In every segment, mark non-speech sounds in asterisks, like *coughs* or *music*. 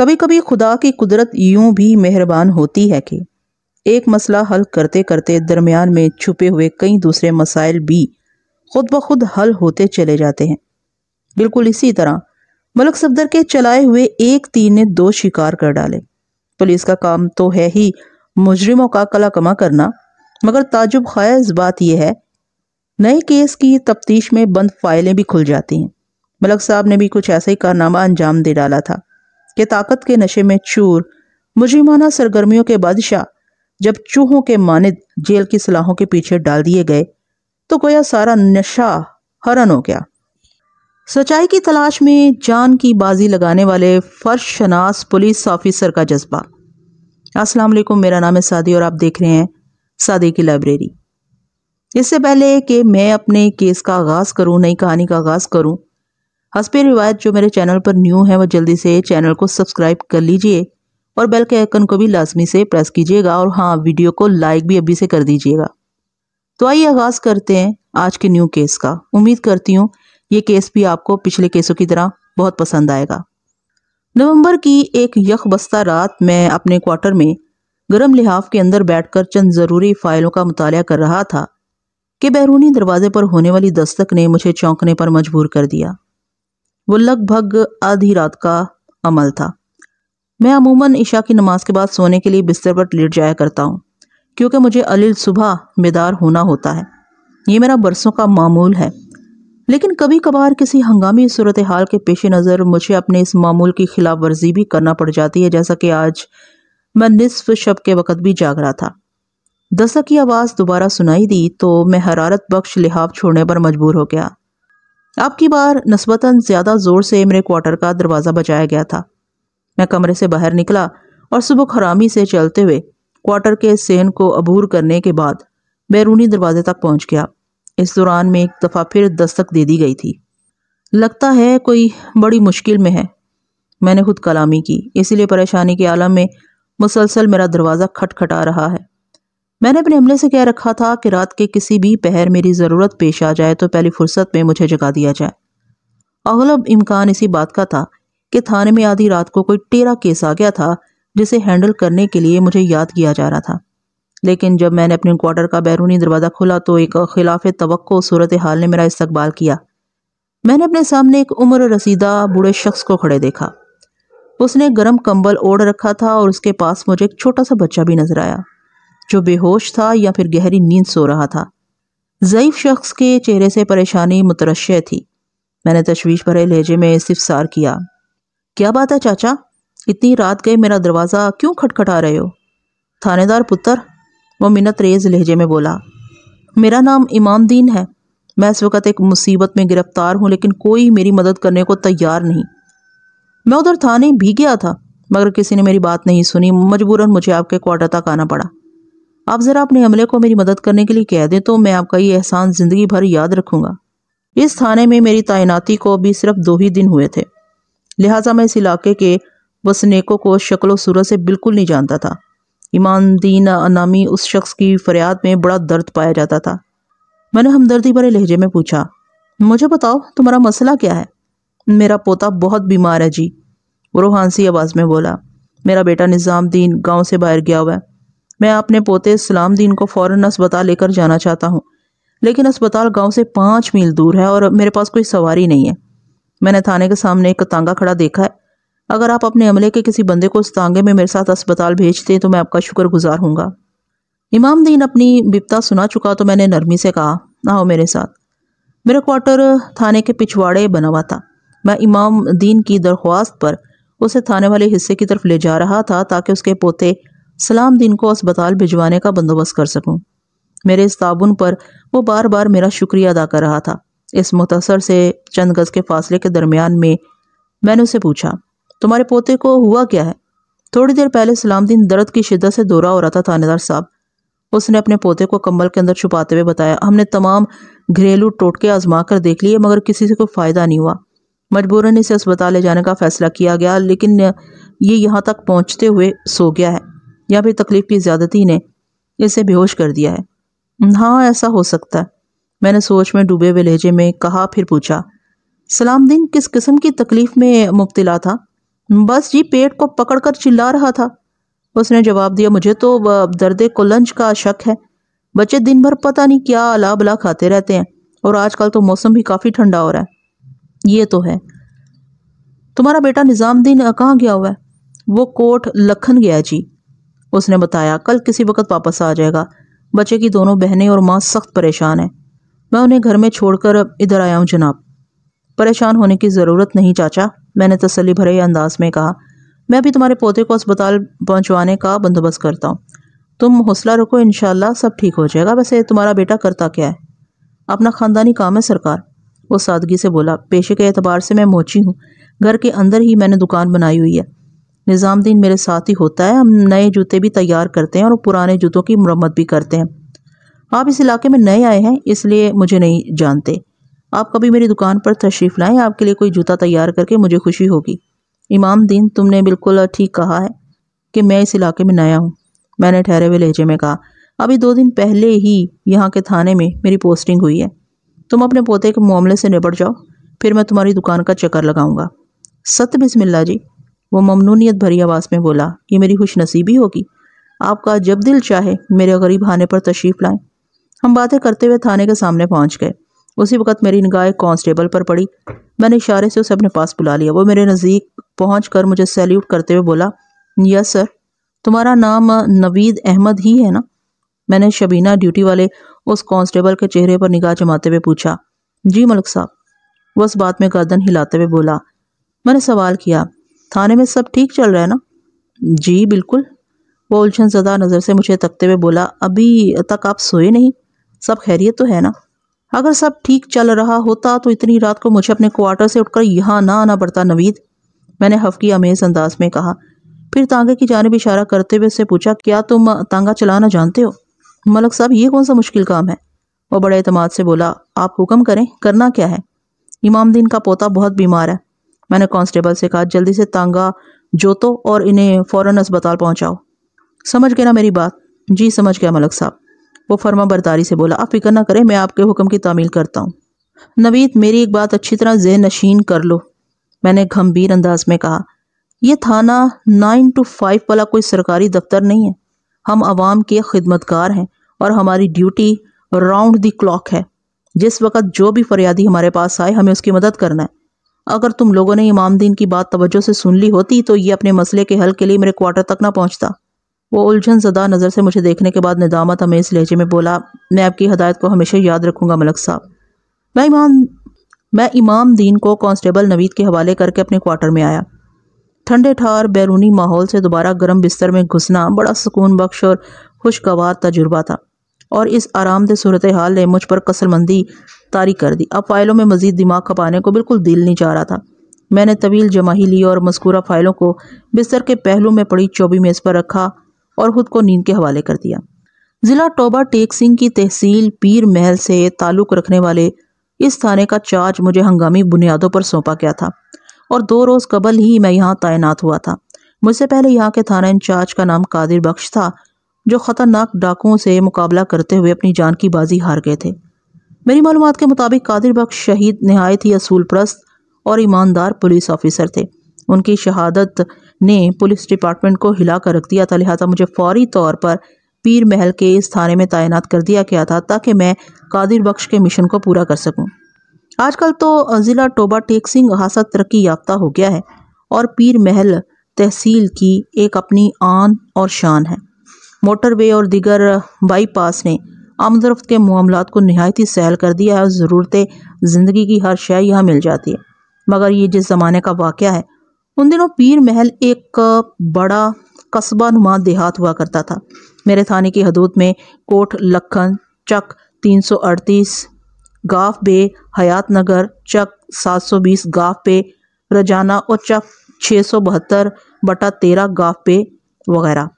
कभी कभी खुदा की कुदरत यूं भी मेहरबान होती है कि एक मसला हल करते करते दरमियान में छुपे हुए कई दूसरे मसाइल भी खुद ब खुद हल होते चले जाते हैं बिल्कुल इसी तरह मलक सफदर के चलाए हुए एक तीर ने दो शिकार कर डाले पुलिस का काम तो है ही मुजरिमों का कला कमा करना मगर ताजुब खैज बात यह है नए केस की तफ्तीश में बंद फाइलें भी खुल जाती हैं मलक साहब ने भी कुछ ऐसा ही कारनामा अंजाम दे डाला था कि ताकत के नशे में चूर मुजरिमाना सरगर्मियों के बादशाह जब चूहों के मानद जेल की सलाहों के पीछे डाल दिए गए तो गोया सारा नशा हरन हो गया सच्चाई की तलाश में जान की बाजी लगाने वाले फर्श शनास पुलिस ऑफिसर का जज्बा अस्सलाम वालेकुम मेरा नाम है सादी और आप देख रहे हैं सादी की लाइब्रेरी इससे पहले कि मैं अपने केस का आगाज़ करूं नई कहानी का आगाज़ करूं हंसपे हाँ, रिवायत जो मेरे चैनल पर न्यू है वह जल्दी से चैनल को सब्सक्राइब कर लीजिए और बेल के आइकन को भी लाजमी से प्रेस कीजिएगा और हाँ वीडियो को लाइक भी अभी से कर दीजिएगा तो आइए आगाज़ करते हैं आज के न्यू केस का उम्मीद करती हूँ ये केस भी आपको पिछले केसों की तरह बहुत पसंद आएगा नवंबर की एक यख बस्ता रात मैं अपने क्वार्टर में गर्म लिहाफ के अंदर बैठकर चंद ज़रूरी फाइलों का मुताल कर रहा था कि बैरूनी दरवाजे पर होने वाली दस्तक ने मुझे चौंकने पर मजबूर कर दिया वो लगभग आधी रात का अमल था मैं अमूमन ईशा की नमाज के बाद सोने के लिए बिस्तर पर लेट जाया करता हूँ क्योंकि मुझे अलिल सुबह बेदार होना होता है ये मेरा बरसों का मामूल है लेकिन कभी कभार किसी हंगामी सूरत हाल के पेश नज़र मुझे अपने इस मामूल की खिलाफ वर्जी भी करना पड़ जाती है जैसा कि आज मैं निसफ शब के वक़्त भी जाग रहा था दशक की आवाज़ दोबारा सुनाई दी तो मैं हरारत बख्श लिहाफ छोड़ने पर मजबूर हो गया अब की बार नस्बता ज़्यादा ज़ोर से मेरे क्वार्टर का दरवाज़ा बचाया गया था मैं कमरे से बाहर निकला और सुबह खरामी से चलते हुए क्वार्टर के सेन को अबूर करने के बाद बैरूनी दरवाजे तक पहुंच गया इस दौरान में एक दफ़ा फिर दस्तक दे दी गई थी लगता है कोई बड़ी मुश्किल में है मैंने खुद कलामी की इसीलिए परेशानी के आलम में मुसलसल मेरा दरवाज़ा खटखटा रहा है मैंने अपने अमले से कह रखा था कि रात के किसी भी पहर मेरी ज़रूरत पेश आ जाए तो पहली फुर्सत में मुझे जगा दिया जाए अगलब इम्कान इसी बात का था कि थाने में आधी रात को कोई टेरा केस आ गया था जिसे हैंडल करने के लिए मुझे याद किया जा रहा था लेकिन जब मैंने अपने क्वार्टर का बैरूनी दरवाज़ा खोला तो एक खिलाफ तो सूरत हाल ने मेरा इस्तबाल किया मैंने अपने सामने एक उम्र रसीदा बूढ़े शख्स को खड़े देखा उसने गर्म कंबल ओढ़ रखा था और उसके पास मुझे एक छोटा सा बच्चा भी नजर आया जो बेहोश था या फिर गहरी नींद सो रहा था ज़यीफ शख्स के चेहरे से परेशानी मुतरश थी मैंने तशवीश भरे लहजे में सिफसार किया क्या बात है चाचा इतनी रात गए मेरा दरवाज़ा क्यों खटखटा रहे हो थानेदार पुत्र वो मिनत रेज लहजे में बोला मेरा नाम दीन है मैं इस वक्त एक मुसीबत में गिरफ्तार हूँ लेकिन कोई मेरी मदद करने को तैयार नहीं मैं उधर थाने भी गया था मगर किसी ने मेरी बात नहीं सुनी मजबूरन मुझे आपके क्वार्टर तक आना पड़ा आप ज़रा अपने अमले को मेरी मदद करने के लिए कह दें तो मैं आपका ये एहसान ज़िंदगी भर याद रखूँगा इस थाने में मेरी तैनाती को भी सिर्फ दो ही दिन हुए थे लिहाजा मैं इस इलाके के वसनेकों को शक्ल सूरत से बिल्कुल नहीं जानता था ईमान दीन अनामी उस शख्स की फरियाद में बड़ा दर्द पाया जाता था मैंने हमदर्दी भरे लहजे में पूछा मुझे बताओ तुम्हारा मसला क्या है मेरा पोता बहुत बीमार है जी रोहानसी आवाज़ में बोला मेरा बेटा निज़ाम गांव गाँव से बाहर गया हुआ है मैं अपने पोते इस्लाम दीन को फौरन अस्पताल लेकर जाना चाहता हूँ लेकिन अस्पताल गांव से पाँच मील दूर है और मेरे पास कोई सवारी नहीं है मैंने थाने के सामने एक तांगा खड़ा देखा है अगर आप अपने अमले के किसी बंदे को उस तांगे में मेरे साथ अस्पताल भेजते तो मैं आपका गुजार हूँगा इमाम दीन अपनी बिपता सुना चुका तो मैंने नरमी से कहा आओ मेरे साथ मेरा क्वार्टर थाने के पिछवाड़े बना हुआ था मैं इमाम दीन की दरख्वास्त पर उसे थाने वाले हिस्से की तरफ ले जा रहा था ताकि उसके पोते सलाम दिन को अस्पताल भिजवाने का बंदोबस्त कर सकूं। मेरे इस ताबन पर वो बार बार मेरा शुक्रिया अदा कर रहा था इस मुतासर से चंद गज़ के फासले के दरमियान में मैंने उसे पूछा तुम्हारे पोते को हुआ क्या है थोड़ी देर पहले सलामदीन दर्द की शिद्दत से दौरा हो रहा था थानेदार साहब उसने अपने पोते को कम्बल के अंदर छुपाते हुए बताया हमने तमाम घरेलू टोटके आजमा कर देख लिए मगर किसी से कोई फ़ायदा नहीं हुआ मजबूरन इसे अस्पताल ले जाने का फैसला किया गया लेकिन ये यहाँ तक पहुँचते हुए सो गया है या फिर तकलीफ की ज्यादती ने इसे बेहोश कर दिया है हाँ ऐसा हो सकता है मैंने सोच में डूबे हुए लहजे में कहा फिर पूछा सलाम दिन किस किस्म की तकलीफ में मुबतला था बस जी पेट को पकड़कर चिल्ला रहा था उसने जवाब दिया मुझे तो दर्द को लंच का शक है बच्चे दिन भर पता नहीं क्या अला बला खाते रहते हैं और आजकल तो मौसम भी काफ़ी ठंडा हो रहा है ये तो है तुम्हारा बेटा निज़ामुद्दीन कहाँ गया हुआ है वो कोट लखन गया जी उसने बताया कल किसी वक्त वापस आ जाएगा बच्चे की दोनों बहनें और माँ सख्त परेशान हैं मैं उन्हें घर में छोड़कर इधर आया हूँ जनाब परेशान होने की ज़रूरत नहीं चाचा मैंने तसली भरे अंदाज में कहा मैं भी तुम्हारे पोते को अस्पताल पहुँचवाने का बंदोबस्त करता हूँ तुम हौसला रखो इन सब ठीक हो जाएगा वैसे तुम्हारा बेटा करता क्या है अपना ख़ानदानी काम है सरकार वो सादगी से बोला पेशे के एतबार से मैं मोची हूँ घर के अंदर ही मैंने दुकान बनाई हुई है निज़ामुद्दीन मेरे साथ ही होता है हम नए जूते भी तैयार करते हैं और पुराने जूतों की मरम्मत भी करते हैं आप इस इलाके में नए आए हैं इसलिए मुझे नहीं जानते आप कभी मेरी दुकान पर तशरीफ़ लाएं आपके लिए कोई जूता तैयार करके मुझे खुशी होगी इमाम दीन तुमने बिल्कुल ठीक कहा है कि मैं इस इलाके में नया हूँ मैंने ठहरे हुए लहजे में कहा अभी दो दिन पहले ही यहाँ के थाने में मेरी पोस्टिंग हुई है तुम अपने पोते के मामले से निपट जाओ फिर मैं तुम्हारी दुकान का चक्कर लगाऊंगा सत बिस्मिल्ला जी वो ममनूनीत भरी आवाज़ में बोला ये मेरी खुश नसीबी होगी आपका जब दिल चाहे मेरे गरीब आने पर तशरीफ़ लाएं हम बातें करते हुए थाने के सामने पहुंच गए उसी वक्त मेरी निगाह एक कॉन्स्टेबल पर पड़ी मैंने इशारे से उसे अपने पास बुला लिया वो मेरे नज़दीक पहुँच कर मुझे सैल्यूट करते हुए बोला यस सर तुम्हारा नाम नवीद अहमद ही है ना मैंने शबीना ड्यूटी वाले उस कांस्टेबल के चेहरे पर निगाह जमाते हुए पूछा जी मलिक साहब वह उस बात में गर्दन हिलाते हुए बोला मैंने सवाल किया थाने में सब ठीक चल रहा है ना जी बिल्कुल वो उलझन ज़दा नज़र से मुझे तकते हुए बोला अभी तक आप सोए नहीं सब खैरियत तो है ना अगर सब ठीक चल रहा होता तो इतनी रात को मुझे अपने क्वार्टर से उठकर यहाँ ना आना पड़ता नवीद मैंने हफकी अमेज अंदाज में कहा फिर तांगे की जानब इशारा करते हुए उससे पूछा क्या तुम तांगा चलाना जानते हो मलक साहब ये कौन सा मुश्किल काम है वो बड़े अतमाद से बोला आप हुक्म करें करना क्या है इमाम दीन का पोता बहुत बीमार है मैंने कांस्टेबल से कहा जल्दी से तांगा जोतो और इन्हें फ़ौरन अस्पताल पहुंचाओ समझ गया ना मेरी बात जी समझ गया मलक साहब वो फर्मा बरदारी से बोला आप फिक्र ना करें मैं आपके हुक्म की तामील करता हूँ नवीद मेरी एक बात अच्छी तरह जेन नशीन कर लो मैंने गंभीर अंदाज में कहा यह थाना नाइन टू फाइव वाला कोई सरकारी दफ्तर नहीं है हम आवाम के खिदमतगार हैं और हमारी ड्यूटी राउंड दी क्लॉक है जिस वक्त जो भी फरियादी हमारे पास आए हमें उसकी मदद करना है अगर तुम लोगों ने इमाम दीन की बात तवज्जो से सुन ली होती तो ये अपने मसले के हल के लिए मेरे क्वार्टर तक ना पहुंचता वो उलझन जदा नज़र से मुझे देखने के बाद निदामत हमें इस लहजे में बोला मैं आपकी हदायत को हमेशा याद रखूंगा मलक साहब मैं इमाम मैं इमाम दीन को कांस्टेबल नवीद के हवाले करके अपने क्वार्टर में आया ठंडे ठार बैरूनी माहौल से दोबारा गर्म बिस्तर में घुसना बड़ा सुकून बख्श और खुशगवार तजुर्बा था और इस आरामदेह सूरत हाल ने मुझ पर कसलमंदी तारी कर दी अब फाइलों में मजीद दिमाग खपाने को बिल्कुल दिल नहीं चाह रहा था मैंने तवील जमाही ली और मस्कूरा फाइलों को बिस्तर के पहलू में पड़ी चौबी मेज़ पर रखा और ख़ुद को नींद के हवाले कर दिया ज़िला टोबा टेक सिंह की तहसील पीर महल से ताल्लुक़ रखने वाले इस थाने का चार्ज मुझे हंगामी बुनियादों पर सौंपा गया था और दो रोज़ कबल ही मैं यहाँ तैनात हुआ था मुझसे पहले यहाँ के थाना इंचार्ज का नाम कादिर बख्श था जो ख़तरनाक डाकुओं से मुकाबला करते हुए अपनी जान की बाजी हार गए थे मेरी मालूम के मुताबिक कादिर बख्श शहीद नहायत ही असूल प्रस्त और ईमानदार पुलिस ऑफिसर थे उनकी शहादत ने पुलिस डिपार्टमेंट को हिला कर रख दिया था लिहाजा मुझे फौरी तौर पर पीर महल के इस थाने में तैनात कर दिया गया था ताकि मैं कादिर बख्श के मिशन को पूरा कर सकूं। आजकल तो ज़िला टोबा टेक सिंह खासा तरक्की याफ्ता हो गया है और पीर महल तहसील की एक अपनी आन और शान है मोटरवे और दिगर बाईपास ने आमदरफ्त के मामला को नहायत ही सहल कर दिया है और ज़रूरत ज़िंदगी की हर शय यहाँ मिल जाती है मगर ये जिस ज़माने का वाक़ है उन दिनों पीर महल एक बड़ा कस्बा नुमा देहात हुआ करता था मेरे थाने की हदूद में कोट लखन चक तीन सौ अड़तीस गाफ बे हयात नगर चक सात सौ बीस गाफ पे रजाना और चक छः सौ बहत्तर बटा तेरह गाफ पे वगैरह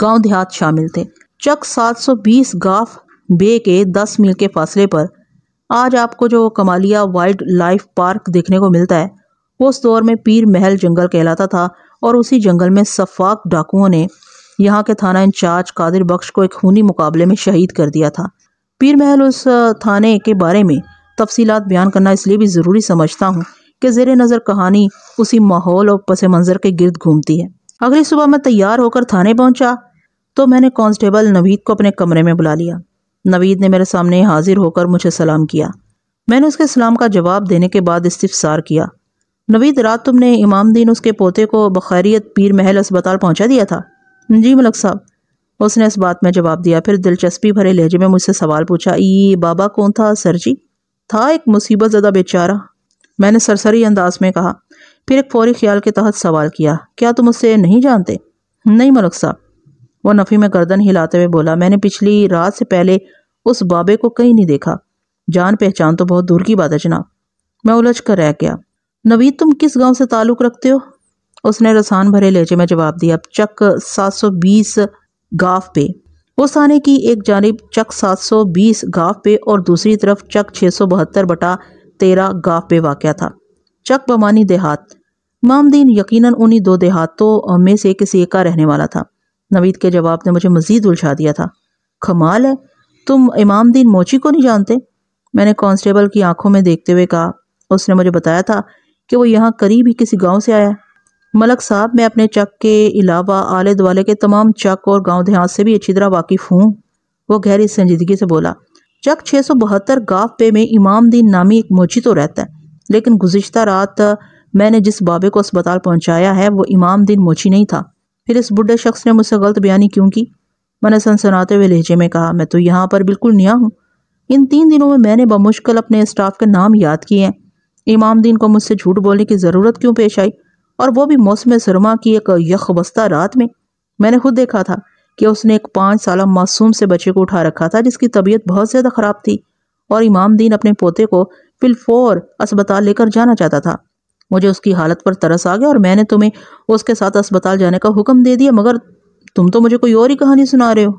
गांव देहात शामिल थे चक 720 गाफ बे के दस मील के फासले पर आज आपको जो कमालिया वाइल्ड लाइफ पार्क देखने को मिलता है उस दौर में पीर महल जंगल कहलाता था और उसी जंगल में सफाक डाकुओं ने यहाँ के थाना इंचार्ज कादिर बख्श को एक खूनी मुकाबले में शहीद कर दिया था पीर महल उस थाने के बारे में तफसीलात बयान करना इसलिए भी ज़रूरी समझता हूँ कि जेर नज़र कहानी उसी माहौल और पस मंज़र के गिरद घूमती है अगली सुबह मैं तैयार होकर थाने पहुँचा तो मैंने कांस्टेबल नवीद को अपने कमरे में बुला लिया नवीद ने मेरे सामने हाजिर होकर मुझे सलाम किया मैंने उसके सलाम का जवाब देने के बाद इस्तफसार किया नवीद रात तुमने इमाम दीन उसके पोते को बखैरियत पीर महल अस्पताल पहुंचा दिया था जी मलक साहब उसने इस बात में जवाब दिया फिर दिलचस्पी भरे लहजे में मुझसे सवाल पूछा ये बाबा कौन था सर जी था एक मुसीबत ज़्यादा बेचारा मैंने सरसरी अंदाज में कहा फिर एक फौरी ख्याल के तहत सवाल किया क्या तुम उससे नहीं जानते नहीं मलक साहब वो नफ़ी में गर्दन हिलाते हुए बोला मैंने पिछली रात से पहले उस बाबे को कहीं नहीं देखा जान पहचान तो बहुत दूर की बात है जनाब मैं उलझ कर रह गया नवीद तुम किस गांव से ताल्लुक़ रखते हो उसने रसान भरे लहजे में जवाब दिया अब चक 720 गाफ पे वो साने की एक जानब चक 720 गाफ पे और दूसरी तरफ चक बहत्तर बटा तेरह गाफ पे वाक़ था चक बमानी देहात मामदीन यकीनन उन्हीं दो देहातों में से किसी एक का रहने वाला था नवीद के जवाब ने मुझे मजीद उलझा दिया था कमाल है तुम इमाम दीन मोची को नहीं जानते मैंने कांस्टेबल की आंखों में देखते हुए कहा उसने मुझे बताया था कि वो यहाँ करीब ही किसी गांव से आया है मलक साहब मैं अपने चक के अलावा आले दुआले के तमाम चक और गांव देहात से भी अच्छी तरह वाकिफ हूँ वो गहरी संजीदगी से बोला चक छः सौ बहत्तर गाफ पे में इमाम दीन नामी एक मोची तो रहता है लेकिन गुज्तर रात मैंने जिस बाबे को अस्पताल पहुंचाया है वो इमाम दीन मोची नहीं था फिर इस बुढ़े शख्स ने मुझसे गलत बयानी क्यों की मैंने सनसनाते हुए लहजे में कहा मैं तो यहाँ पर बिल्कुल नया हूँ इन तीन दिनों में मैंने बमुश्किल अपने स्टाफ के नाम याद किए हैं इमाम दीन को मुझसे झूठ बोलने की ज़रूरत क्यों पेश आई और वो भी मौसम सरमा की एक यख बस्ता रात में मैंने खुद देखा था कि उसने एक पाँच साल मासूम से बच्चे को उठा रखा था जिसकी तबीयत बहुत ज़्यादा ख़राब थी और इमाम दीन अपने पोते को फिलफौर अस्पताल लेकर जाना चाहता था मुझे उसकी हालत पर तरस आ गया और मैंने तुम्हें उसके साथ अस्पताल जाने का हुक्म दे दिया मगर तुम तो मुझे कोई और ही कहानी सुना रहे हो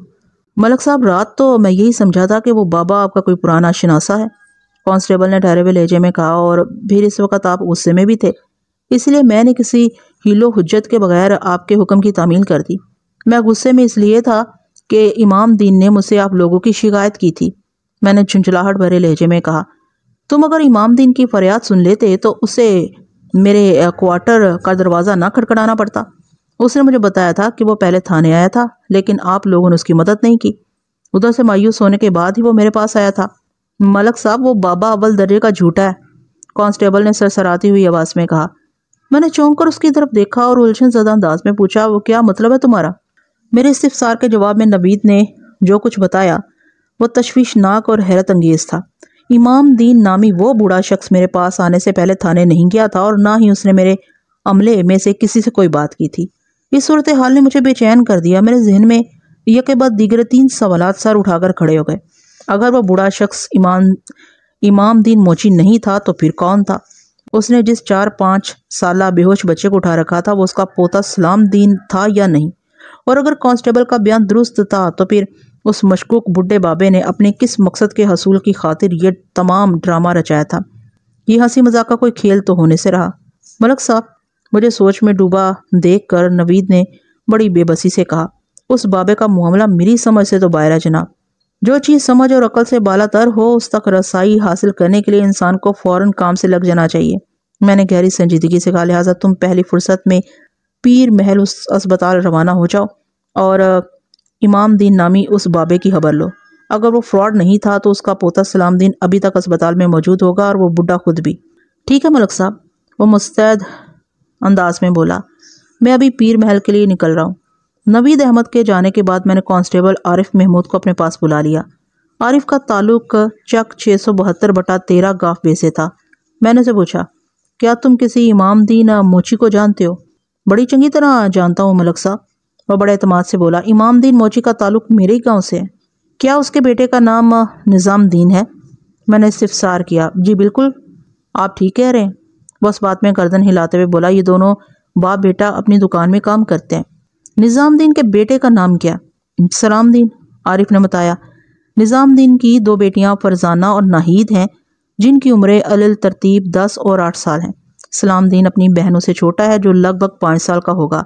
मलक साहब रात तो मैं यही समझा था कि वो बाबा आपका कोई पुराना शिनासा है कांस्टेबल ने ठहरे हुए लहजे में कहा और फिर इस वक्त आप गुस्से में भी थे इसलिए मैंने किसी हीलो हजत के बगैर आपके हुक्म की तामील कर दी मैं गुस्से में इसलिए था कि इमाम दीन ने मुझसे आप लोगों की शिकायत की थी मैंने झुंझलाहट भरे लहजे में कहा तुम अगर इमाम दीन की फरियाद सुन लेते तो उसे मेरे क्वार्टर का दरवाज़ा ना खटखटाना पड़ता उसने मुझे बताया था कि वो पहले थाने आया था लेकिन आप लोगों ने उसकी मदद नहीं की उधर से मायूस होने के बाद ही वो मेरे पास आया था मलक साहब वो बाबा अव्वल दर्जे का झूठा है कांस्टेबल ने सरसराती हुई आवाज़ में कहा मैंने चौंक कर उसकी तरफ देखा और उलझन ज़्यादा अंदाज में पूछा वो क्या मतलब है तुम्हारा मेरे इस्तार के जवाब में नबीद ने जो कुछ बताया वो तशवीशनाक और हैरत अंगेज था इमाम दीन नामी वो बूढ़ा शख्स मेरे पास आने से पहले थाने नहीं गया था और ना ही उसने मेरे अमले में से किसी से कोई बात की थी इस सूरत हाल ने मुझे बेचैन कर दिया मेरे जहन में यह के बाद दीगर तीन सवाल सर उठाकर खड़े हो गए अगर वह बूढ़ा शख्स इमाम इमाम दीन मोची नहीं था तो फिर कौन था उसने जिस चार पाँच साल बेहोश बच्चे को उठा रखा था वो उसका पोता सलाम दीन था या नहीं और अगर कांस्टेबल का बयान दुरुस्त था तो फिर उस मशकूक बुढ़े बाबे ने अपने किस मकसद के हसूल की खातिर यह तमाम ड्रामा रचाया था यह हंसी मजाक का कोई खेल तो होने से रहा मलक साहब मुझे सोच में डूबा देख कर नवीद ने बड़ी बेबसी से कहा उस बाबे का मामला मेरी समझ से तो बाहर है जनाब जो चीज़ समझ और अकल से बालातर हो उस तक रसाई हासिल करने के लिए इंसान को फ़ौरन काम से लग जाना चाहिए मैंने गहरी संजीदगी से कहा लिहाजा तुम पहली फुर्सत में पीर महल उस अस्पताल रवाना हो जाओ और इमाम दीन नामी उस बाबे की खबर लो अगर वो फ्रॉड नहीं था तो उसका पोता सलामदीन अभी तक अस्पताल में मौजूद होगा और वो बुढ़ा खुद भी ठीक है मलक साहब वो मुस्तैद अंदाज में बोला मैं अभी पीर महल के लिए निकल रहा हूँ नवीद अहमद के जाने के बाद मैंने कांस्टेबल आरिफ महमूद को अपने पास बुला लिया आरिफ का ताल्लुक चक छः सौ बहत्तर बटा तेरह गाफ बे से था मैंने उसे पूछा क्या तुम किसी इमाम दीन मोची को जानते हो बड़ी चंगी तरह जानता हूँ मलक साहब वह बड़े अतमाद से बोला इमाम दीन मोची का ताल्लुक मेरे ही गाँव से है क्या उसके बेटे का नाम निज़ाम दीन है मैंने इस्तफसार किया जी बिल्कुल आप ठीक कह रहे हैं बस बात में गर्दन हिलाते हुए बोला ये दोनों बाप बेटा अपनी दुकान में काम करते हैं दीन के बेटे का नाम क्या सलाम दीन आरिफ ने बताया निजाम दीन की दो बेटियां फरजाना और नाहिद हैं जिनकी उम्र अल तरतीब दस और आठ साल हैं दीन अपनी बहनों से छोटा है जो लगभग पाँच साल का होगा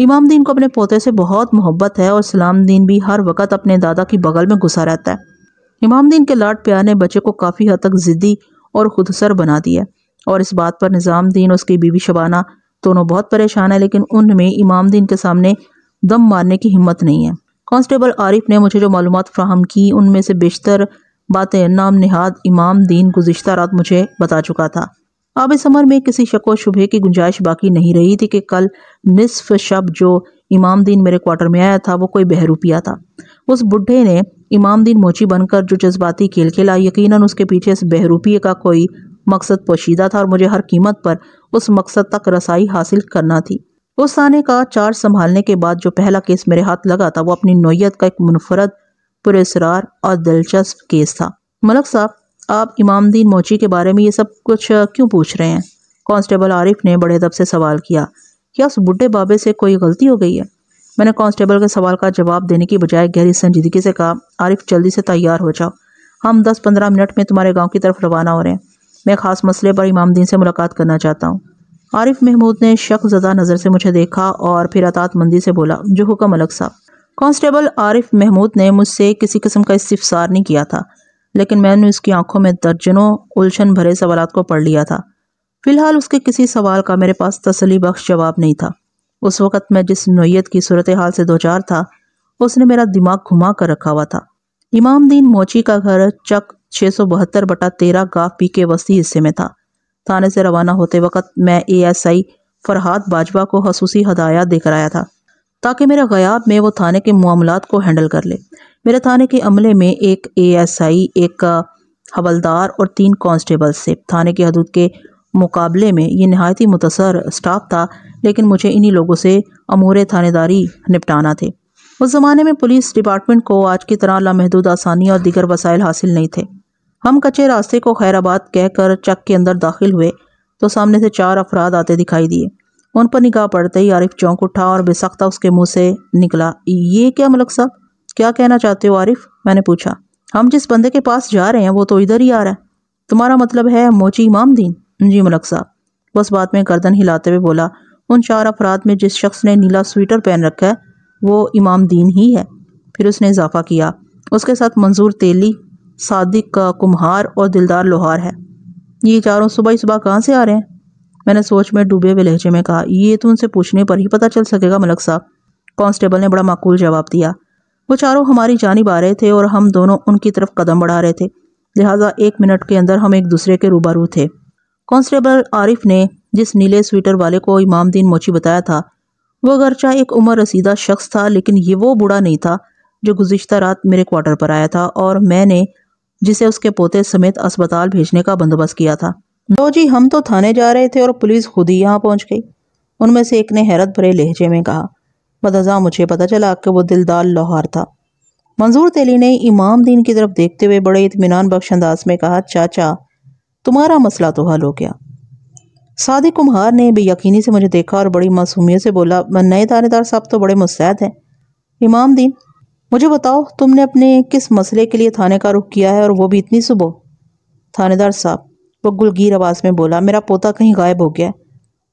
इमाम दीन को अपने पोते से बहुत मोहब्बत है और सलाम दीन भी हर वक्त अपने दादा की बगल में घुसा रहता है इमाम दीन के लाड प्यार ने बच्चे को काफ़ी हद तक ज़िद्दी और खुदसर बना दिया और इस बात पर निज़ाम दीन और उसकी बीवी शबाना दोनों बहुत परेशान है लेकिन उनमें इमाम दीन के सामने दम मारने की हिम्मत नहीं है कांस्टेबल आरिफ ने मुझे जो मालूम फ्राहम की उनमें से बेशतर बातें नाम नहाद इमाम दीन गुज्तर रात मुझे बता चुका था आब समर में किसी शको शुभे की गुंजाइश बाकी नहीं रही थी कि कल निसफ शब जो इमामदीन मेरे क्वार्टर में आया था वो कोई बहरूपिया था उस बुढ़े ने इमामदीन मोची बनकर जो जज्बाती खेल खेला यकीनन उसके पीछे इस बहरूपिये का कोई मकसद पोशीदा था और मुझे हर कीमत पर उस मकसद तक रसाई हासिल करना थी उस थाने का चार्ज संभालने के बाद जो पहला केस मेरे हाथ लगा था वो अपनी नोयत का एक मुनफरद पुरेसरार और दिलचस्प केस था मलक साहब आप इमामद्दीन मोची के बारे में ये सब कुछ क्यों पूछ रहे हैं कांस्टेबल आरिफ ने बड़े दब से सवाल किया क्या उस बुढ़े बाबे से कोई गलती हो गई है मैंने कांस्टेबल के सवाल का जवाब देने की बजाय गहरी संजीदगी से कहा आरिफ जल्दी से तैयार हो जाओ हम दस पंद्रह मिनट में तुम्हारे गाँव की तरफ रवाना हो रहे हैं मैं ख़ास मसले पर इमामद्दीन से मुलाकात करना चाहता हूँ आरिफ महमूद ने शक ज़दा नज़र से मुझे देखा और फिर अतात मंदी से बोला जो हुक्म अलग साहब कांस्टेबल आरिफ महमूद ने मुझसे किसी किस्म का इस्तफसार नहीं किया था लेकिन मैंने उसकी आंखों में दर्जनों उलझन भरे सवाल को पढ़ लिया था फिलहाल उसके किसी सवाल का मेरे पास तसली बख्श जवाब नहीं था उस वक़्त मैं जिस नोयत की सूरत हाल से दो चार था उसने मेरा दिमाग घुमा कर रखा हुआ था इमाम दीन मोची का घर चक छः सौ बहत्तर बटा तेरह गाफ पी के वस्ती हिस्से में था थाने से रवाना होते वक्त मैं एएसआई फरहाद बाजवा को खसूसी हदायत देकर आया था ताकि मेरे गयाब में वो थाने के मामला को हैंडल कर ले मेरे थाने के अमले में एक एएसआई, एक हवलदार और तीन कांस्टेबल्स थे थाने की हदूद के मुकाबले में ये नहायती मुतसर स्टाफ था लेकिन मुझे इन्हीं लोगों से अमूर थानेदारी निपटाना थे उस ज़माने में पुलिस डिपार्टमेंट को आज की तरह लामहदूद आसानी और दीगर वसाइल हासिल नहीं थे हम कच्चे रास्ते को खैराबाद कहकर चक के अंदर दाखिल हुए तो सामने से चार अफराद आते दिखाई दिए उन पर निगाह पड़ते ही आरिफ चौंक उठा और बेसख्ता उसके मुंह से निकला ये क्या मलक साहब क्या कहना चाहते हो आरिफ मैंने पूछा हम जिस बंदे के पास जा रहे हैं वो तो इधर ही आ रहा है तुम्हारा मतलब है मोची दीन जी मलक साहब बस बात में गर्दन हिलाते हुए बोला उन चार अफराद में जिस शख्स ने नीला स्वेटर पहन रखा है वो इमाम दीन ही है फिर उसने इजाफा किया उसके साथ मंजूर तेली सादिक का कुम्हार और दिलदार लोहार है ये चारों सुबह सुबह कहाँ से आ रहे हैं मैंने सोच में डूबे हुए लहजे में कहा ये तो उनसे पूछने पर ही पता चल सकेगा मलक साहब कांस्टेबल ने बड़ा माकूल जवाब दिया वो चारों हमारी जानब आ रहे थे और हम दोनों उनकी तरफ कदम बढ़ा रहे थे लिहाजा एक मिनट के अंदर हम एक दूसरे के रूबरू थे कांस्टेबल आरिफ ने जिस नीले स्वेटर वाले को इमाम दीन मोची बताया था वह अगरचा एक उम्र रसीदा शख्स था लेकिन ये वो बूढ़ा नहीं था जो गुज्त रात मेरे क्वार्टर पर आया था और मैंने जिसे उसके पोते समेत अस्पताल भेजने का बंदोबस्त किया था दो जी हम तो थाने जा रहे थे और पुलिस खुद ही यहाँ पहुँच गई उनमें से एक ने हैरत भरे लहजे में कहा बदजा मुझे पता चला कि वो दिलदार लोहार था मंजूर तेली ने इमाम दीन की तरफ देखते हुए बड़े इतमान बख्श अंदाज में कहा चाचा तुम्हारा मसला तो हल हो गया सादिक कुम्हार ने भी यकीनी से मुझे देखा और बड़ी मासूमियत से बोला नए थानेदार साहब तो बड़े मुस्तैद हैं इमाम दीन मुझे बताओ तुमने अपने किस मसले के लिए थाने का रुख किया है और वो भी इतनी सुबह थानेदार साहब वो गुलगीर आवाज़ में बोला मेरा पोता कहीं गायब हो गया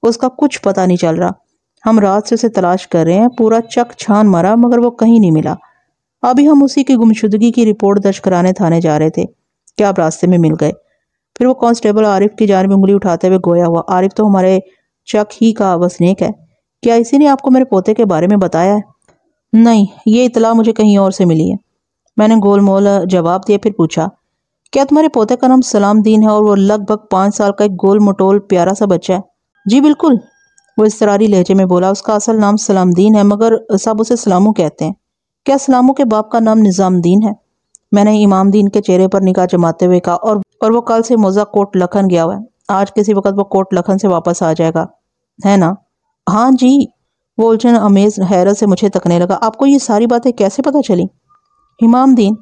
उसका कुछ पता नहीं चल रहा हम रात से उसे तलाश कर रहे हैं पूरा चक छान मारा मगर वो कहीं नहीं मिला अभी हम उसी की गुमशुदगी की रिपोर्ट दर्ज कराने थाने जा रहे थे क्या आप रास्ते में मिल गए फिर वो कांस्टेबल आरिफ की जान में उंगली उठाते हुए गोया हुआ आरिफ तो हमारे चक ही का वसनेक है क्या इसी ने आपको मेरे पोते के बारे में बताया है नहीं ये इतला मुझे कहीं और से मिली है मैंने गोलमोल जवाब दिया फिर पूछा क्या तुम्हारे पोते का नाम सलाम दीन है और वो लगभग पाँच साल का एक गोल मटोल प्यारा सा बच्चा है जी बिल्कुल वो इसरारी लहजे में बोला उसका असल नाम दीन है मगर सब उसे सलामू कहते हैं क्या सलामू के बाप का नाम दीन है मैंने इमाम दीन के चेहरे पर निकाह जमाते हुए कहा और और वो कल से मोज़ा कोट लखन गया हुआ है आज किसी वक्त वो कोट लखन से वापस आ जाएगा है ना हाँ जी वो उलझन अमेज हैरत से मुझे तकने लगा आपको ये सारी बातें कैसे पता चली इमाम दीन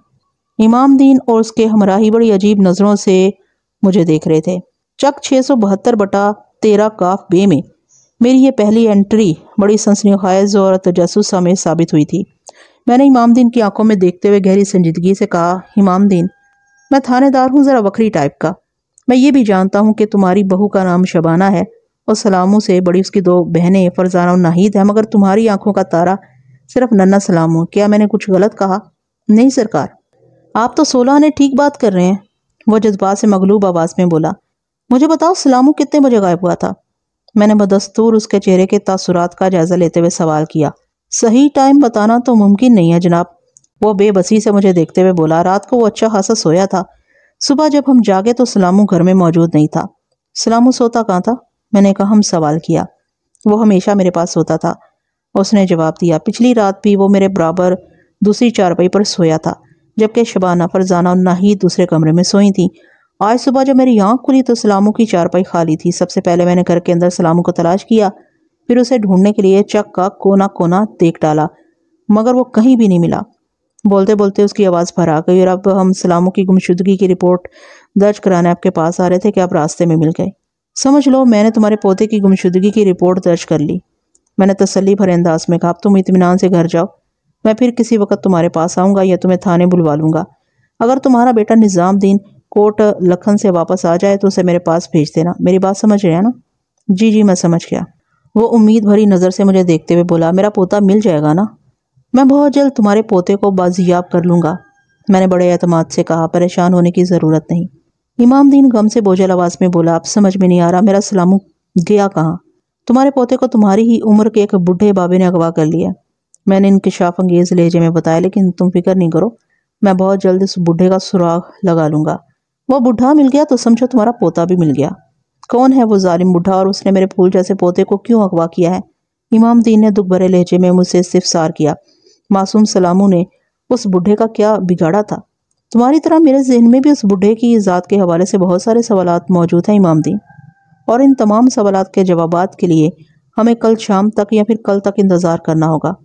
इमाम दीन और उसके हमराही बड़ी अजीब नज़रों से मुझे देख रहे थे चक छः सौ बहत्तर बटा तेरह काफ बे में मेरी ये पहली एंट्री बड़ी सनसनी खायज और तजस्स में साबित हुई थी मैंने इमाम दीन की आंखों में देखते हुए गहरी संजीदगी से कहा इमाम दीन मैं थानेदार हूँ ज़रा वक्री टाइप का मैं ये भी जानता हूँ कि तुम्हारी बहू का नाम शबाना है और सलामों से बड़ी उसकी दो बहनें फरजाना और नाहिद हैं मगर तुम्हारी आंखों का तारा सिर्फ नन्ना सलाम हो क्या मैंने कुछ गलत कहा नहीं सरकार आप तो सोलह ने ठीक बात कर रहे हैं वो जज्बात से मगलूब आवाज़ में बोला मुझे बताओ सलामू कितने बजे गायब हुआ था मैंने बदस्तूर उसके चेहरे के तासुरात का जायज़ा लेते हुए सवाल किया सही टाइम बताना तो मुमकिन नहीं है जनाब वो बेबसी से मुझे देखते हुए बोला रात को वो अच्छा खासा सोया था सुबह जब हम जागे तो सलामू घर में मौजूद नहीं था सलामू सोता कहाँ था मैंने कहा हम सवाल किया वो हमेशा मेरे पास सोता था उसने जवाब दिया पिछली रात भी वो मेरे बराबर दूसरी चारपाई पर सोया था जबकि शबाना फरजाना और ही दूसरे कमरे में सोई थी आज सुबह जब मेरी आँख खुली तो सलामों की चारपाई खाली थी सबसे पहले मैंने घर के अंदर सलामों को तलाश किया फिर उसे ढूंढने के लिए चक का कोना कोना देख डाला मगर वो कहीं भी नहीं मिला बोलते बोलते उसकी आवाज़ आ गई और अब हम सलामों की गुमशुदगी की रिपोर्ट दर्ज कराने आपके पास आ रहे थे कि आप रास्ते में मिल गए समझ लो मैंने तुम्हारे पोते की गुमशुदगी की रिपोर्ट दर्ज कर ली मैंने तसली भरे अंदाज में कहा तुम इतमान से घर जाओ मैं फिर किसी वक्त तुम्हारे पास आऊँगा या तुम्हें थाने बुलवा लूँगा अगर तुम्हारा बेटा निज़ामुद्दीन कोर्ट लखन से वापस आ जाए तो उसे मेरे पास भेज देना मेरी बात समझ रहे हैं ना जी जी मैं समझ गया वो उम्मीद भरी नज़र से मुझे देखते हुए बोला मेरा पोता मिल जाएगा ना मैं बहुत जल्द तुम्हारे पोते को बाजियाब कर लूँगा मैंने बड़े अतमाद से कहा परेशान होने की ज़रूरत नहीं इमाम दीन गम से बोझल आवाज़ में बोला अब समझ में नहीं आ रहा मेरा सलामू गया कहाँ तुम्हारे पोते को तुम्हारी ही उम्र के एक बुढ़े बाबे ने अगवा कर लिया मैंने इंकशाफ अंगेज लहजे में बताया लेकिन तुम फिक्र नहीं करो मैं बहुत जल्द इस बुढ़े का सुराग लगा लूंगा वो बुढ़ा मिल गया तो समझो तुम्हारा पोता भी मिल गया कौन है वो जालिम बुढ़ा और उसने मेरे फूल जैसे पोते को क्यों अगवा किया है इमाम दीन ने दुख भरे लहजे में मुझसे इस्तफसार किया मासूम सलामू ने उस बुढ़े का क्या बिगाड़ा था तुम्हारी तरह मेरे जहन में भी उस बुढ़े की ज़ात के हवाले से बहुत सारे सवाल मौजूद हैं इमाम दीन और इन तमाम सवाल के जवाब के लिए हमें कल शाम तक या फिर कल तक इंतज़ार करना होगा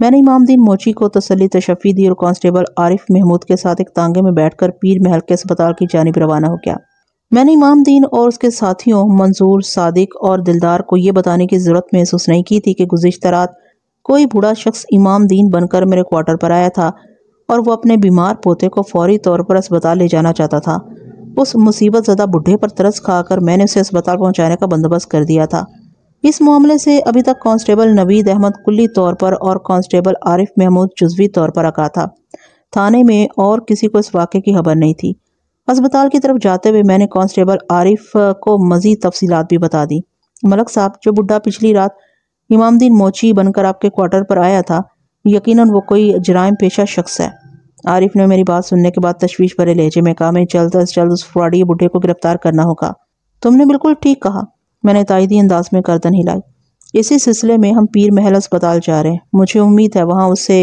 मैंने दीन मोची को तसली तशफ़ी दी और कांस्टेबल आरिफ महमूद के साथ एक तांगे में बैठकर पीर महल के अस्पताल की जानब रवाना हो गया मैंने दीन और उसके साथियों मंजूर सादिक और दिलदार को यह बताने की ज़रूरत महसूस नहीं की थी कि गुजशत रात कोई बूढ़ा शख्स दीन बनकर मेरे क्वार्टर पर आया था और वह अपने बीमार पोते को फौरी तौर पर अस्पताल ले जाना चाहता था उस मुसीबत ज़्यादा बुढ़े पर तरस खाकर मैंने उसे अस्पताल पहुंचाने का बंदोबस्त कर दिया था इस मामले से अभी तक कांस्टेबल नवीद अहमद कुल्ली तौर पर और कांस्टेबल आरिफ महमूद जुजवी तौर पर रखा था थाने में और किसी को इस वाक़े की खबर नहीं थी अस्पताल की तरफ जाते हुए मैंने कांस्टेबल आरिफ को मज़ीद तफसी भी बता दी मलक साहब जो बुढ़ा पिछली रात इमामदीन मोची बनकर आपके क्वार्टर पर आया था यकीन वो कोई जराइम पेशा शख्स है आरिफ ने मेरी बात सुनने के बाद तशवीश भरे लहजे में कहा मैं जल्द अज जल्द उस फ्रॉडी बुढे को गिरफ्तार करना होगा तुमने बिल्कुल ठीक कहा मैंने तायदी अंदाज में गर्दन हिलाई इसी सिलसिले में हम पीर महल अस्पताल जा रहे हैं मुझे उम्मीद है वहाँ उसे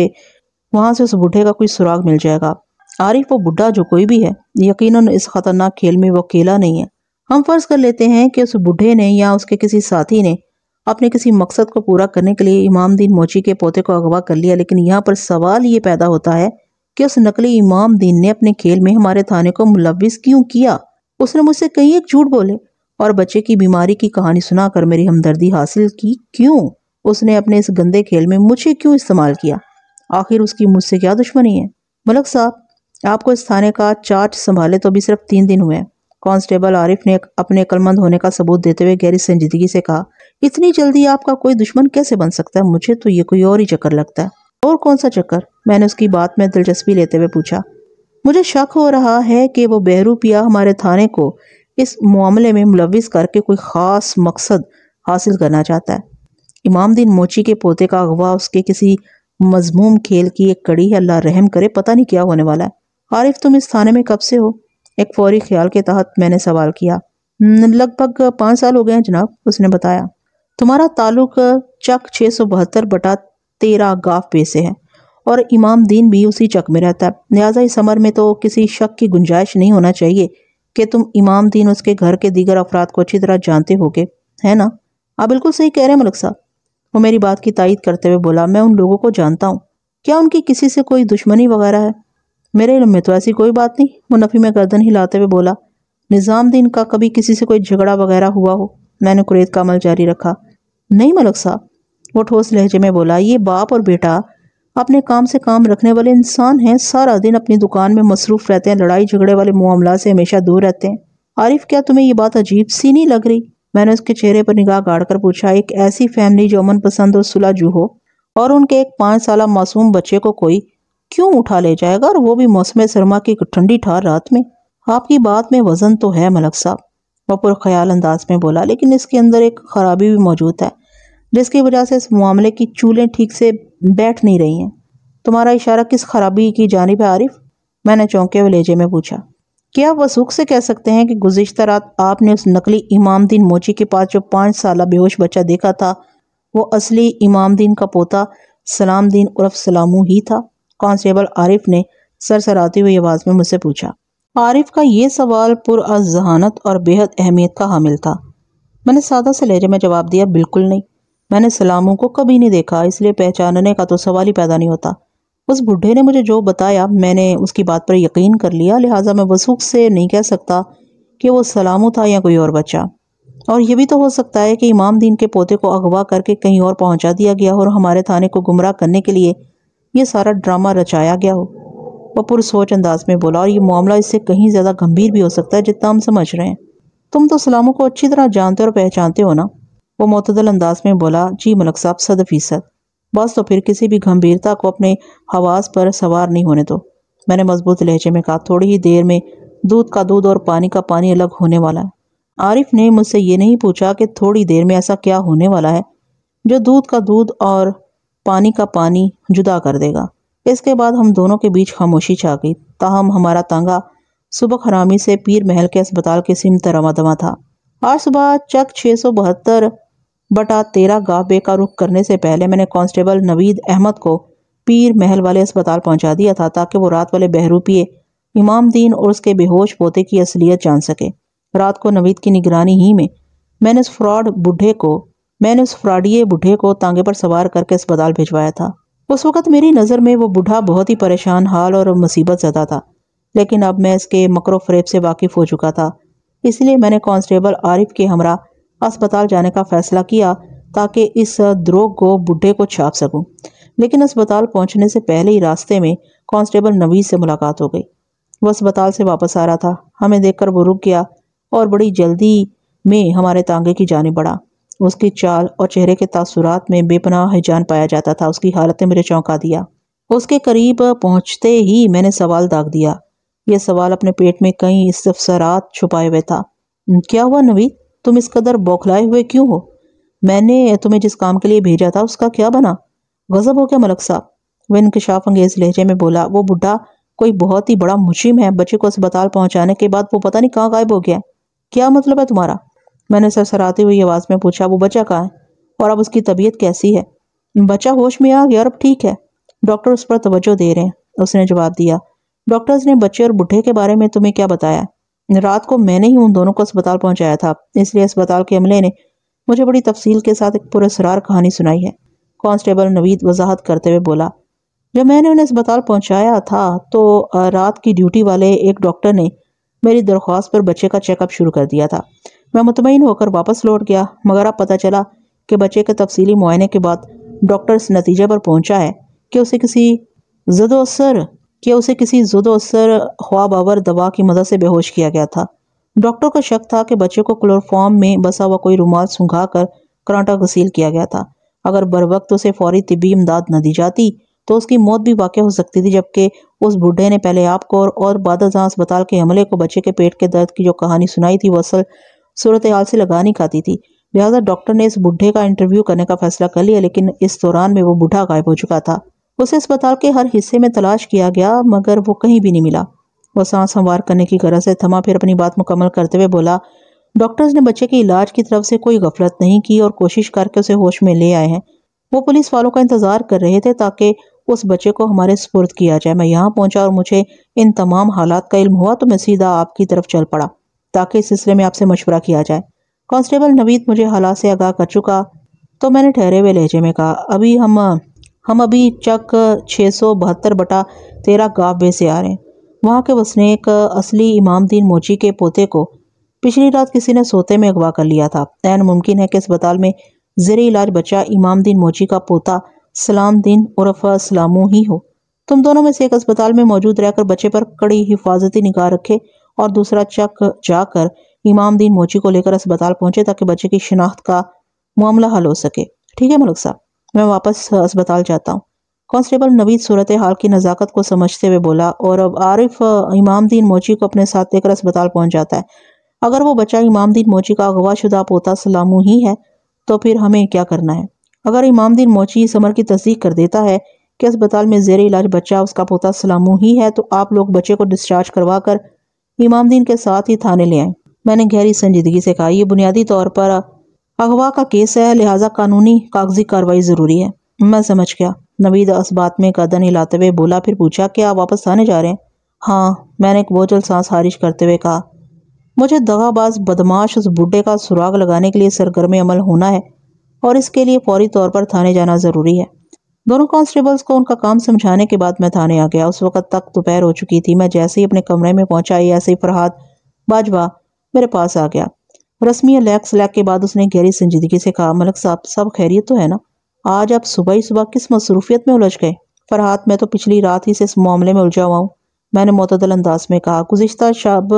वहाँ से उस बूढ़े का कोई सुराग मिल जाएगा आरिफ वो बुढ़ा जो कोई भी है यकीनन इस खतरनाक खेल में वो अकेला नहीं है हम फर्ज कर लेते हैं कि उस बुढ़े ने या उसके किसी साथी ने अपने किसी मकसद को पूरा करने के लिए इमाम दीन मोची के पोते को अगवा कर लिया लेकिन यहाँ पर सवाल ये पैदा होता है कि उस नकली इमाम दीन ने अपने खेल में हमारे थाने को मुलविस क्यों किया उसने मुझसे कहीं एक झूठ बोले और बच्चे की बीमारी की कहानी सुनाकर मेरी हमदर्दी हासिल की क्यों उसने अपने इस गंदे खेल में मुझे क्यों इस्तेमाल किया आखिर उसकी मुझसे क्या दुश्मनी है मलक साहब आपको इस थाने का चार्ज संभाले तो अभी सिर्फ तीन दिन हुए कांस्टेबल आरिफ ने अपने अकलमंद होने का सबूत देते हुए गहरी संजीदगी से कहा इतनी जल्दी आपका कोई दुश्मन कैसे बन सकता है मुझे तो ये कोई और ही चक्कर लगता है और कौन सा चक्कर मैंने उसकी बात में दिलचस्पी लेते हुए पूछा मुझे शक हो रहा है कि वो बहरू पिया हमारे थाने को इस मामले में मुलविस करके कोई ख़ास मकसद हासिल करना चाहता है इमामद्दीन मोची के पोते का अगवा उसके किसी मजमूम खेल की एक कड़ी है अल्लाह रहम करे पता नहीं क्या होने वाला है आरिफ तुम इस थाने में कब से हो एक फौरी ख्याल के तहत मैंने सवाल किया लगभग पाँच साल हो गए हैं जनाब उसने बताया तुम्हारा ताल्लुक चक छः सौ बहत्तर बटा तेरह गाफ पे से है और इमाम दीन भी उसी चक में रहता है लिहाजा इस समर में तो किसी शक की गुंजाइश नहीं होना चाहिए कि तुम इमाम दीन उसके घर के दीगर अफराद को अच्छी तरह जानते हो है ना आप बिल्कुल सही कह रहे हैं मलिक साहब वो मेरी बात की तायद करते हुए बोला मैं उन लोगों को जानता हूँ क्या उनकी किसी से कोई दुश्मनी वगैरह है मेरे इलम में तो ऐसी कोई बात नहीं मुनफी में गर्दन हिलाते हुए बोला निजाम दीन का कभी किसी से कोई झगड़ा वगैरह हुआ हो मैंने कुरेद का अमल जारी रखा नहीं मलक साहब वो ठोस लहजे में बोला ये बाप और बेटा अपने काम से काम रखने वाले इंसान हैं सारा दिन अपनी दुकान में मसरूफ़ रहते हैं लड़ाई झगड़े वाले मामला से हमेशा दूर रहते हैं आरिफ क्या तुम्हें ये बात अजीब सी नहीं लग रही मैंने उसके चेहरे पर निगाह गाड़ कर पूछा एक ऐसी फैमिली जो अमन पसंद और सुलाजू हो और उनके एक पाँच साल मासूम बच्चे को कोई क्यों उठा ले जाएगा और वो भी मौसम सरमा की ठंडी ठार रात में आपकी बात में वजन तो है मलक साहब वपुर ख्याल अंदाज में बोला लेकिन इसके अंदर एक खराबी भी मौजूद है जिसकी वजह से इस मामले की चूल्हे ठीक से बैठ नहीं रही हैं तुम्हारा इशारा किस खराबी की जानब है आरिफ मैंने चौंके हुए लहजे में पूछा क्या आप वसूख से कह सकते हैं कि गुजशत रात आपने उस नकली इमामद्दीन मोची के पास जो पाँच साल बेहोश बच्चा देखा था वो असली इमामद्दीन का पोता सलामद्दीन उर्फ सलामू ही था कांस्टेबल आरिफ ने सर सराती हुई आवाज़ में मुझसे पूछा आरिफ का ये सवाल पुरजहानत और बेहद अहमियत का हामिल था मैंने सादा से लहजे में जवाब दिया बिल्कुल नहीं मैंने सलामों को कभी नहीं देखा इसलिए पहचानने का तो सवाल ही पैदा नहीं होता उस बुढ़े ने मुझे जो बताया मैंने उसकी बात पर यकीन कर लिया लिहाजा मैं वसूख से नहीं कह सकता कि वो सलामों था या कोई और बच्चा और यह भी तो हो सकता है कि इमाम दीन के पोते को अगवा करके कहीं और पहुंचा दिया गया हो और हमारे थाने को गुमराह करने के लिए ये सारा ड्रामा रचाया गया हो वह पुरसोच अंदाज में बोला और ये मामला इससे कहीं ज़्यादा गंभीर भी हो सकता है जितना हम समझ रहे हैं तुम तो सलामों को अच्छी तरह जानते और पहचानते हो ना वो मतदल अंदाज में बोला जी मलक साहब सद फीसद बस तो फिर किसी भी गंभीरता को अपने हवास पर सवार नहीं होने दो मैंने मजबूत लहजे में कहा थोड़ी ही देर में दूध का दूध और पानी का पानी अलग होने वाला है आरिफ ने मुझसे ये नहीं पूछा कि थोड़ी देर में ऐसा क्या होने वाला है जो दूध का दूध और पानी का पानी जुदा कर देगा इसके बाद हम दोनों के बीच खामोशी छा गई ताहम हमारा तांगा सुबह हरामी से पीर महल के अस्पताल के सिमत रवा दवा था आज सुबह चक छः सौ बहत्तर आज तेरा गाह बे का रुख करने से पहले मैंने कांस्टेबल नवीद अहमद को पीर महल वाले अस्पताल पहुंचा दिया था ताकि वो रात वाले बहरू पिए इमाम दीन और उसके बेहोश पोते की असलियत जान सके रात को नवीद की निगरानी ही में मैंने उस फ्रॉड बुढ़े को मैंने उस फ्रॉडिये बुढ़े को तांगे पर सवार करके अस्पताल भिजवाया था उस वक्त मेरी नज़र में वो बूढ़ा बहुत ही परेशान हाल और मुसीबत ज़्यादा था लेकिन अब मैं इसके मकर फरेब से वाकिफ़ हो चुका था इसलिए मैंने कांस्टेबल आरिफ के हमरा अस्पताल जाने का फैसला किया ताकि इस द्रोग को बुढ़े को छाप सकूं। लेकिन अस्पताल पहुंचने से पहले ही रास्ते में कांस्टेबल नवीद से मुलाकात हो गई वह अस्पताल से वापस आ रहा था हमें देखकर वो रुक गया और बड़ी जल्दी में हमारे तांगे की जाने बढ़ा उसकी चाल और चेहरे के तासुरात में बेपनाह जान पाया जाता था उसकी हालत ने मुझे चौंका दिया उसके करीब पहुंचते ही मैंने सवाल दाग दिया यह सवाल अपने पेट में कई इस्तफसरात छुपाए हुए था क्या हुआ नवीद तुम इस कदर बौखलाए हुए क्यों हो मैंने तुम्हें जिस काम के लिए भेजा था उसका क्या बना गजब हो क्या मलक साहब वह इनकशाफ अंगेज लहजे में बोला वो बुढ़ा कोई बहुत ही बड़ा मुजिम है बच्चे को अस्पताल पहुंचाने के बाद वो पता नहीं कहाँ गायब हो गया क्या मतलब है तुम्हारा मैंने सरसराती हुई आवाज़ में पूछा वो बच्चा कहाँ है और अब उसकी तबीयत कैसी है बच्चा होश में आ गया और अब ठीक है डॉक्टर उस पर तवज्जो दे रहे हैं उसने जवाब दिया डॉक्टर्स ने बच्चे और बुढ़े के बारे में तुम्हें क्या बताया रात को मैंने ही उन दोनों को अस्पताल पहुंचाया था इसलिए अस्पताल के अमले ने मुझे बड़ी तफसील के साथ एक पुरेसरार कहानी सुनाई है कांस्टेबल नवीद वजाहत करते हुए बोला जब मैंने उन्हें अस्पताल पहुंचाया था तो रात की ड्यूटी वाले एक डॉक्टर ने मेरी दरख्वास्त पर बच्चे का चेकअप शुरू कर दिया था मैं मुतमिन होकर वापस लौट गया मगर अब पता चला कि बच्चे के तफसीली मुआयने के बाद डॉक्टर इस नतीजे पर पहुंचा है कि उसे किसी जदोसर कि उसे किसी असर ख्वाब आवर दवा की मदद से बेहोश किया गया था डॉक्टर का शक था कि बच्चे को क्लोरफॉर्म में बसा हुआ कोई रुमाल सूंघा कर करांटा गसील किया गया था अगर बर वक्त उसे फौरी तबी इमदाद न दी जाती तो उसकी मौत भी वाक़ हो सकती थी जबकि उस बुढ़े ने पहले आपको और, और बादल अस्पताल के हमले को बच्चे के पेट के दर्द की जो कहानी सुनाई थी वो असल सूरत हाल से लगा नहीं खाती थी लिहाजा डॉक्टर ने इस बुढ़े का इंटरव्यू करने का फैसला कर लिया लेकिन इस दौरान में वो बूढ़ा गायब हो चुका था उसे अस्पताल के हर हिस्से में तलाश किया गया मगर वो कहीं भी नहीं मिला वो सांस हमवार करने की गरज से थमा फिर अपनी बात मुकम्मल करते हुए बोला डॉक्टर्स ने बच्चे के इलाज की तरफ से कोई गफलत नहीं की और कोशिश करके उसे होश में ले आए हैं वो पुलिस वालों का इंतज़ार कर रहे थे ताकि उस बच्चे को हमारे सुपुर्द किया जाए मैं यहाँ पहुंचा और मुझे इन तमाम हालात का इल्म हुआ तो मैं सीधा आपकी तरफ चल पड़ा ताकि इस सिलसिले में आपसे मशवरा किया जाए कांस्टेबल नवीद मुझे हालात से आगाह कर चुका तो मैंने ठहरे हुए लहजे में कहा अभी हम हम अभी चक छः सौ बहत्तर बटा तेरह गावे में से आ रहे हैं वहाँ के वसनीक असली इमाम दीन मोची के पोते को पिछली रात किसी ने सोते में अगवा कर लिया था तैन मुमकिन है कि अस्पताल में जेर इलाज बच्चा दीन मोची का पोता सलाम दीन उर्फ सलामू ही हो तुम दोनों में से एक अस्पताल में मौजूद रहकर बच्चे पर कड़ी हिफाजती निगाह रखे और दूसरा चक जाकर इमाम दीन मोची को लेकर अस्पताल पहुंचे ताकि बच्चे की शिनाख्त का मामला हल हो सके ठीक है मलक साहब मैं वापस अस्पताल जाता हूँ कांस्टेबल नवीद सूरत हाल की नज़ाकत को समझते हुए बोला और अब आरिफ इमामदीन मोची को अपने साथ लेकर अस्पताल पहुँच जाता है अगर वो बच्चा इमामदीन मोची का अगवा पोता सलामू ही है तो फिर हमें क्या करना है अगर इमामदीन मोची इस अमर की तस्दीक कर देता है कि अस्पताल में जेर इलाज बच्चा उसका पोता सलामू ही है तो आप लोग बच्चे को डिस्चार्ज करवा कर इमामदीन के साथ ही थाने ले आए मैंने गहरी संजीदगी से कहा यह बुनियादी तौर पर अगवा का केस है लिहाजा कानूनी कागजी कार्रवाई ज़रूरी है मैं समझ गया नवीद इस बात में गर्दन हिलाते हुए बोला फिर पूछा क्या आप वापस आने जा रहे हैं हाँ मैंने एक बोझल सांस हारिश करते हुए कहा मुझे दगाबाज बदमाश उस बुढ़े का सुराग लगाने के लिए सरगर्म अमल होना है और इसके लिए फौरी तौर पर थाने जाना ज़रूरी है दोनों कांस्टेबल्स को उनका काम समझाने के बाद मैं थाने आ गया उस वक्त तक दोपहर हो चुकी थी मैं जैसे ही अपने कमरे में पहुंचा ऐसे ही फरहाद बाजवा मेरे पास आ गया रस्मी लैक्स लैक के बाद उसने गहरी संजीदगी से कहा मलक साहब सब खैरियत तो है ना आज आप सुबह ही सुबह किस मसरूफियत में उलझ गए फरहत मैं तो पिछली रात ही से इस मामले में उलझा हुआ हूँ मैंने मतदल अंदाज में कहा गुज्त शब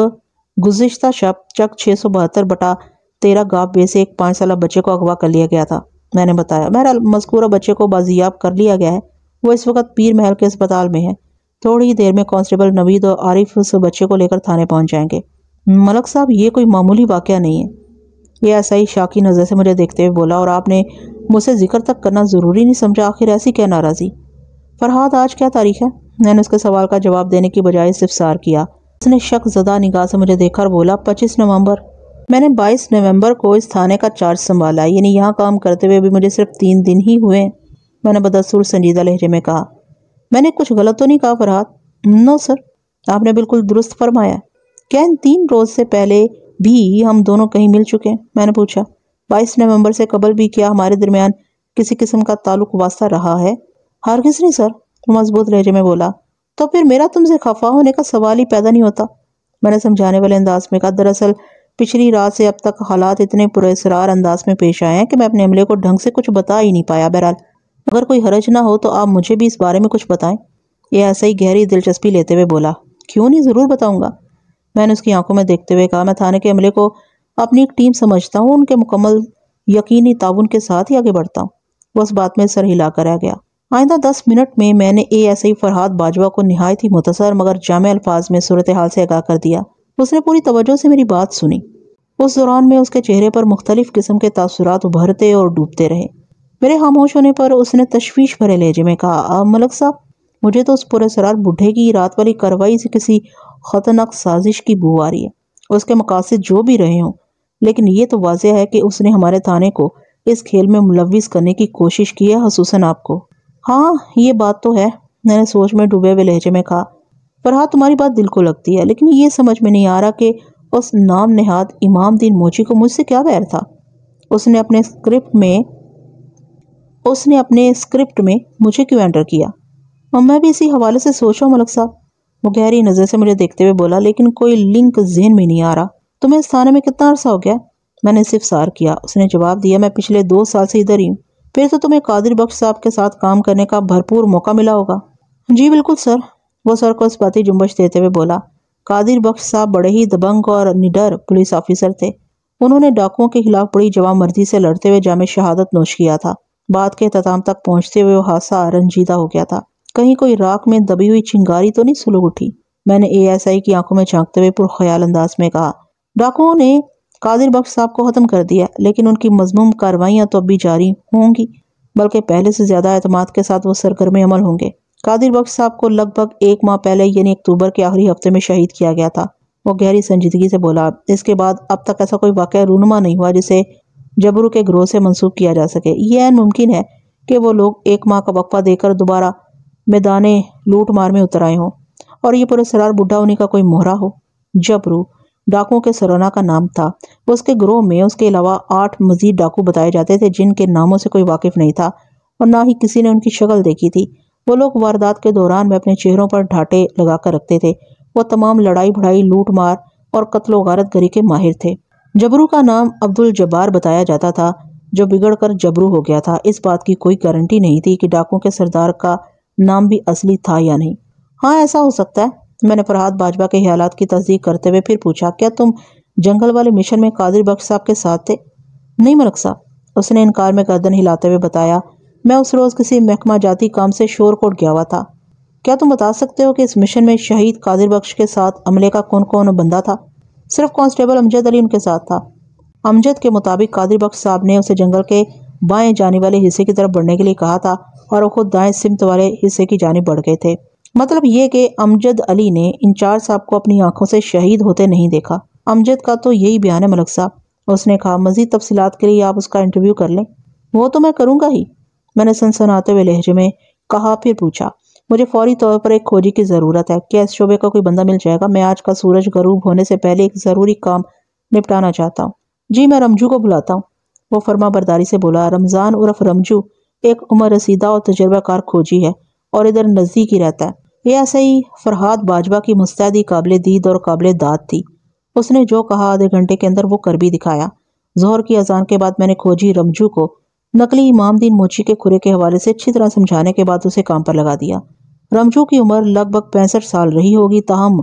गुज्त शब चक छः सौ बहत्तर बटा तेरह गाप बे से एक पाँच साल बच्चे को अगवा कर लिया गया था मैंने बताया मेरा मजकूरा बच्चे को बाजियाब कर लिया गया है वो इस वक्त पीर महल के अस्पताल में है थोड़ी देर में कांस्टेबल नवीद और आरिफ उस बच्चे को लेकर थाने पहुंच जाएंगे मलक साहब ये कोई मामूली वाक़ नहीं है ये ऐसा ही शाकी नज़र से मुझे देखते हुए बोला और आपने मुझसे जिक्र तक करना ज़रूरी नहीं समझा आखिर ऐसी क्या नाराज़ी फरहाद आज क्या तारीख है मैंने उसके सवाल का जवाब देने की बजाय सिफसार किया उसने शक ज़दा निगाह से मुझे देखा और बोला पच्चीस नवंबर मैंने बाईस नवंबर को इस थाने का चार्ज संभाला यानी यहाँ काम करते हुए भी मुझे सिर्फ तीन दिन ही हुए मैंने बदसूर संजीदा लहजे में कहा मैंने कुछ गलत तो नहीं कहा फरहाद नो सर आपने बिल्कुल दुरुस्त फरमाया कैन तीन रोज से पहले भी हम दोनों कहीं मिल चुके हैं मैंने पूछा बाईस नवंबर से कबल भी क्या हमारे दरमियान किसी किस्म का ताल्लुक वास्ता रहा है किस नहीं सर मजबूत लहजे में बोला तो फिर मेरा तुमसे खफा होने का सवाल ही पैदा नहीं होता मैंने समझाने वाले अंदाज में कहा दरअसल पिछली रात से अब तक हालात इतने पुरेसरार अंदाज में पेश आए हैं कि मैं अपने अमले को ढंग से कुछ बता ही नहीं पाया बहरहाल अगर कोई हरज ना हो तो आप मुझे भी इस बारे में कुछ बताएं ये ऐसा ही गहरी दिलचस्पी लेते हुए बोला क्यों नहीं ज़रूर बताऊंगा मैंने उसकी आंखों में देखते हुए कहा मैं थाने के अमले को अपनी एक टीम समझता हूँ उनके मुकम्मल यकीनी ताउन के साथ ही आगे बढ़ता हूँ वह उस बात में सर हिलाकर रह गया आइंदा दस मिनट में मैंने A S I Farhad Bajwa को नहायत ही मुतसर मगर जाम अल्फाज में सूरत हाल से आगाह कर दिया उसने पूरी तवज्जो से मेरी बात सुनी उस दौरान में उसके चेहरे पर मुख्तलिफ किस्म के तासुरात उभरते और डूबते रहे मेरे खामोश होने पर उसने तशवीश भरे लहजे में कहा मलक साहब मुझे तो उस सरार बूढ़े की रात वाली कार्रवाई से किसी खतरनाक साजिश की बू आ रही है उसके मकासद जो भी रहे हों लेकिन ये तो वाजह है कि उसने हमारे थाने को इस खेल में मुलविस करने की कोशिश की है खसूस आपको हाँ ये बात तो है मैंने सोच में डूबे हुए लहजे में कहा पर हाँ तुम्हारी बात दिल को लगती है लेकिन ये समझ में नहीं आ रहा कि उस नाम नेहाद इमाम दीन मोची को मुझसे क्या बैर था उसने अपने स्क्रिप्ट में उसने अपने स्क्रिप्ट में मुझे क्यों एंटर किया और मैं भी इसी हवाले से सोच रहा हूँ मलक साहब वो गहरी नज़र से मुझे देखते हुए बोला लेकिन कोई लिंक जहन में नहीं आ रहा तुम्हें इस थाने में कितना अर्सा हो गया मैंने सिर्फ सार किया उसने जवाब दिया मैं पिछले दो साल से इधर ही हूँ फिर तो तुम्हें कादिर बख्श साहब के साथ काम करने का भरपूर मौका मिला होगा जी बिल्कुल सर वो सर को इस इस्पाती जुम्बश देते हुए बोला कादिर बख्श साहब बड़े ही दबंग और निडर पुलिस ऑफिसर थे उन्होंने डाकुओं के खिलाफ बड़ी जवाब मर्जी से लड़ते हुए जाम शहादत नोश किया था बाद के अहतमाम तक पहुंचते हुए वो हादसा रंजीदा हो गया था कहीं कोई राख में दबी हुई चिंगारी तो नहीं सुलग उठी मैंने एएसआई की आंखों में झांकते हुए पुरख्याल अंदाज में कहा डाकुओं ने कादिर बख्श साहब को ख़त्म कर दिया लेकिन उनकी मजमूम कार्रवाइयाँ तो अभी जारी होंगी बल्कि पहले से ज़्यादा अतमाद के साथ वो सरगर्मी अमल होंगे कादिर बख्श साहब को लगभग एक माह पहले यानी अक्टूबर के आखिरी हफ्ते में शहीद किया गया था वो गहरी संजीदगी से बोला इसके बाद अब तक ऐसा कोई वाक़ रूनमा नहीं हुआ जिसे जबरू के ग्रोह से मनसूख किया जा सके यह मुमकिन है कि वो लोग एक माह का वक्फा देकर दोबारा मैदान लूट मार में उतर आए हों और ये पुरस्कार बुढ़ा होने का कोई मोहरा हो जबरू डाकुओं के सरोना का नाम था उसके ग्रोह में उसके अलावा आठ मजीद डाकू बताए जाते थे जिनके नामों से कोई वाकिफ नहीं था और ना ही किसी ने उनकी शक्ल देखी थी वो लोग वारदात के दौरान में अपने चेहरों पर ढाटे लगा कर रखते थे वो तमाम लड़ाई भड़ाई लूट मार और कत्लो गारत गरी के माहिर थे जबरू का नाम अब्दुल जब्बार बताया जाता था जो बिगड़ कर जबरू हो गया था इस बात की कोई गारंटी नहीं थी कि डाकुओं के सरदार का नाम भी असली था या नहीं हाँ ऐसा हो सकता है मैंने फरहाद बाजवा के हालात की तस्दीक करते हुए फिर पूछा क्या तुम जंगल वाले मिशन में कादिर बख्श साहब के साथ थे नहीं मलक साहब उसने इनकार में गर्दन हिलाते हुए बताया मैं उस रोज़ किसी महकमा जाति काम से शोर कोट गया हुआ था क्या तुम बता सकते हो कि इस मिशन में शहीद कादिर बख्श के साथ अमले का कौन कौन बंदा था सिर्फ कांस्टेबल अमजद अली उनके साथ था अमजद के मुताबिक कादिर बख्श साहब ने उसे जंगल के बाएं जाने वाले हिस्से की तरफ बढ़ने के लिए कहा था और वो खुद दाएं सिमत वाले हिस्से की जानब बढ़ गए थे मतलब ये कि अमजद अली ने इंचार्ज साहब को अपनी आंखों से शहीद होते नहीं देखा अमजद का तो यही बयान है मलक साहब उसने कहा मजीद तफसीत के लिए आप उसका इंटरव्यू कर लें वो तो मैं करूँगा ही मैंने सनसनाते हुए लहजे में कहा फिर पूछा मुझे फौरी तौर पर एक खोजी की ज़रूरत है क्या इस शोबे का कोई बंदा मिल जाएगा मैं आज का सूरज गरूब होने से पहले एक ज़रूरी काम निपटाना चाहता हूँ जी मैं रमजू को बुलाता हूँ वो फर्मा बरदारी से बोला रमज़ान उर्फ रमजू एक उम्र रसीदा और तजर्बाकार खोजी है और इधर नज़दीक ही रहता है यह ऐसे ही फरहाद बाजवा की मुस्तैदी काबिल दीद और काबिल दाद थी उसने जो कहा आधे घंटे के अंदर वो कर भी दिखाया जहर की अजान के बाद मैंने खोजी रमजू को नकली इमामदीन मोची के खुरे के हवाले से अच्छी तरह समझाने के बाद उसे काम पर लगा दिया रमजू की उम्र लगभग पैंसठ साल रही होगी ताहम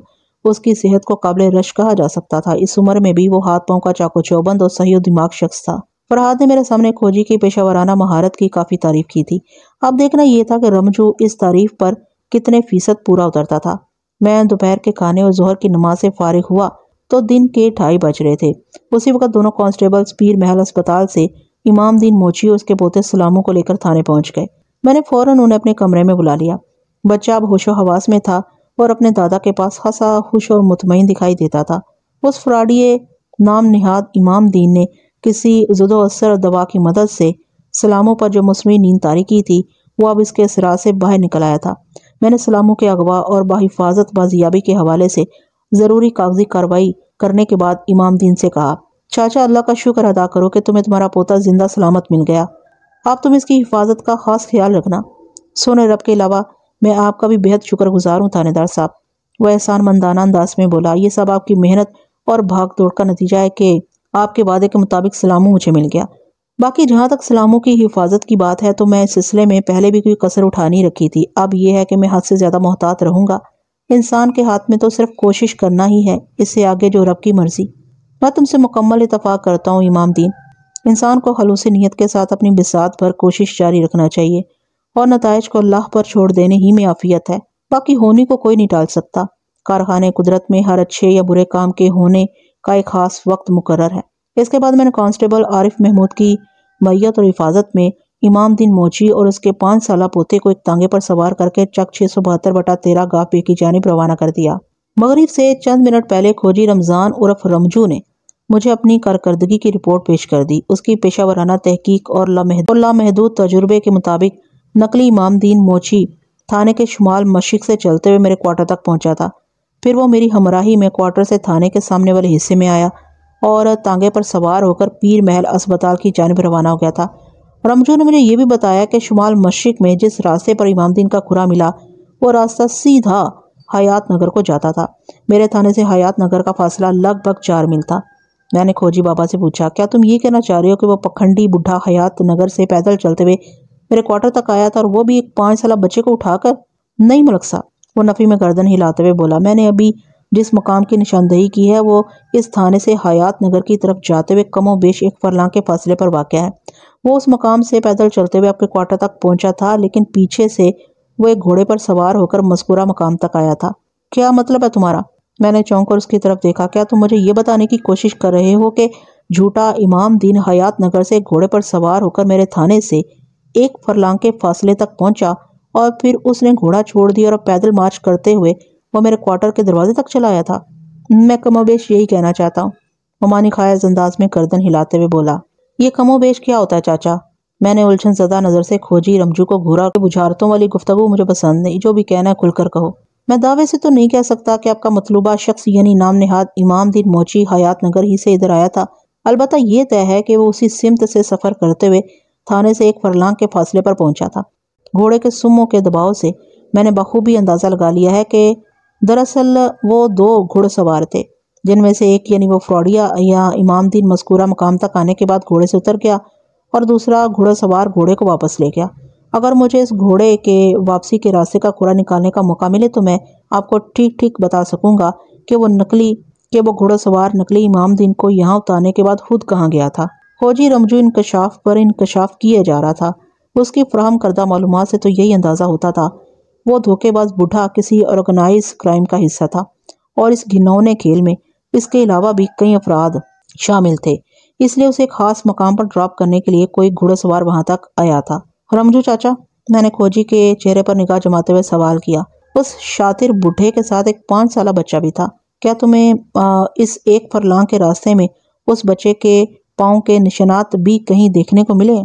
उसकी सेहत को काबिल रश कहा जा सकता था इस उम्र में भी वो हाथ पाँव का चाको चौबंद और सही दिमाग शख्स था फरहाद ने मेरे सामने खोजी की पेशा महारत की काफ़ी तारीफ की थी अब देखना यह था कि रमजू इस तारीफ पर कितने फीसद पूरा उतरता था मैं दोपहर के खाने और जहर की नमाज से फारिग हुआ तो दिन के ढाई बज रहे थे उसी वक्त दोनों कांस्टेबल्स पीर महल अस्पताल से इमाम दीन मोची और उसके पोते सलामों को लेकर थाने पहुंच गए मैंने फौरन उन्हें अपने कमरे में बुला लिया बच्चा अब होशो हवास में था और अपने दादा के पास हंसा खुश और मुतमिन दिखाई देता था उस फ्राडिये नाम निहाद इमाम दीन ने किसी जुदो असर दवा की मदद से सलामों पर जो मौसमी नींद तारी की थी वह अब इसके असरा से बाहर निकल आया था मैंने सलामों के अगवा और बाहिफाजत बाजियाबी के हवाले से ज़रूरी कागजी कार्रवाई करने के बाद इमाम दीन से कहा चाचा अल्लाह का शुक्र अदा करो कि तुम्हें तुम्हारा पोता जिंदा सलामत मिल गया आप तुम इसकी हिफाजत का खास ख्याल रखना सोने रब के अलावा मैं आपका भी बेहद शुक्रगुजार हूँ थानेदार साहब वह एहसान मंदाना अंदाज में बोला ये सब आपकी मेहनत और भाग दौड़ का नतीजा है कि आपके वादे के मुताबिक सलामों मुझे मिल गया बाकी जहाँ तक सलामों की हिफाजत की बात है तो मैं इस सिलसिले में पहले भी कोई कसर उठा नहीं रखी थी अब यह है कि मैं हद से ज़्यादा मोहतात रहूँगा इंसान के हाथ में तो सिर्फ कोशिश करना ही है इससे आगे जो रब की मर्जी मैं तुमसे मुकम्मल इतफाक़ करता हूँ इमाम दीन इंसान को खलूसी नीयत के साथ अपनी बिसात पर कोशिश जारी रखना चाहिए और नतज को अल्लाह पर छोड़ देने ही में आफियत है बाकी होने को कोई नहीं टाल सकता कारखाने कुदरत में हर अच्छे या बुरे काम के होने का एक खास वक्त मुकर है इसके बाद मैंने कांस्टेबल आरिफ महमूद की मैत और हिफाजत में इमाम दिन मोची और उसके पाँच साल पोते को एक तांगे पर सवार करके चक छः सौ बहत्तर बटा तेरह पे की जानब रवाना कर दिया मगरब से चंद मिनट पहले खोजी रमज़ान उर्फ रमजू ने मुझे अपनी कारकर्दगी की रिपोर्ट पेश कर दी उसकी पेशा वराना तहकीक और लामहदूद तजुर्बे के मुताबिक नकली इमाम दीन मोची थाने के शुमाल मशिक से चलते हुए मेरे क्वार्टर तक पहुंचा था फिर वो मेरी हमराही में क्वार्टर से थाने के सामने वाले हिस्से में आया और तांगे पर सवार होकर पीर महल अस्पताल की जानब रवाना हो गया था रमजू ने मुझे ये भी बताया कि शुमाल मशरक में जिस रास्ते पर इमामद्दीन का खुरा मिला वो रास्ता सीधा हयात नगर को जाता था मेरे थाने से हयात नगर का फासला लगभग चार मील था मैंने खोजी बाबा से पूछा क्या तुम ये कहना चाह रहे हो कि वो पखंडी बुढ़ा हयात नगर से पैदल चलते हुए मेरे क्वार्टर तक आया था और वो भी एक पाँच साल बच्चे को उठाकर नहीं मलकसा वो नफ़ी में गर्दन हिलाते हुए बोला मैंने अभी जिस मकाम की निशानदेही की है वो इस थाने से हयात नगर की तरफ जाते हुए कमो बेश एक फरलां के फासले पर वाक़ है वो उस मकाम से पैदल चलते हुए आपके क्वार्टर तक पहुंचा था लेकिन पीछे से वो एक घोड़े पर सवार होकर मस्कुरा मकाम तक आया था क्या मतलब है तुम्हारा मैंने चौंक कर उसकी तरफ देखा क्या तुम मुझे ये बताने की कोशिश कर रहे हो कि झूठा इमाम दीन हयात नगर से घोड़े पर सवार होकर मेरे थाने से एक फरलांग के फासले तक पहुंचा और फिर उसने घोड़ा छोड़ दिया और पैदल मार्च करते हुए वह मेरे क्वार्टर के दरवाजे तक चला आया था मैं कमोबेश यही कहना चाहता हूँ ममा ने अंदाज में गर्दन हिलाते हुए बोला ये कमोबेश क्या होता है चाचा मैंने उलझन ज़दा नज़र से खोजी रमजू को घूरा के बुझारतों वाली गुफ्तगु मुझे पसंद नहीं जो भी कहना है खुलकर कहो मैं दावे से तो नहीं कह सकता कि आपका मतलूबा शख्स यानी नाम नेहाद इमाम दिन मोची हयात नगर ही से इधर आया था अलबत् यह तय है कि वो उसी सिमत से सफ़र करते हुए थाने से एक फरलांग के फासले पर पहुंचा था घोड़े के सुमों के दबाव से मैंने बखूबी अंदाज़ा लगा लिया है कि दरअसल वो दो घुड़सवार थे जिनमें से एक यानी वो फ्रॉडिया या इमामद्दीन मस्कूरा मकाम तक आने के बाद घोड़े से उतर गया और दूसरा घुड़सवार घोड़े को वापस ले गया अगर मुझे इस घोड़े के वापसी के रास्ते का कूड़ा निकालने का मौका मिले तो मैं आपको ठीक ठीक बता सकूंगा कि वो नकली कि वो घुड़सवार नकली इमामद्दीन को यहाँ उतारने के बाद खुद कहाँ गया था फौजी रमजू इनकशाफ पर इनकशाफ किया जा रहा था उसकी फ्राहम करदा मालूम से तो यही अंदाज़ा होता था वो धोखेबाज बुढ़ा किसी ऑर्गेनाइज क्राइम का हिस्सा था और इस घिनौने खेल में इसके अलावा भी कई अफराद शामिल थे इसलिए उसे खास मकाम पर ड्रॉप करने के लिए कोई घुड़सवार वहां तक आया था रमजू चाचा मैंने खोजी के चेहरे पर निगाह जमाते हुए सवाल किया उस शातिर बुढ़े के साथ एक पाँच साल बच्चा भी था क्या तुम्हें आ, इस एक फरलांग के रास्ते में उस बच्चे के पाँव के निशानात भी कहीं देखने को मिले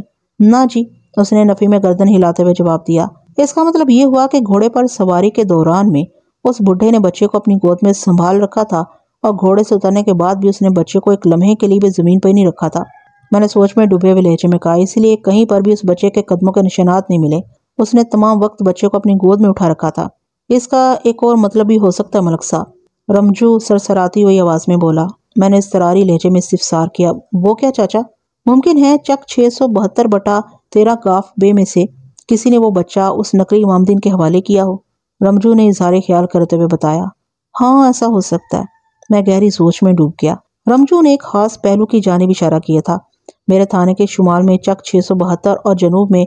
ना जी उसने नफी में गर्दन हिलाते हुए जवाब दिया इसका मतलब ये हुआ कि घोड़े पर सवारी के दौरान में उस बुढ़े ने बच्चे को अपनी गोद में संभाल रखा था और घोड़े से उतरने के बाद भी उसने बच्चे को एक लम्हे के लिए भी ज़मीन पर नहीं रखा था मैंने सोच में डूबे हुए लहजे में कहा इसलिए कहीं पर भी उस बच्चे के कदमों के निशानात नहीं मिले उसने तमाम वक्त बच्चे को अपनी गोद में उठा रखा था इसका एक और मतलब भी हो सकता है मलक साहब रमजू सरसराती हुई आवाज़ में बोला मैंने इस तरारी लहजे में इस्तार किया वो क्या चाचा मुमकिन है चक छह सौ बहत्तर बटा तेरा काफ बे में से किसी ने वो बच्चा उस नकली इमामदीन के हवाले किया हो रमजू ने इजहार ख्याल करते हुए बताया हाँ ऐसा हो सकता है मैं गहरी सोच में डूब गया रमजू ने एक खास पहलू की जानब इशारा किया था मेरे थाने के शुमाल में चक छः सौ बहत्तर और जनूब में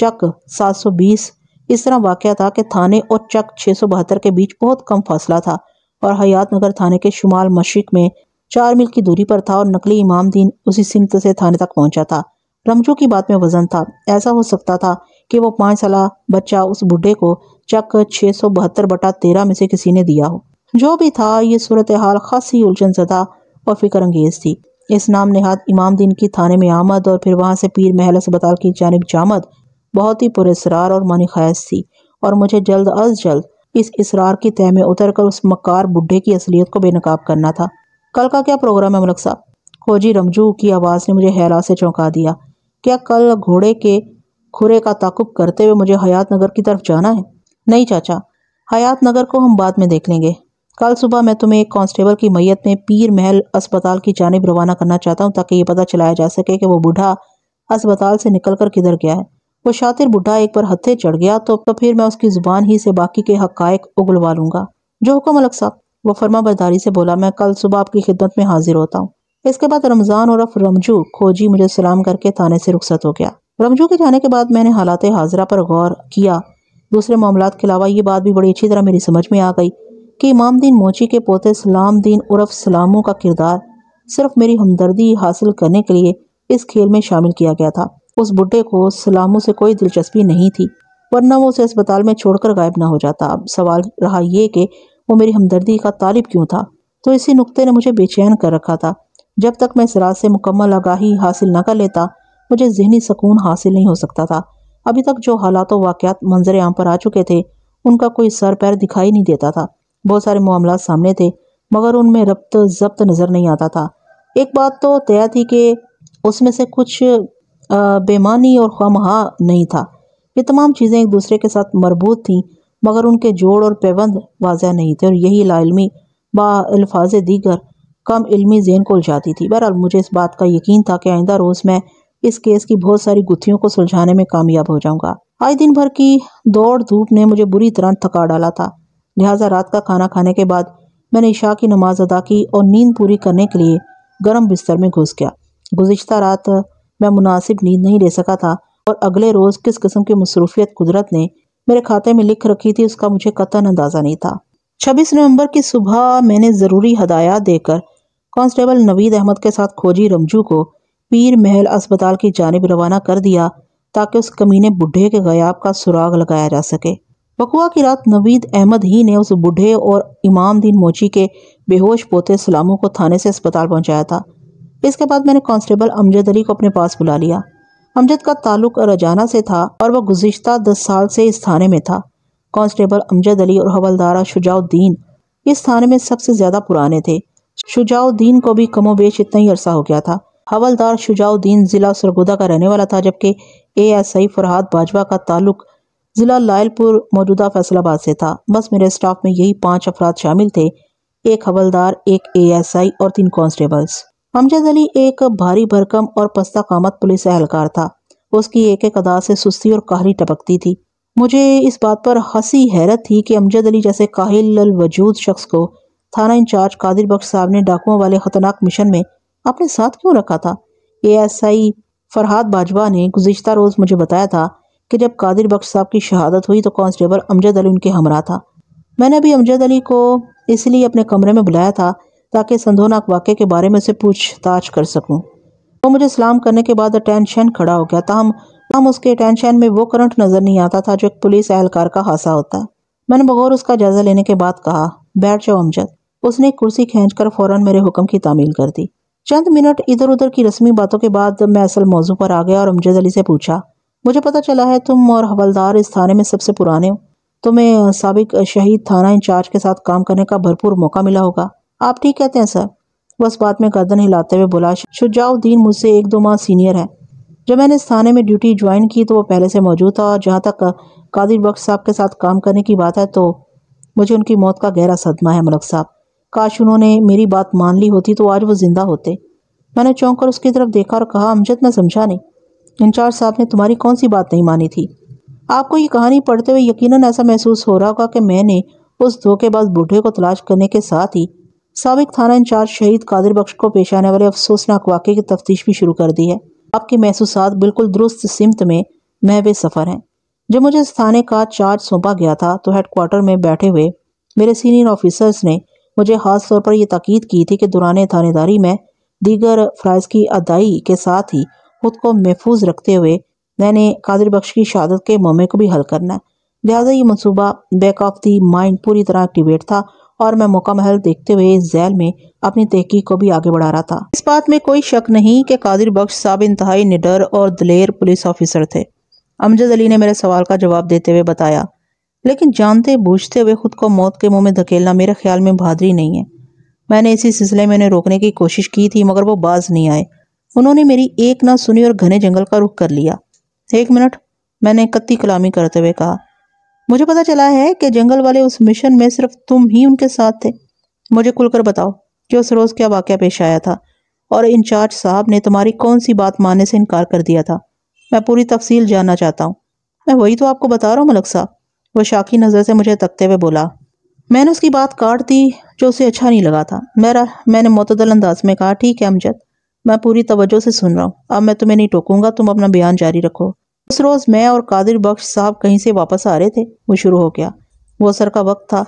चक सात सौ बीस इस तरह वाक़ था कि थाने और चक छः सौ बहत्तर के बीच बहुत कम फासला था और हयात नगर थाने के शुमाल मशरक में चार मील की दूरी पर था और नकली इमाम दीन उसी सिमत से थाने तक पहुंचा था रमजू की बात में वजन था ऐसा हो सकता था कि वो पाँच साल बच्चा उस बुढ़े को चक छः सौ बहत्तर बटा तेरह में से किसी ने दिया हो जो भी था ये सूरत हाल खासी उलझन जदा और फिक्र अंगेज थी इस नाम नेहाद इमाम दिन की थाने में आमद और फिर वहाँ से पीर महल अस्पताल की जानब जामद बहुत ही पुरस्रार और मन ख्यास थी और मुझे जल्द अज जल्द इस इसरार की तह में उतर कर उस मकार बुढ़े की असलियत को बेनकाब करना था कल का क्या प्रोग्राम है मलक साहब खोजी रमजू की आवाज़ ने मुझे हैरान से चौंका दिया क्या कल घोड़े के खुरे का ताकुब करते हुए मुझे हयात नगर की तरफ जाना है नहीं चाचा हयात नगर को हम बाद में देख लेंगे कल सुबह मैं तुम्हें एक कांस्टेबल की मैयत में पीर महल अस्पताल की जानब रवाना करना चाहता हूँ ताकि ये पता चलाया जा सके कि वो बूढ़ा अस्पताल से कर किधर गया है वो शातिर बुढ़ा एक बार हत्थे चढ़ गया तो तो फिर मैं उसकी जुबान ही से बाकी के हकायक उगलवा लूंगा जो हुक्म अलग साहब वो फर्मा बरदारी से बोला मैं कल सुबह आपकी खिदमत में हाजिर होता हूँ इसके बाद रमज़ान और रमजू खोजी मुझे सलाम करके थाने से रुखसत हो गया रमजू के जाने के बाद मैंने हालात हाजरा पर गौर किया दूसरे मामला के अलावा ये बात भी बड़ी अच्छी तरह मेरी समझ में आ गई कि इमाम दीन मोची के पोते सलाम दीन उर्फ सलामों का किरदार सिर्फ मेरी हमदर्दी हासिल करने के लिए इस खेल में शामिल किया गया था उस बुढ़े को सलामों से कोई दिलचस्पी नहीं थी वरना वो उसे अस्पताल में छोड़कर गायब ना हो जाता अब सवाल रहा यह कि वो मेरी हमदर्दी का तालिब क्यों था तो इसी नुकते ने मुझे बेचैन कर रखा था जब तक मैं सिराज से मुकम्मल आगाही हासिल न कर लेता मुझे जहनी सुकून हासिल नहीं हो सकता था अभी तक जो हालात व वाक़ात मंजर आम पर आ चुके थे उनका कोई सर पैर दिखाई नहीं देता था बहुत सारे मामला सामने थे मगर उनमें रब्त जब्त नज़र नहीं आता था एक बात तो तय थी कि उसमें से कुछ बेमानी और खमहा नहीं था ये तमाम चीज़ें एक दूसरे के साथ मरबूत थीं मगर उनके जोड़ और पैबंद वाजह नहीं थे और यही लालमी बाफाज दीगर कम इलमी जेन को उलझाती थी बहरहाल मुझे इस बात का यकीन था कि आइंदा रोज़ मैं इस केस की बहुत सारी गुत्थियों को सुलझाने में कामयाब हो जाऊंगा आज दिन भर की दौड़ धूप ने मुझे बुरी तरह थका डाला था लिहाजा रात का खाना खाने के बाद मैंने ईशा की नमाज अदा की और नींद पूरी करने के लिए गर्म बिस्तर में घुस गया गुजशत रात मैं मुनासिब नींद नहीं ले सका था और अगले रोज़ किस किस्म की मसरूफियत कुदरत ने मेरे खाते में लिख रखी थी उसका मुझे कतन अंदाज़ा नहीं था छब्बीस नवंबर की सुबह मैंने ज़रूरी हदायत देकर कांस्टेबल नवीद अहमद के साथ खोजी रमजू को पीर महल अस्पताल की जानब रवाना कर दिया ताकि उस कमीने बुढ़े के गयाब का सुराग लगाया जा सके बकुआ की रात नवीद अहमद ही ने उस बुढ़े और इमाम दीन मोची के बेहोश पोते सलामों को थाने से अस्पताल पहुंचाया था इसके बाद मैंने कांस्टेबल अमजद अली को अपने पास बुला लिया अमजद का ताल्लुक रजाना से था और वह गुज्त दस साल से इस थाने में था कांस्टेबल अमजद अली और हवलदारा शुजाउद्दीन इस थाने में सबसे ज़्यादा पुराने थे शुजाउद्दीन को भी कमोबेश इतना ही अरसा हो गया था हवलदार शुजाउद्दीन जिला सरगुदा का रहने वाला था जबकि A S I Farhad Bajwa का ताल्लुक जिला लायलपुर मौजूदा फैसलाबाद से था बस मेरे स्टाफ में यही पांच अफराद शामिल थे एक हवलदार एक ए एस आई और तीन कांस्टेबल्स अमजद अली एक भारी भरकम और पस्ता कामत पुलिस एहलकार था उसकी एक एक अदा से सुस्ती और काहली टपकती थी मुझे इस बात पर हंसी हैरत थी कि अमजद अली जैसे काहिल वजूद शख्स को थाना इंचार्ज कादिर बख्श साहब ने डाकुओं वाले खतरनाक मिशन में अपने साथ क्यों रखा था A S I Farhad Bajwa ने गुजशत रोज़ मुझे बताया था कि जब कादिर बख्श साहब की शहादत हुई तो कांस्टेबल अमजद अली उनके हमरा था मैंने अभी अमजद अली को इसलिए अपने कमरे में बुलाया था ताकि संधोनाक वाक्य के बारे में उसे पूछताछ कर सकूं। वो मुझे सलाम करने के बाद अटेंशन खड़ा हो गया हम हम उसके अटेंशन में वो करंट नज़र नहीं आता था जो एक पुलिस एहलकार का हादसा होता है मैंने बगौर उसका जायज़ा लेने के बाद कहा बैठ जाओ अमजद उसने कुर्सी खींचकर फौरन मेरे हुक्म की तामील कर दी चंद मिनट इधर उधर की रस्मी बातों के बाद मैं असल मौजू पर आ गया और अमजद अली से पूछा मुझे पता चला है तुम और हवलदार इस थाने में सबसे पुराने हो तुम्हें सबक शहीद थाना इंचार्ज के साथ काम करने का भरपूर मौका मिला होगा आप ठीक कहते हैं सर बस बात में गर्दन हिलाते हुए बोला शुजाउद्दीन मुझसे एक दो माह सीनियर है जब मैंने इस थाने में ड्यूटी ज्वाइन की तो वो पहले से मौजूद था और जहाँ तक कादिर बख्श साहब के साथ काम करने की बात है तो मुझे उनकी मौत का गहरा सदमा है मलक साहब काश उन्होंने मेरी बात मान ली होती तो आज वो जिंदा होते मैंने चौंक कर उसकी तरफ देखा और कहा अमजद मैं समझा नहीं इंचार्ज साहब ने तुम्हारी कौन सी बात नहीं मानी थी आपको ये कहानी पढ़ते हुए यकीनन ऐसा महसूस हो रहा होगा कि मैंने उस धोखेबाज बूढ़े को तलाश करने के साथ ही सबक थाना इंचार्ज शहीद कादिर बख्श को पेश आने वाले अफसोसनाक वाक्य की तफ्तीश भी शुरू कर दी है आपके महसूस बिल्कुल दुरुस्त सिमत में मैं वे सफ़र हैं जब मुझे इस थाने का चार्ज सौंपा गया था तो हेडक्वार्टर में बैठे हुए मेरे सीनियर ऑफिसर्स ने मुझे खास तौर पर यह ताकीद की थी कि दुरान थानेदारी में दीगर फ्राइज की अदाई के साथ ही खुद को महफूज रखते हुए मैंने कादिर बख्श की शहादत के मौमे को भी हल करना है लिहाजा ये मनसूबा बैक ऑफ दी माइंड पूरी तरह एक्टिवेट था और मैं मौका महल देखते हुए जैल में अपनी तहकीक को भी आगे बढ़ा रहा था इस बात में कोई शक नहीं कि कादिर बख्श साहब इंतहाई निडर और दलेर पुलिस ऑफिसर थे अमजद अली ने मेरे सवाल का जवाब देते हुए बताया लेकिन जानते बूझते हुए खुद को मौत के मुंह में धकेलना मेरे ख्याल में बहादरी नहीं है मैंने इसी सिलसिले में उन्हें रोकने की कोशिश की थी मगर वो बाज नहीं आए उन्होंने मेरी एक ना सुनी और घने जंगल का रुख कर लिया एक मिनट मैंने कत्ती कलामी करते हुए कहा मुझे पता चला है कि जंगल वाले उस मिशन में सिर्फ तुम ही उनके साथ थे मुझे खुलकर बताओ कि उस रोज़ क्या वाक्य पेश आया था और इंचार्ज साहब ने तुम्हारी कौन सी बात मानने से इनकार कर दिया था मैं पूरी तफसील जानना चाहता हूँ मैं वही तो आपको बता रहा हूँ मलक साहब वह शाकी नज़र से मुझे तकते हुए बोला मैंने उसकी बात काट दी जो उसे अच्छा नहीं लगा था मेरा मैंने मतदल अंदाज में कहा ठीक है अमजद मैं पूरी तवज्जो से सुन रहा हूँ अब मैं तुम्हें नहीं टोकूंगा तुम अपना बयान जारी रखो उस रोज़ मैं और कादिर बख्श साहब कहीं से वापस आ रहे थे वो शुरू हो गया वो असर का वक्त था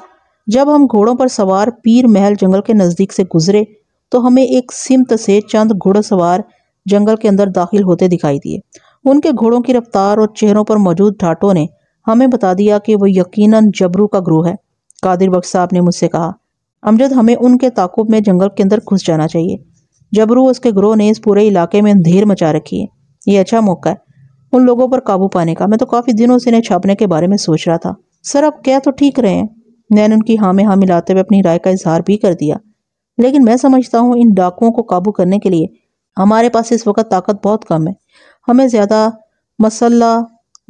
जब हम घोड़ों पर सवार पीर महल जंगल के नज़दीक से गुजरे तो हमें एक सिमत से चंद घोड़ सवार जंगल के अंदर दाखिल होते दिखाई दिए उनके घोड़ों की रफ्तार और चेहरों पर मौजूद ढाटों ने हमें बता दिया कि वो यकीनन जबरू का ग्रोह है कादिर बख्श साहब ने मुझसे कहा अमजद हमें उनके ताकुब में जंगल के अंदर घुस जाना चाहिए जबरू उसके ग्रोह ने इस पूरे इलाके में अंधेर मचा रखी है ये अच्छा मौका है उन लोगों पर काबू पाने का मैं तो काफ़ी दिनों से इन्हें छापने के बारे में सोच रहा था सर अब क्या तो ठीक रहे हैं मैंने उनकी हाँ में हाँ मिलाते हुए अपनी राय का इजहार भी कर दिया लेकिन मैं समझता हूँ इन डाकुओं को काबू करने के लिए हमारे पास इस वक्त ताकत बहुत कम है हमें ज़्यादा मसल्ला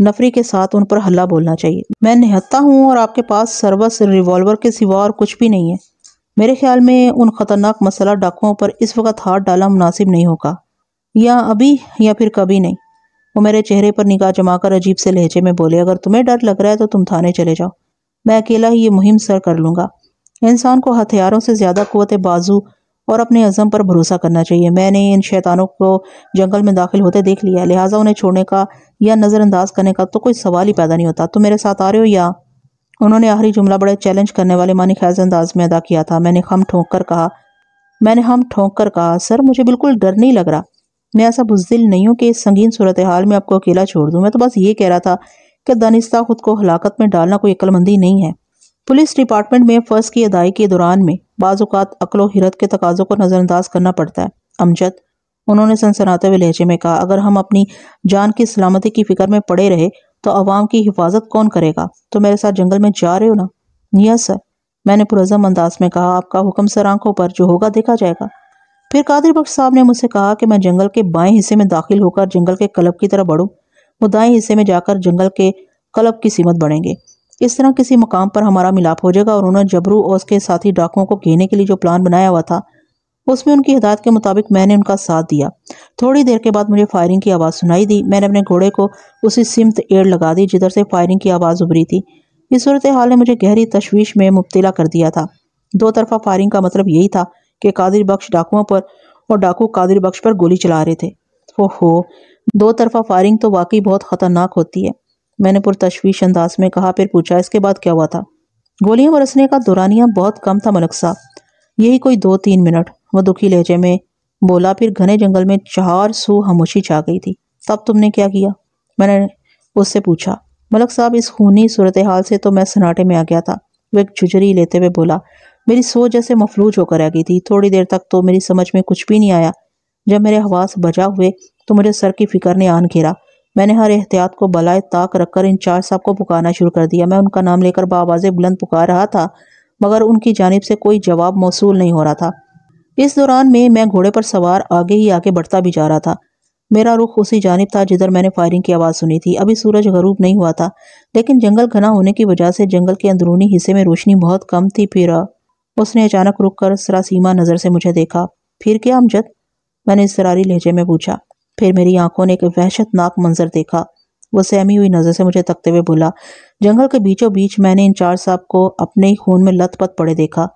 नफरी के साथ उन पर हल्ला बोलना चाहिए मैं निहत्ता हूँ और आपके पास सर्वस रिवॉल्वर के सिवा और कुछ भी नहीं है मेरे ख्याल में उन खतरनाक मसला डाकुओं पर इस वक्त हाथ डालना मुनासिब नहीं होगा या अभी या फिर कभी नहीं वो मेरे चेहरे पर निगाह जमाकर अजीब से लहजे में बोले अगर तुम्हें डर लग रहा है तो तुम थाने चले जाओ मैं अकेला ही ये मुहिम सर कर लूँगा इंसान को हथियारों से ज़्यादा कुत बाजू और अपने अज़म पर भरोसा करना चाहिए मैंने इन शैतानों को जंगल में दाखिल होते देख लिया लिहाजा उन्हें छोड़ने का या नज़रअंदाज करने का तो कोई सवाल ही पैदा नहीं होता तुम मेरे साथ आ रहे हो या उन्होंने आखिरी जुमला बड़े चैलेंज करने वाले मानी ख्याज अंदाज में अदा किया था मैंने हम ठोंक कर कहा मैंने हम ठोंक कर कहा सर मुझे बिल्कुल डर नहीं लग रहा मैं ऐसा बुजदिल नहीं हूँ कि इस संगीन सूरत हाल में आपको अकेला छोड़ दूँ मैं तो बस ये कह रहा था कि दानिस्ता खुद को हलाकत में डालना कोई अक्लमंदी नहीं है पुलिस डिपार्टमेंट में फर्ज की अदाई के दौरान में बाज़ात अकलो हिरत के तकाज़ों को नज़रअंदाज करना पड़ता है अमजद उन्होंने सनसनाते हुए लहजे में कहा अगर हम अपनी जान की सलामती की फिक्र में पड़े रहे तो आवाम की हिफाजत कौन करेगा तो मेरे साथ जंगल में जा रहे हो ना यस सर मैंने पुरजम अंदाज में कहा आपका हुक्म सर आंखों पर जो होगा देखा जाएगा फिर कादिर बख्श साहब ने मुझसे कहा कि मैं जंगल के बाएं हिस्से में दाखिल होकर जंगल के क्लब की तरफ बढ़ूँ वो दाएं हिस्से में जाकर जंगल के क्लब की सीमत बढ़ेंगे इस तरह किसी मकाम पर हमारा मिलाप हो जाएगा और उन्होंने जबरू और उसके साथी डाकुओं को घेरने के लिए जो प्लान बनाया हुआ था उसमें उनकी हिदायत के मुताबिक मैंने उनका साथ दिया थोड़ी देर के बाद मुझे फायरिंग की आवाज़ सुनाई दी मैंने अपने घोड़े को उसी सिमत एड़ लगा दी जिधर से फायरिंग की आवाज़ उभरी थी इस सूरत हाल ने मुझे गहरी तशवीश में मुबतला कर दिया था दो तरफा फायरिंग का मतलब यही था कि कादिर बख्श डाकुओं पर और डाकू कादिर बख्श पर गोली चला रहे थे ओहो दो तरफा फायरिंग तो वाकई बहुत ख़तरनाक होती है मैंने पुरतशवीश अंदाज में कहा फिर पूछा इसके बाद क्या हुआ था गोलियां बरसने का दौरानिया बहुत कम था मलक साहब यही कोई दो तीन मिनट वह दुखी लहजे में बोला फिर घने जंगल में चार सू खामोशी छा गई थी तब तुमने क्या किया मैंने उससे पूछा मलक साहब इस खूनी सूरत हाल से तो मैं सन्नाटे में आ गया था वह एक झुझरी लेते हुए बोला मेरी सोच जैसे मफलूज होकर आ गई थी थोड़ी देर तक तो मेरी समझ में कुछ भी नहीं आया जब मेरे हवास बजा हुए तो मुझे सर की फिक्र ने आन घेरा मैंने हर एहतियात को बलाए ताक रखकर इंचार्ज साहब को पुकारना शुरू कर दिया मैं उनका नाम लेकर बाबाजे बुलंद पुकार रहा था मगर उनकी जानब से कोई जवाब मौसू नहीं हो रहा था इस दौरान में मैं घोड़े पर सवार आगे ही आगे बढ़ता भी जा रहा था मेरा रुख उसी जानब था जिधर मैंने फायरिंग की आवाज़ सुनी थी अभी सूरज गरूब नहीं हुआ था लेकिन जंगल घना होने की वजह से जंगल के अंदरूनी हिस्से में रोशनी बहुत कम थी फिर उसने अचानक रुक कर सरासीमा नज़र से मुझे देखा फिर क्या अमजद मैंने इस सरारी लहजे में पूछा फिर मेरी आंखों ने एक वहशतनाक मंजर देखा वो सहमी हुई नज़र से मुझे तकते हुए बोला जंगल के बीचों बीच मैंने इंचार्ज साहब को अपने ही खून में लथपथ पड़े देखा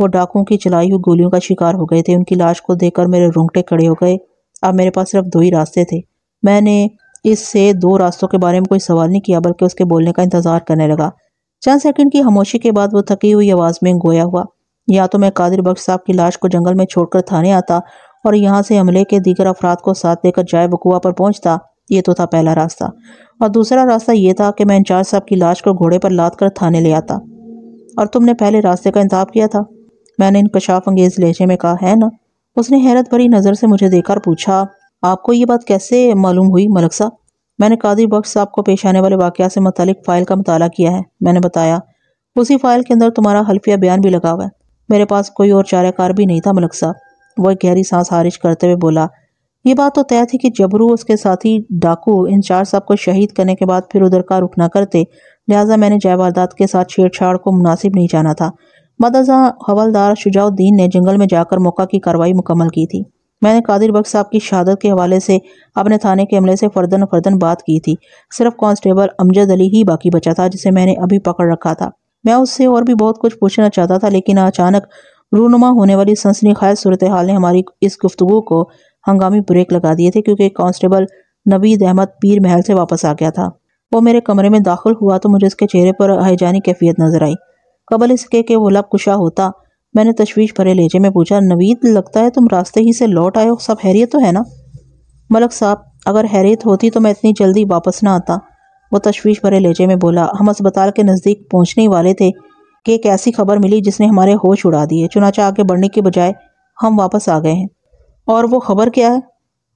वो डाकुओं की चलाई हुई गोलियों का शिकार हो गए थे उनकी लाश को देखकर मेरे रोंगटे खड़े हो गए अब मेरे पास सिर्फ दो ही रास्ते थे मैंने इससे दो रास्तों के बारे में कोई सवाल नहीं किया बल्कि उसके बोलने का इंतजार करने लगा चंद सेकंड की खामोशी के बाद वो थकी हुई आवाज़ में गोया हुआ या तो मैं कादिर बख्श साहब की लाश को जंगल में छोड़कर थाने आता और यहाँ से हमले के दीगर अफराद को साथ लेकर जाय बकुआ पर पहुँचता ये तो था पहला रास्ता और दूसरा रास्ता ये था कि मैं इंचार्ज साहब की लाश को घोड़े पर लाद कर थाने ले आता और तुमने पहले रास्ते का इंतजाम किया था मैंने इनकशाफ अंगेज लहजे में कहा है ना उसने हैरत भरी नज़र से मुझे देखा और पूछा आपको ये बात कैसे मालूम हुई मलक साहब मैंने कादिर बख्श साहब को पेश आने वाले वाक़ से मतलब फ़ाइल का मताल किया है मैंने बताया उसी फ़ाइल के अंदर तुम्हारा हल्फिया बयान भी लगा हुआ है मेरे पास कोई और चारा कार भी नहीं था मलक साहब वह गहरी सांस हारिज करते हुए बोला ये बात तो तय थी कि जबरू उसके साथी डाकू इंचार्ज साहब को शहीद करने के बाद फिर उधर का रुख न करते लिहाजा मैंने वारदात के साथ छेड़छाड़ को मुनासिब नहीं जाना था मदजा हवलदार शुजाउद्दीन ने जंगल में जाकर मौका की कार्रवाई मुकम्मल की थी मैंने कादिर बख्श साहब की शहादत के हवाले से अपने थाने के अमले से फर्दन फर्दन बात की थी सिर्फ कांस्टेबल अमजद अली ही बाकी बचा था जिसे मैंने अभी पकड़ रखा था मैं उससे और भी बहुत कुछ पूछना चाहता था लेकिन अचानक रूनुमा होने वाली सनसनी खैर सूरत हाल ने हमारी इस गुफ्तु को हंगामी ब्रेक लगा दिए थे क्योंकि कांस्टेबल नबीद अहमद पीर महल से वापस आ गया था वो मेरे कमरे में दाखिल हुआ तो मुझे उसके चेहरे पर हैजानी कैफियत नजर आई कबल इसके कि वो लब कुशा होता मैंने तशवीश भरे लेजे में पूछा नवीद लगता है तुम रास्ते ही से लौट आए हो सब हैरियत तो है ना मलक साहब अगर हैरियत होती तो मैं इतनी जल्दी वापस ना आता वो तशवीश भरे लहजे में बोला हम अस्पताल के नज़दीक पहुँचने वाले थे कि एक ऐसी खबर मिली जिसने हमारे होश उड़ा दिए चुनाचा आगे बढ़ने के बजाय हम वापस आ गए हैं और वो खबर क्या है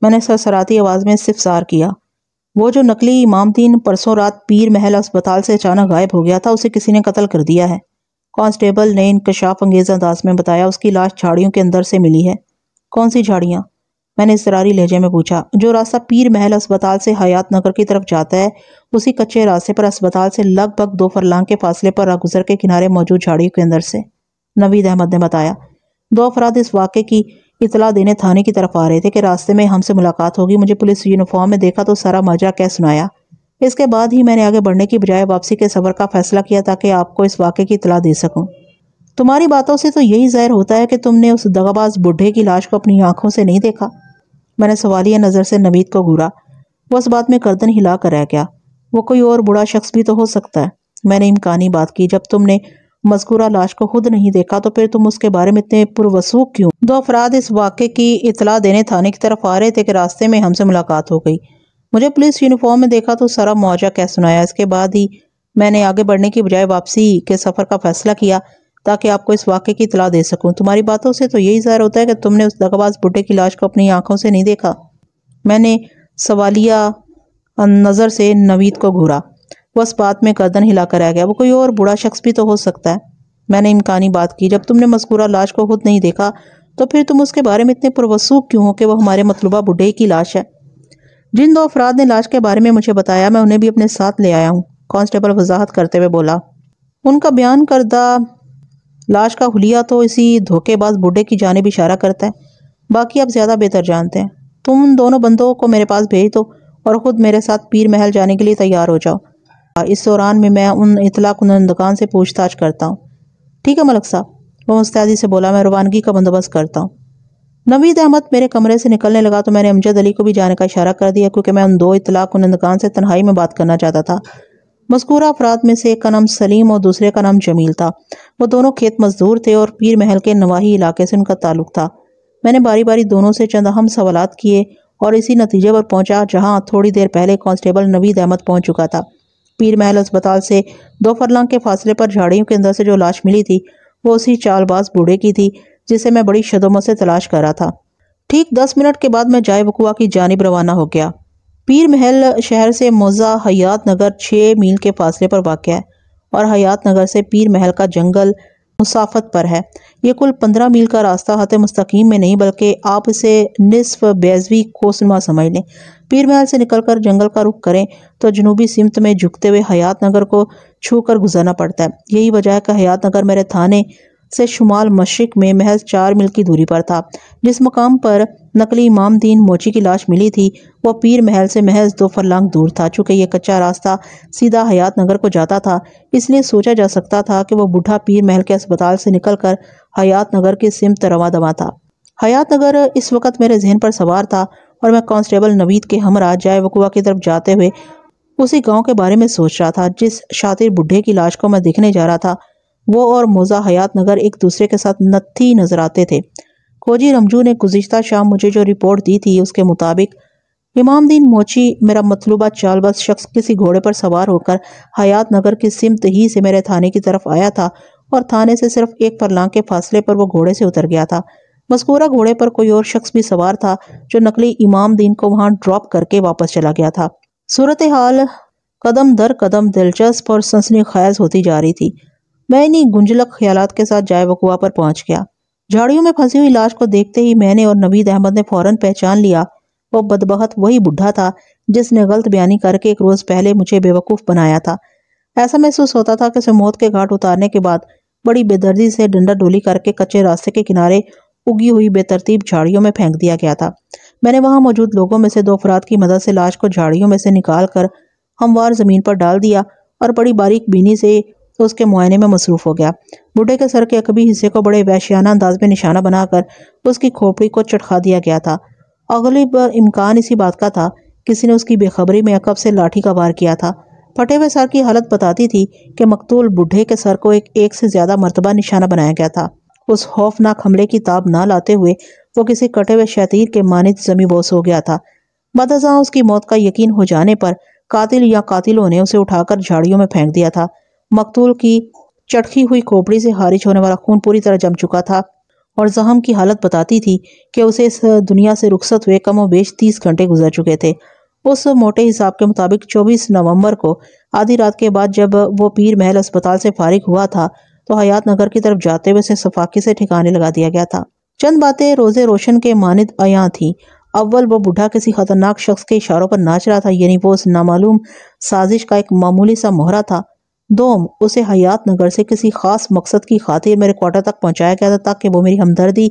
मैंने सरसराती आवाज़ में सिफसार किया वो जो नकली इमामदीन परसों रात पीर महल अस्पताल से अचानक गायब हो गया था उसे किसी ने कत्ल कर दिया है कांस्टेबल ने इंकशाफ अंगेज अंदाज में बताया उसकी लाश झाड़ियों के अंदर से मिली है कौन सी झाड़ियाँ मैंने इसरारी लहजे में पूछा जो रास्ता पीर महल अस्पताल से हयात नगर की तरफ जाता है उसी कच्चे रास्ते पर अस्पताल से लगभग दो फरलांग के फासले पर रागुजर के किनारे मौजूद झाड़ियों के अंदर से नवीद अहमद ने बताया दो अफराद इस वाक़े की इतला देने थाने की तरफ आ रहे थे कि रास्ते में हमसे मुलाकात होगी मुझे पुलिस यूनिफॉर्म में देखा तो सारा मजा कैसे सुनाया इसके बाद ही मैंने आगे बढ़ने की बजाय वापसी के सफर का फैसला किया ताकि आपको इस वाक़े की इतला दे सकूँ तुम्हारी बातों से तो यही जाहिर होता है कि तुमने उस दगाबाज बुढ़े की लाश को अपनी आंखों से नहीं देखा मैंने सवालिया नज़र से नवीद को घूरा वह उस बात में गर्दन हिला कर रह गया वो कोई और बुरा शख्स भी तो हो सकता है मैंने इम्कानी बात की जब तुमने मजकूरा लाश को खुद नहीं देखा तो फिर तुम उसके बारे में इतने पुरवसूख क्यों दो अफराद इस वाक़े की इतला देने थाने की तरफ आ रहे थे कि रास्ते में हमसे मुलाकात हो गई मुझे पुलिस यूनिफॉर्म में देखा तो सारा मुआवजा क्या सुनाया इसके बाद ही मैंने आगे बढ़ने की बजाय वापसी के सफ़र का फैसला किया ताकि आपको इस वाक़े की इतला दे सकूँ तुम्हारी बातों से तो यही ज़ाहिर होता है कि तुमने उस दगाबाज बुढ़े की लाश को अपनी आंखों से नहीं देखा मैंने सवालिया नज़र से नवीद को घूरा बस बात में गर्दन हिलाकर रह गया वो कोई और बुरा शख्स भी तो हो सकता है मैंने इम्कानी बात की जब तुमने मस्कूरा लाश को खुद नहीं देखा तो फिर तुम उसके बारे में इतने पुरवसूख क्यों हो कि वह हमारे मतलूबा बुढ़े की लाश है जिन दो अफराद ने लाश के बारे में मुझे बताया मैं उन्हें भी अपने साथ ले आया हूँ कांस्टेबल वजाहत करते हुए बोला उनका बयान करदा लाश का हुलिया तो इसी धोखेबाज बूढ़े की जानब इशारा करता है बाकी आप ज़्यादा बेहतर जानते हैं तुम दोनों बंदों को मेरे पास भेज दो और ख़ुद मेरे साथ पीर महल जाने के लिए तैयार हो जाओ इस दौरान में मैं उन इतलाक दुकान से पूछताछ करता हूँ ठीक है मलक साहब वह मुस्तैदी से बोला मैं रवानगी का बंदोबस्त करता हूँ नवीद अहमद मेरे कमरे से निकलने लगा तो मैंने अमजद अली को भी जाने का इशारा कर दिया क्योंकि मैं उन दो इतला दुकान से तन्हाई में बात करना चाहता था मस्कूरा अफराद में से एक का नाम सलीम और दूसरे का नाम जमील था वो दोनों खेत मजदूर थे और पीर महल के नवाही इलाके से उनका ताल्लुक था मैंने बारी बारी दोनों से चंद अहम सवाल किए और इसी नतीजे पर पहुंचा जहां थोड़ी देर पहले कांस्टेबल नवीद अहमद पहुंच चुका था पीर महल अस्पताल से दो फरलांग के फासले पर झाड़ियों के अंदर से जो लाश मिली थी वो उसी चालबाज बूढ़े की थी जिसे मैं बड़ी शदोमत से तलाश कर रहा था ठीक दस मिनट के बाद मैं जाय वकुआ की जानब रवाना हो गया पीर महल शहर से मोज़ा हयात नगर छः मील के फासले पर वाक़ है और हयात नगर से पीर महल का जंगल मुसाफत पर है यह कुल पंद्रह मील का रास्ता हत मस्तकीम में नहीं बल्कि आप इसे नसफ बेजवी कोसमा समझ लें पीर महल से निकलकर जंगल का रुख करें तो जनूबी सिमत में झुकते हुए हयात नगर को छू कर गुजरना पड़ता है यही वजह है कि हयात नगर मेरे थाने से शुमाल मशरक में महज चार मील की दूरी पर था जिस मकाम पर नकली इमाम दीन मोची की लाश मिली थी वह पीर महल से महज दो फरलांग दूर था चूँकि यह कच्चा रास्ता सीधा हयात नगर को जाता था इसलिए सोचा जा सकता था कि वह बूढ़ा पीर महल के अस्पताल से निकलकर हयात नगर की सिमत रवा दवा था हयात नगर इस वक्त मेरे जहन पर सवार था और मैं कांस्टेबल नवीद के हमरा जाए वकुआ की तरफ जाते हुए उसी गांव के बारे में सोच रहा था जिस शातिर बुढ़े की लाश को मैं देखने जा रहा था वो और मोज़ा हयात नगर एक दूसरे के साथ नत्थी नज़र आते थे खोजी रमजू ने गुज्तर शाम मुझे जो रिपोर्ट दी थी उसके मुताबिक इमाम दीन मोची मेरा मतलूबा चालबस शख्स किसी घोड़े पर सवार होकर हयात नगर की सिमत ही से मेरे थाने की तरफ आया था और थाने से सिर्फ एक फरलांग के फासले पर वो घोड़े से उतर गया था मस्कूरा घोड़े पर कोई और शख्स भी सवार था जो नकली इमाम दीन को वहां ड्रॉप करके वापस चला गया था सूरत हाल कदम दर कदम दिलचस्प और सनसनी खैज होती जा रही थी मैं इन्हीं गुंजलक ख्याल के साथ जायब वकुआ पर पहुंच गया झाड़ियों में फंसी हुई लाश को देखते ही मैंने और नबीद अहमद ने फौरन पहचान लिया वो बदबहत वही बुढ़ा था जिसने गलत बयानी करके एक रोज पहले मुझे बेवकूफ बनाया था ऐसा महसूस होता था कि उसे मौत के घाट उतारने के बाद बड़ी बेदर्दी से डंडा डोली करके कच्चे रास्ते के किनारे उगी हुई बेतरतीब झाड़ियों में फेंक दिया गया था मैंने वहां मौजूद लोगों में से दो अफराद की मदद से लाश को झाड़ियों में से निकाल कर हमवार जमीन पर डाल दिया और बड़ी बारीक बीनी से तो उसके मुआयने में मसरूफ़ हो गया बूढ़े के सर के अकबी हिस्से को बड़े वैशियाना अंदाज में निशाना बनाकर उसकी खोपड़ी को चटखा दिया गया था अगली इम्कान इसी बात का था किसी ने उसकी बेखबरी में अकब से लाठी का वार किया था फटे हुए सर की हालत बताती थी कि मकतूल बूढ़े के सर को एक एक से ज़्यादा मरतबा निशाना बनाया गया था उस खौफनाक हमले की ताब ना लाते हुए वो किसी कटे हुए शैतीर के मानित जमी बोस हो गया था बदजा उसकी मौत का यकीन हो जाने पर कातिल या कातिलों ने उसे उठाकर झाड़ियों में फेंक दिया था मकतूल की चटकी हुई खोपड़ी से खारिज होने वाला खून पूरी तरह जम चुका था और जहम की हालत बताती थी कि उसे इस दुनिया से रुखसत हुए कम वेश तीस घंटे गुजर चुके थे उस मोटे हिसाब के मुताबिक 24 नवंबर को आधी रात के बाद जब वो पीर महल अस्पताल से फारिग हुआ था तो हयात नगर की तरफ जाते हुए उसे सफाकी से ठिकाने लगा दिया गया था चंद बातें रोज़े रोशन के मानद अया थी अव्वल वो बूढ़ा किसी खतरनाक शख्स के इशारों पर नाच रहा था यानी वो उस नामालूम साजिश का एक मामूली सा मोहरा था दोम उसे हयात नगर से किसी खास मकसद की खातिर मेरे क्वार्टर तक पहुंचाया गया था ताकि वो मेरी हमदर्दी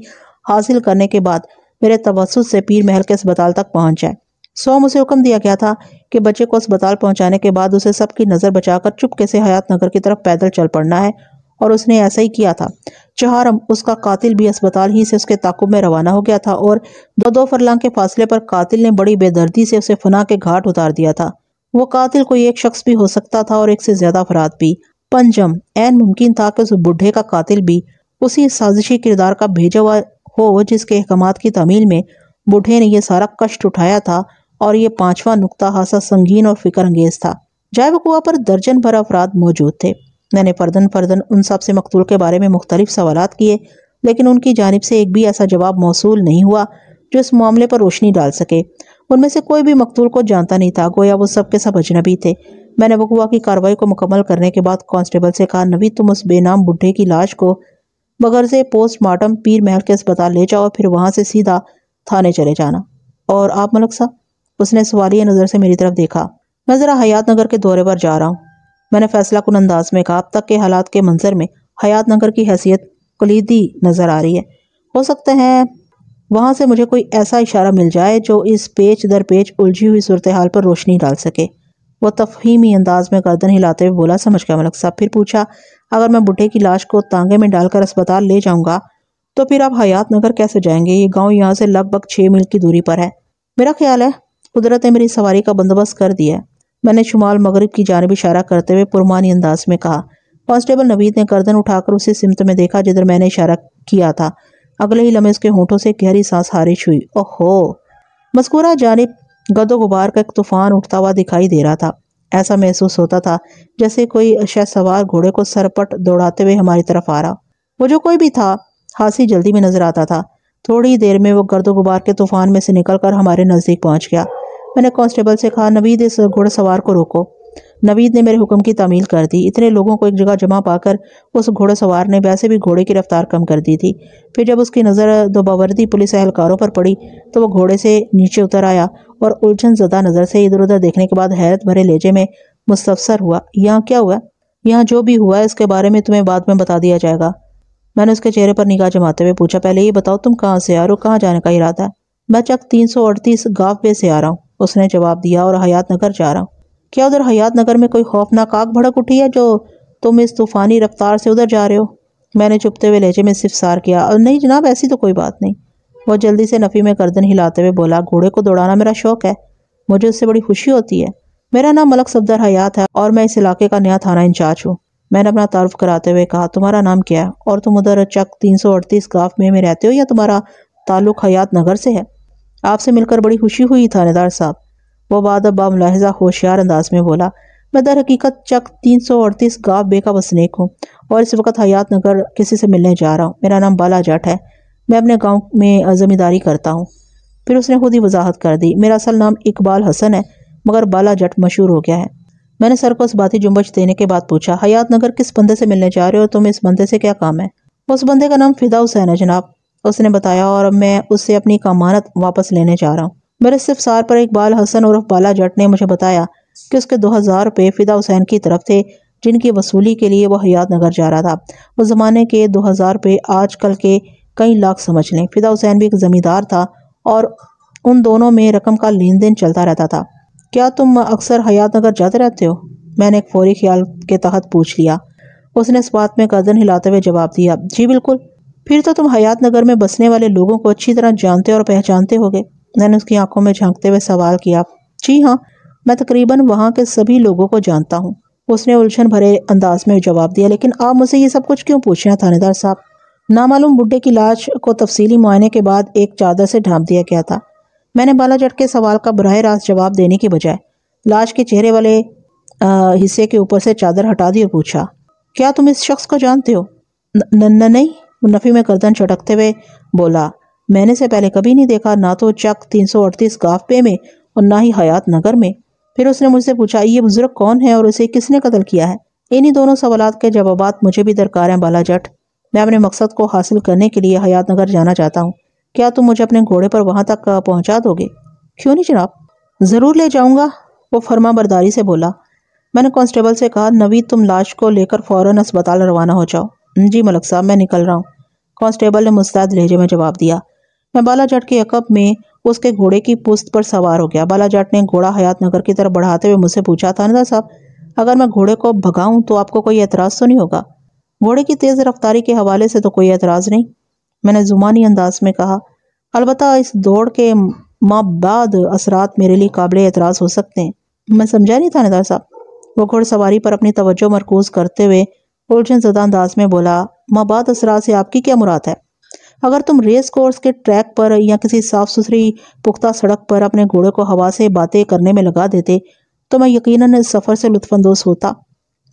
हासिल करने के बाद मेरे तवसत से पीर महल के अस्पताल तक पहुंच जाए सोम उसे हुक्म दिया गया था कि बच्चे को अस्पताल पहुंचाने के बाद उसे सबकी नज़र बचाकर चुपके से हयात नगर की तरफ पैदल चल पड़ना है और उसने ऐसा ही किया था चहारम उसका कातिल भी अस्पताल ही से उसके ताकुब में रवाना हो गया था और दो दो फरलांग के फासले पर कातिल ने बड़ी बेदर्दी से उसे फना के घाट उतार दिया था वो कातिल कोई एक शख्स भी हो सकता था और एक से ज्यादा अफराद भी पंजम एन मुमकिन था कि उस बुढ़े का कातिल भी उसी साजिशी किरदार का भेजा हुआ हो जिसके अहकाम की तमील में बुढ़े ने यह सारा कष्ट उठाया था और यह पांचवा नुकता हासा संगीन और फिक्र अंगेज था जायब कुआ पर दर्जन भर अफराद मौजूद थे मैंने फर्दन फर्दन उन सब से मकतूल के बारे में मुख्तलिफ सवाल किए लेकिन उनकी जानब से एक भी ऐसा जवाब मौसू नहीं हुआ जो इस मामले पर रोशनी डाल सके उनमें से कोई भी मकतूल को जानता नहीं था गोया वो सबके सब अजनबी थे मैंने बकुआ की कार्रवाई को मुकम्मल करने के बाद कांस्टेबल से कहा नबी तुम उस बेनाम बुढ़े की लाश को बगर से पोस्टमार्टम पीर महल के अस्पताल ले जाओ फिर वहाँ से सीधा थाने चले जाना और आप मलक साहब उसने सवालिया नज़र से मेरी तरफ देखा मैं ज़रा हयात नगर के दौरे पर जा रहा हूँ मैंने फैसला कुन अंदाज में कहा अब तक के हालात के मंजर में हयात नगर की हैसियत कलीदी नज़र आ रही है हो सकते हैं वहाँ से मुझे कोई ऐसा इशारा मिल जाए जो इस पेच दर पेच उलझी हुई सूरत हाल पर रोशनी डाल सके वह तफहीमी अंदाज में गर्दन हिलाते हुए बोला समझ गया मलक साहब फिर पूछा अगर मैं बुढ़े की लाश को तांगे में डालकर अस्पताल ले जाऊंगा तो फिर आप हयात नगर कैसे जाएंगे ये गाँव यहाँ से लगभग छः मील की दूरी पर है मेरा ख्याल है कुदरत ने मेरी सवारी का बंदोबस्त कर दिया मैंने शुमाल मगरब की जानब इशारा करते हुए पुरमानी अंदाज में कहा कांस्टेबल नवीद ने गर्दन उठाकर उसी सिमत में देखा जिधर मैंने इशारा किया था अगले ही लम्हे उसके होठों से गहरी सांस हारिश हुई ओहो मस्कुरा जानब गदो गुबार का एक तूफान उठता हुआ दिखाई दे रहा था ऐसा महसूस होता था जैसे कोई शह सवार घोड़े को सरपट दौड़ाते हुए हमारी तरफ आ रहा वो जो कोई भी था हासी जल्दी में नजर आता था थोड़ी देर में वो गर्द गुबार के तूफान में से निकलकर हमारे नज़दीक पहुंच गया मैंने कांस्टेबल से कहा नवीद इस घोड़सवार को रोको नवीद ने मेरे हुक्म की तमील कर दी इतने लोगों को एक जगह जमा पाकर उस घोड़े सवार ने वैसे भी घोड़े की रफ्तार कम कर दी थी फिर जब उसकी नज़र दो बावर्दी पुलिस एहलकारों पर पड़ी तो वह घोड़े से नीचे उतर आया और उलझन जदा नज़र से इधर उधर देखने के बाद हैरत भरे लेजे में मुस्तफसर हुआ यहाँ क्या हुआ यहाँ जो भी हुआ इसके बारे में तुम्हें बाद में बता दिया जाएगा मैंने उसके चेहरे पर निगाह जमाते हुए पूछा पहले ये बताओ तुम कहाँ से आ रहे हो कहाँ जाने का इरादा है मैं चक तीन सौ अड़तीस गाफ पे से आ रहा हूँ उसने जवाब दिया और हयात नगर जा रहा हूँ क्या उधर हयात नगर में कोई खौफनाक आग भड़क उठी है जो तुम इस तूफ़ानी रफ्तार से उधर जा रहे हो मैंने चुपते हुए लहजे में सिफसार किया और नहीं जनाब ऐसी तो कोई बात नहीं वह जल्दी से नफ़ी में गर्दन हिलाते हुए बोला घोड़े को दौड़ाना मेरा शौक़ है मुझे उससे बड़ी खुशी होती है मेरा नाम मलक सफदर हयात है और मैं इस इलाके का नया थाना इंचार्ज हूँ मैंने अपना तारफ़ कराते हुए कहा तुम्हारा नाम क्या है और तुम उधर चक तीन सौ अड़तीस ग्राफ में, में रहते हो या तुम्हारा ताल्लुक हयात नगर से है आपसे मिलकर बड़ी खुशी हुई थानेदार साहब वह बाद मुलाहिजा होशियार अंदाज में बोला मैं दर हकीकत चक तीन सौ अड़तीस गाँव बे का वसनीक हूँ और इस वक्त हयात नगर किसी से मिलने जा रहा हूँ मेरा नाम बाला जट है मैं अपने गाँव में ज़मींदारी करता हूँ फिर उसने खुद ही वजाहत कर दी मेरा असल नाम इकबाल हसन है मगर बाला जट मशहूर हो गया है मैंने सर को इस बात ही जुम्बश देने के बाद पूछा हयात नगर किस बंदे से मिलने जा रहे हो तुम्हें इस बंदे से क्या काम है उस बंदे का नाम फिदा हुसैन है जनाब उसने बताया और मैं उससे अपनी कमानत वापस लेने जा रहा हूँ मेरे सार पर इकबाल हसन उर्फ बाला जट ने मुझे बताया कि उसके दो हज़ार रुपये फ़िदा हुसैन की तरफ थे जिनकी वसूली के लिए वह हयात नगर जा रहा था उस ज़माने के दो हज़ार रुपये आज कल के कई लाख समझ लें फ़िदा हुसैन भी एक ज़मींदार था और उन दोनों में रकम का लेन देन चलता रहता था क्या तुम अक्सर हयात नगर जाते रहते हो मैंने एक फौरी ख्याल के तहत पूछ लिया उसने इस बात में गर्दन हिलाते हुए जवाब दिया जी बिल्कुल फिर तो तुम हयात नगर में बसने वाले लोगों को अच्छी तरह जानते और पहचानते होगे मैंने उसकी आंखों में झांकते हुए सवाल किया जी हाँ मैं तकरीबन वहाँ के सभी लोगों को जानता हूँ उसने उलझन भरे अंदाज में जवाब दिया लेकिन आप मुझे ये सब कुछ क्यों पूछ रहे हैं थानेदार साहब नामालूम बुढ़े की लाश को तफसीली मुआयने के बाद एक चादर से ढांप दिया गया था मैंने बालाजट के सवाल का बरह रास्त जवाब देने के बजाय लाश के चेहरे वाले आ, हिस्से के ऊपर से चादर हटा दी और पूछा क्या तुम इस शख्स को जानते हो न, न, न नहीं नफ़ी में गर्दन चटकते हुए बोला मैंने से पहले कभी नहीं देखा ना तो चक तीन सौ अड़तीस गाफपे में और ना ही हयात नगर में फिर उसने मुझसे पूछा ये बुजुर्ग कौन है और उसे किसने कत्ल किया है इन्हीं दोनों सवाल के जवाब मुझे भी दरकार हैं बाला जट मैं अपने मकसद को हासिल करने के लिए हयात नगर जाना चाहता हूँ क्या तुम मुझे अपने घोड़े पर वहाँ तक पहुँचा दोगे क्यों नहीं जनाब ज़रूर ले जाऊँगा वो फर्मा बरदारी से बोला मैंने कांस्टेबल से कहा नवीद तुम लाश को लेकर फ़ौरन अस्पताल रवाना हो जाओ जी मलक साहब मैं निकल रहा हूँ कांस्टेबल ने मुस्ताद लहजे में जवाब दिया मैं बालाजाट के यकब में उसके घोड़े की पुस्त पर सवार हो गया बालाजाट ने घोड़ा हयात नगर की तरफ बढ़ाते हुए मुझसे पूछा था थानेदार साहब अगर मैं घोड़े को भगाऊं तो आपको कोई एतराज़ तो नहीं होगा घोड़े की तेज़ रफ्तारी के हवाले से तो कोई एतराज़ नहीं मैंने जुमानी अंदाज में कहा अलबत् इस दौड़ के माँ बाद असरात मेरे लिए काबिल एतराज़ हो सकते हैं मैं समझा नहीं था थानेदार साहब वो घोड़सवारी पर अपनी तवज्जो मरकूज करते हुए उलझन जदा अंदाज में बोला माँ बाद असरात से आपकी क्या मुराद है अगर तुम रेस कोर्स के ट्रैक पर या किसी साफ सुथरी पुख्ता सड़क पर अपने घोड़े को हवा से बातें करने में लगा देते तो मैं यकीनन इस सफ़र से लुत्फानंदोज होता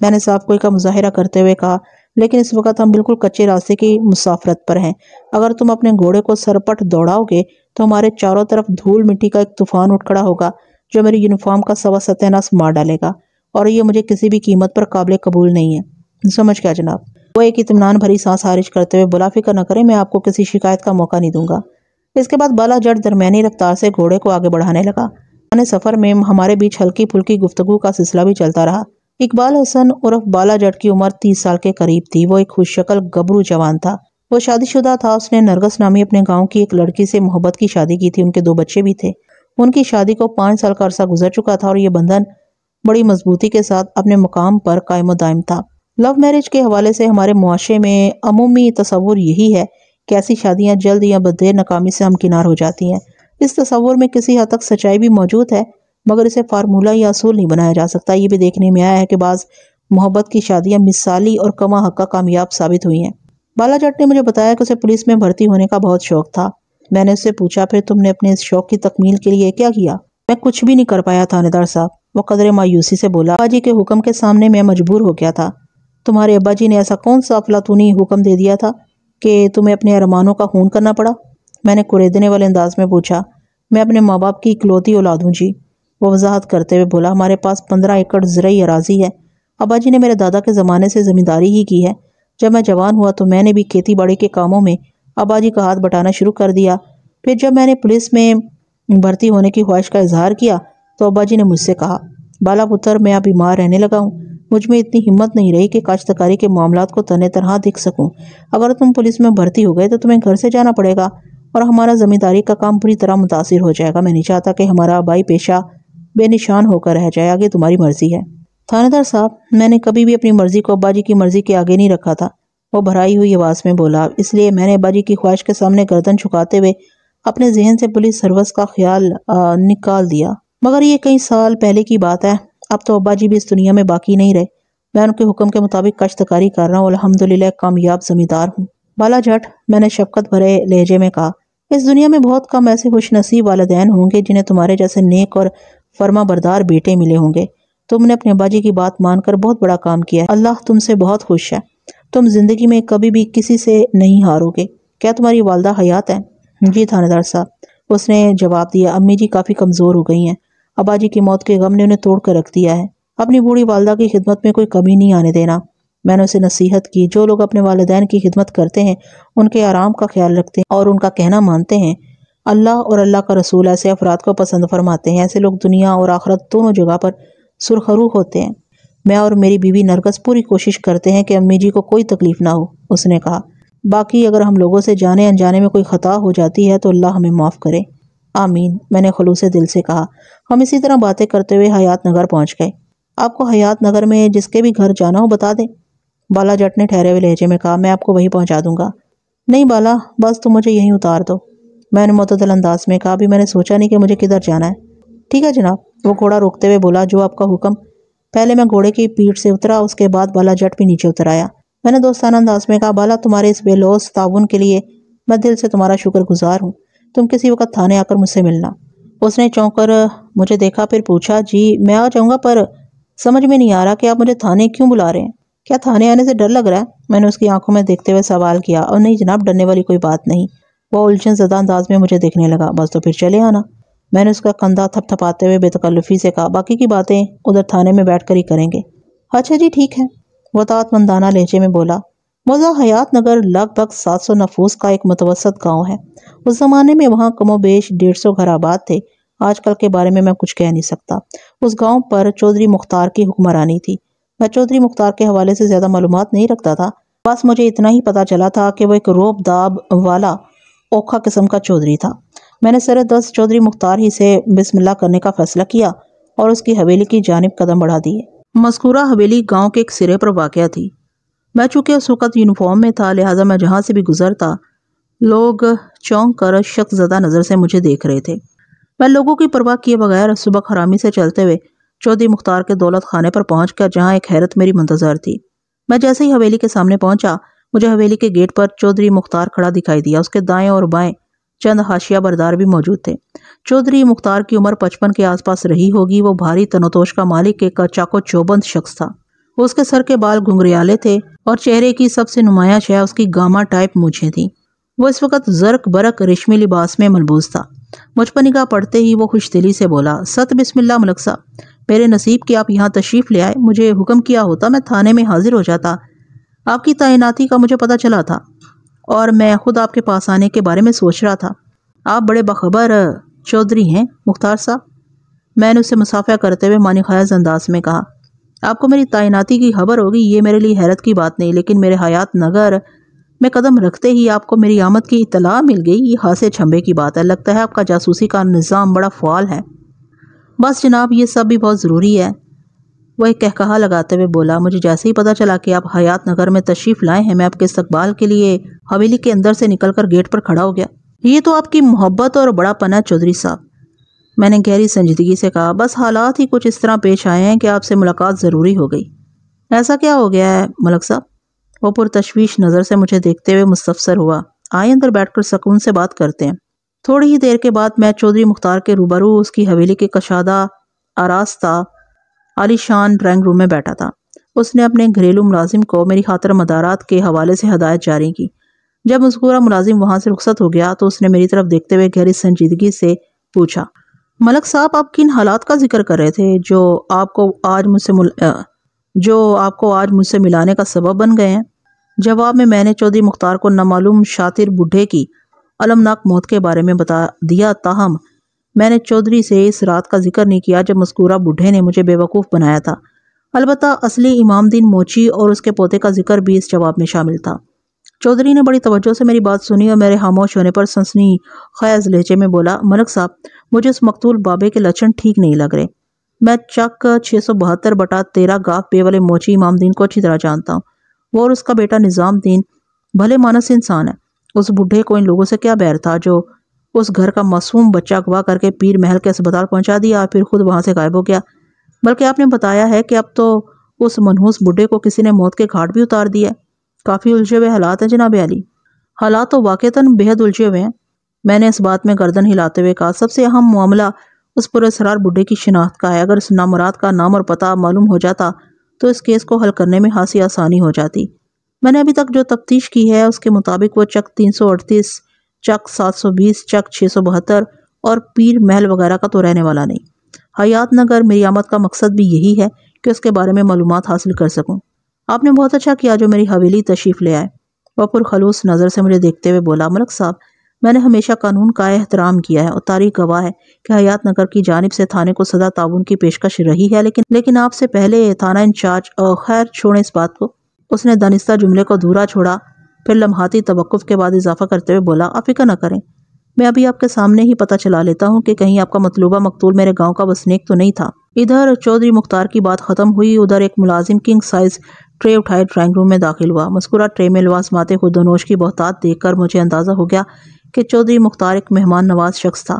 मैंने साफ कोई का मुजाहरा करते हुए कहा लेकिन इस वक्त हम बिल्कुल कच्चे रास्ते की मुसाफरत पर हैं अगर तुम अपने घोड़े को सरपट दौड़ाओगे तो हमारे चारों तरफ धूल मिट्टी का एक तूफान उठ खड़ा होगा जो मेरी यूनिफॉर्म का सवा सत्यानाश मार डालेगा और ये मुझे किसी भी कीमत पर काबिल कबूल नहीं है समझ गया जनाब वो एक इतमान भरी सांस हारिश करते हुए बोला फिक्र न करें मैं आपको किसी शिकायत का मौका नहीं दूंगा इसके बाद बाला जट दरमियानी रफ्तार से घोड़े को आगे बढ़ाने लगा अपने सफर में हमारे बीच हल्की फुल्की गुफ्तगु का सिलसिला भी चलता रहा इकबाल हसन उर्फ बाला जट की उम्र तीस साल के करीब थी वो एक खुशशक्ल गबरू जवान था वो शादीशुदा था उसने नरगस नामी अपने गांव की एक लड़की से मोहब्बत की शादी की थी उनके दो बच्चे भी थे उनकी शादी को पांच साल का अरसा गुजर चुका था और ये बंधन बड़ी मजबूती के साथ अपने मुकाम पर कायम दायम था लव मैरिज के हवाले से हमारे मुआशे में अमूमी तस्वुर यही है कि ऐसी शादियाँ जल्द या बदेर नाकामी से हमकिनार हो जाती हैं इस तस्वुर में किसी हद तक सच्चाई भी मौजूद है मगर इसे फार्मूला या असूल नहीं बनाया जा सकता ये भी देखने में आया है कि बाज़ मोहब्बत की शादियाँ मिसाली और कमा हक्का कामयाब साबित हुई हैं बाला जट ने मुझे बताया कि उसे पुलिस में भर्ती होने का बहुत शौक था मैंने उससे पूछा फिर तुमने अपने इस शौक की तकमील के लिए क्या किया मैं कुछ भी नहीं कर पाया थानेदार साहब वो कदर मायूसी से बोला बाजी के हुक्म के सामने मैं मजबूर हो गया था तुम्हारे अब्बा जी ने ऐसा कौन सा अफलातूनी हुक्म दे दिया था कि तुम्हें अपने अरमानों का खून करना पड़ा मैंने कुरेदने वाले अंदाज में पूछा मैं अपने माँ बाप की इकलौती औलाद हूँ जी वो वजाहत करते हुए बोला हमारे पास पंद्रह एकड़ ज़रूरी अराजी है अब्बा जी ने मेरे दादा के ज़माने से ज़मींदारी ही की है जब मैं जवान हुआ तो मैंने भी खेती बाड़ी के कामों में अब्बा जी का हाथ बटाना शुरू कर दिया फिर जब मैंने पुलिस में भर्ती होने की ख्वाहिश का इजहार किया तो अब्बा जी ने मुझसे कहा बाला पुत्र मैं अब बीमार रहने लगा हूँ मुझ में इतनी हिम्मत नहीं रही कि काश्तकारी के मामला को तने तरह देख सकूं अगर तुम पुलिस में भर्ती हो गए तो तुम्हें घर से जाना पड़ेगा और हमारा ज़मींदारी का काम पूरी तरह मुतासर हो जाएगा मैं नहीं चाहता कि हमारा आबाई पेशा बेनिशान होकर रह जाए आगे तुम्हारी मर्जी है थानेदार साहब मैंने कभी भी अपनी मर्जी को अब्बाजी की मर्जी के आगे नहीं रखा था वो भराई हुई आवाज़ में बोला इसलिए मैंने अब्बाजी की ख्वाहिश के सामने गर्दन झुकाते हुए अपने जहन से पुलिस सर्विस का ख्याल निकाल दिया मगर ये कई साल पहले की बात है अब तो अब्बा जी भी इस दुनिया में बाकी नहीं रहे मैं उनके हुक्म के मुताबिक कश्तकारी तो कर रहा हूँ अलहमदिल्ला कामयाब जमींदार हूँ बाला जट मैंने शफकत भरे लहजे में कहा इस दुनिया में बहुत कम ऐसे खुश नसीब वालदेन होंगे जिन्हें तुम्हारे जैसे नेक और फर्मा बरदार बेटे मिले होंगे तुमने अपने जी की बात मानकर बहुत बड़ा काम किया है अल्लाह तुमसे बहुत खुश है तुम जिंदगी में कभी भी किसी से नहीं हारोगे क्या तुम्हारी वालदा हयात है जी थानेदार साहब उसने जवाब दिया अम्मी जी काफ़ी कमज़ोर हो गई हैं अबाजी की मौत के गम ने उन्हें तोड़ कर रख दिया है अपनी बूढ़ी वालदा की खिदमत में कोई कमी नहीं आने देना मैंने उसे नसीहत की जो लोग अपने वालदेन की खिदमत करते हैं उनके आराम का ख्याल रखते हैं और उनका कहना मानते हैं अल्लाह और अल्लाह का रसूल ऐसे अफराद को पसंद फरमाते हैं ऐसे लोग दुनिया और आखरत दोनों जगह पर सुरखरू होते हैं मैं और मेरी बीवी नरगस पूरी कोशिश करते हैं कि अम्मी जी को कोई तकलीफ ना हो उसने कहा बाकी अगर हम लोगों से जाने अनजाने में कोई ख़ता हो जाती है तो अल्लाह हमें माफ़ करे आमीन मैंने खलूस दिल से कहा हम इसी तरह बातें करते हुए हयात नगर पहुंच गए आपको हयात नगर में जिसके भी घर जाना हो बता दें बाला जट ने ठहरे हुए लहजे में कहा मैं आपको वहीं पहुंचा दूंगा नहीं बाला बस तुम मुझे यहीं उतार दो मैंने मतदल अंदाज में कहा अभी मैंने सोचा नहीं कि मुझे किधर जाना है ठीक है जनाब वो घोड़ा रोकते हुए बोला जो आपका हुक्म पहले मैं घोड़े की पीठ से उतरा उसके बाद बाला जट भी नीचे उतर आया मैंने दोस्ताना अंदाज में कहा बाला तुम्हारे इस बेलोस ताउन के लिए मैं दिल से तुम्हारा शुक्रगुजार हूँ तुम किसी वक्त थाने आकर मुझसे मिलना उसने चौंक कर मुझे देखा फिर पूछा जी मैं आ जाऊँगा पर समझ में नहीं आ रहा कि आप मुझे थाने क्यों बुला रहे हैं क्या थाने आने से डर लग रहा है मैंने उसकी आंखों में देखते हुए सवाल किया और नहीं जनाब डरने वाली कोई बात नहीं वह उलझन जदा अंदाज में मुझे देखने लगा बस तो फिर चले आना मैंने उसका कंधा थपथपाते हुए बेतकल्लुफी से कहा बाकी की बातें उधर थाने में बैठ कर ही करेंगे अच्छा जी ठीक है वह मंदाना लहजे में बोला मौजा हयात नगर लगभग सात सौ नफूस का एक मुतवसत गाँव है उस ज़माने में वहाँ कमो बेश डेढ़ सौ घर आबाद थे आजकल के बारे में मैं कुछ कह नहीं सकता उस गांव पर चौधरी मुख्तार की हुक्मरानी थी मैं चौधरी मुख्तार के हवाले से ज़्यादा मालूम नहीं रखता था बस मुझे इतना ही पता चला था कि वह एक रोब दाब वाला औखा किस्म का चौधरी था मैंने सर दस चौधरी मुख्तार ही से बिस्मिल्ला करने का फैसला किया और उसकी हवेली की जानब कदम बढ़ा दिए मस्कूरा हवेली गांव के एक सिरे पर वाक़ थी मैं चूँकि उस वक़्त यूनिफॉर्म में था लिहाजा मैं जहाँ से भी गुजरता लोग चौंक कर शक ज़दा नज़र से मुझे देख रहे थे मैं लोगों की परवाह किए बगैर सुबह हरामी से चलते हुए चौधरी मुख्तार के दौलत खाने पर पहुँच कर जहाँ एक हैरत मेरी मंतजर थी मैं जैसे ही हवेली के सामने पहुँचा मुझे हवेली के गेट पर चौधरी मुख्तार खड़ा दिखाई दिया उसके दाएँ और बाएँ चंद हाशिया बरदार भी मौजूद थे चौधरी मुख्तार की उम्र पचपन के आसपास रही होगी वो भारी तनोतोश का मालिक एक चाको चौबंद शख्स था उसके सर के बाल घुंघरियाले थे और चेहरे की सबसे नुमाया शह उसकी गामा टाइप मूछे थीं वो इस वक्त जरक बरक रेशमी लिबास में मलबूस था मुझ पर निगाह ही वो खुश दिली से बोला सत बिस्मिल्ला मलक साहब मेरे नसीब के आप यहाँ तशरीफ़ ले आए मुझे हुक्म किया होता मैं थाने में हाजिर हो जाता आपकी तैनाती का मुझे पता चला था और मैं खुद आपके पास आने के बारे में सोच रहा था आप बड़े बखबर चौधरी हैं मुख्तार साहब मैंने उसे मुसाफिया करते हुए मानी मानिक अंदाज में कहा आपको मेरी तैनाती की खबर होगी ये मेरे लिए हैरत की बात नहीं लेकिन मेरे हयात नगर में कदम रखते ही आपको मेरी आमद की इतला मिल गई ये खासे छंबे की बात है लगता है आपका जासूसी का निज़ाम बड़ा फाल है बस जनाब ये सब भी बहुत ज़रूरी है वह कहकहा लगाते हुए बोला मुझे जैसे ही पता चला कि आप हयात नगर में तशरीफ़ लाए हैं मैं आपके इस्तबाल के लिए हवेली के अंदर से निकलकर गेट पर खड़ा हो गया ये तो आपकी मोहब्बत और बड़ा पना चौधरी साहब मैंने गहरी संजीदगी से कहा बस हालात ही कुछ इस तरह पेश आए हैं कि आपसे मुलाकात ज़रूरी हो गई ऐसा क्या हो गया है मलक साहब वो पुरतश्वीश नज़र से मुझे देखते हुए मुस्तफसर हुआ आए अंदर बैठकर सकून से बात करते हैं थोड़ी ही देर के बाद मैं चौधरी मुख्तार के रूबरू उसकी हवेली के कशादा आरास्ता आलिशान ड्राइंग रूम में बैठा था उसने अपने घरेलू मुलाजिम को मेरी खातर मदारात के हवाले से हदायत जारी की जब मजकूरा मुलाजिम वहाँ से रुखसत हो गया तो उसने मेरी तरफ देखते हुए गहरी संजीदगी से पूछा मलक साहब आप किन हालात का जिक्र कर रहे थे जो आपको आज मुझसे जो आपको आज मुझसे मिलाने का सबब बन गए हैं जवाब में मैंने चौधरी मुख्तार को नामालूम शातिर बुढ़े की अलमनाक मौत के बारे में बता दिया ताहम मैंने चौधरी से इस रात का जिक्र नहीं किया जब मस्कूरा बुढ़े ने मुझे बेवकूफ़ बनाया था अलबत् असली इमाम दीन मोची और उसके पोते का जिक्र भी इस जवाब में शामिल था चौधरी ने बड़ी तवज्जो से मेरी बात सुनी और मेरे खामोश होने पर सनसनी खैज लहजे में बोला मलक साहब मुझे उस मकतूल बाबे के लक्षण ठीक नहीं लग रहे मैं चक छः सौ बहत्तर बटा तेरह गाफ पे वाले मोची इमामदीन को अच्छी तरह जानता हूँ वो और उसका बेटा निज़ामदीन भले मानस इंसान है उस बुढे को इन लोगों से क्या बैर था जो उस घर का मासूम बच्चा अगवा करके पीर महल के अस्पताल पहुंचा दिया और फिर खुद वहां से गायब हो गया बल्कि आपने बताया है कि अब तो उस मनहूस बुढे को किसी ने मौत के घाट भी उतार दिया काफ़ी उलझे हुए हालात हैं जनाब अली हालात तो वाक़ता बेहद उलझे हुए हैं मैंने इस बात में गर्दन हिलाते हुए कहा सबसे अहम मामला उस पुरेसरार बुढ़े की शिनाख्त का है अगर इस नामुराद का नाम और पता मालूम हो जाता तो इस केस को हल करने में हासी आसानी हो जाती मैंने अभी तक जो तफ्तीश की है उसके मुताबिक वो चक तीन सौ अड़तीस चक सात सौ बीस चक छः सौ बहत्तर और पीर महल वगैरह का तो रहने वाला नहीं हयात नगर मेरी आमद का मकसद भी यही है कि उसके बारे में मालूम हासिल कर सकूँ आपने बहुत अच्छा किया जो मेरी हवेली तशरीफ़ ले आए वह पुरखलूस नज़र से मुझे देखते हुए बोला मलक साहब मैंने हमेशा कानून का एहतराम किया है और तारीख गवाह है कि हयात नगर की जानब से थाने को सदा ताउन की पेशकश रही है लेकिन लेकिन आपसे पहले थाना इंचार्ज और खैर छोड़े इस बात को उसने दानिस्ता जुमले को अधूरा छोड़ा फिर लम्हाती तवक़ के बाद इजाफा करते हुए बोला आप फिक्र न करें मैं अभी आपके सामने ही पता चला लेता हूँ कि कहीं आपका मतलूबा मकतूल मेरे गांव का बसनेक तो नहीं था इधर चौधरी मुख्तार की बात ख़त्म हुई उधर एक मुलाजिम किंग साइज ट्रे उठाए ड्राइंग रूम में दाखिल हुआ मस्कुरा ट्रे में लवाजमात खुदोनोश की देख देखकर मुझे अंदाज़ा हो गया कि चौधरी मुख्तार एक मेहमान नवाज शख्स था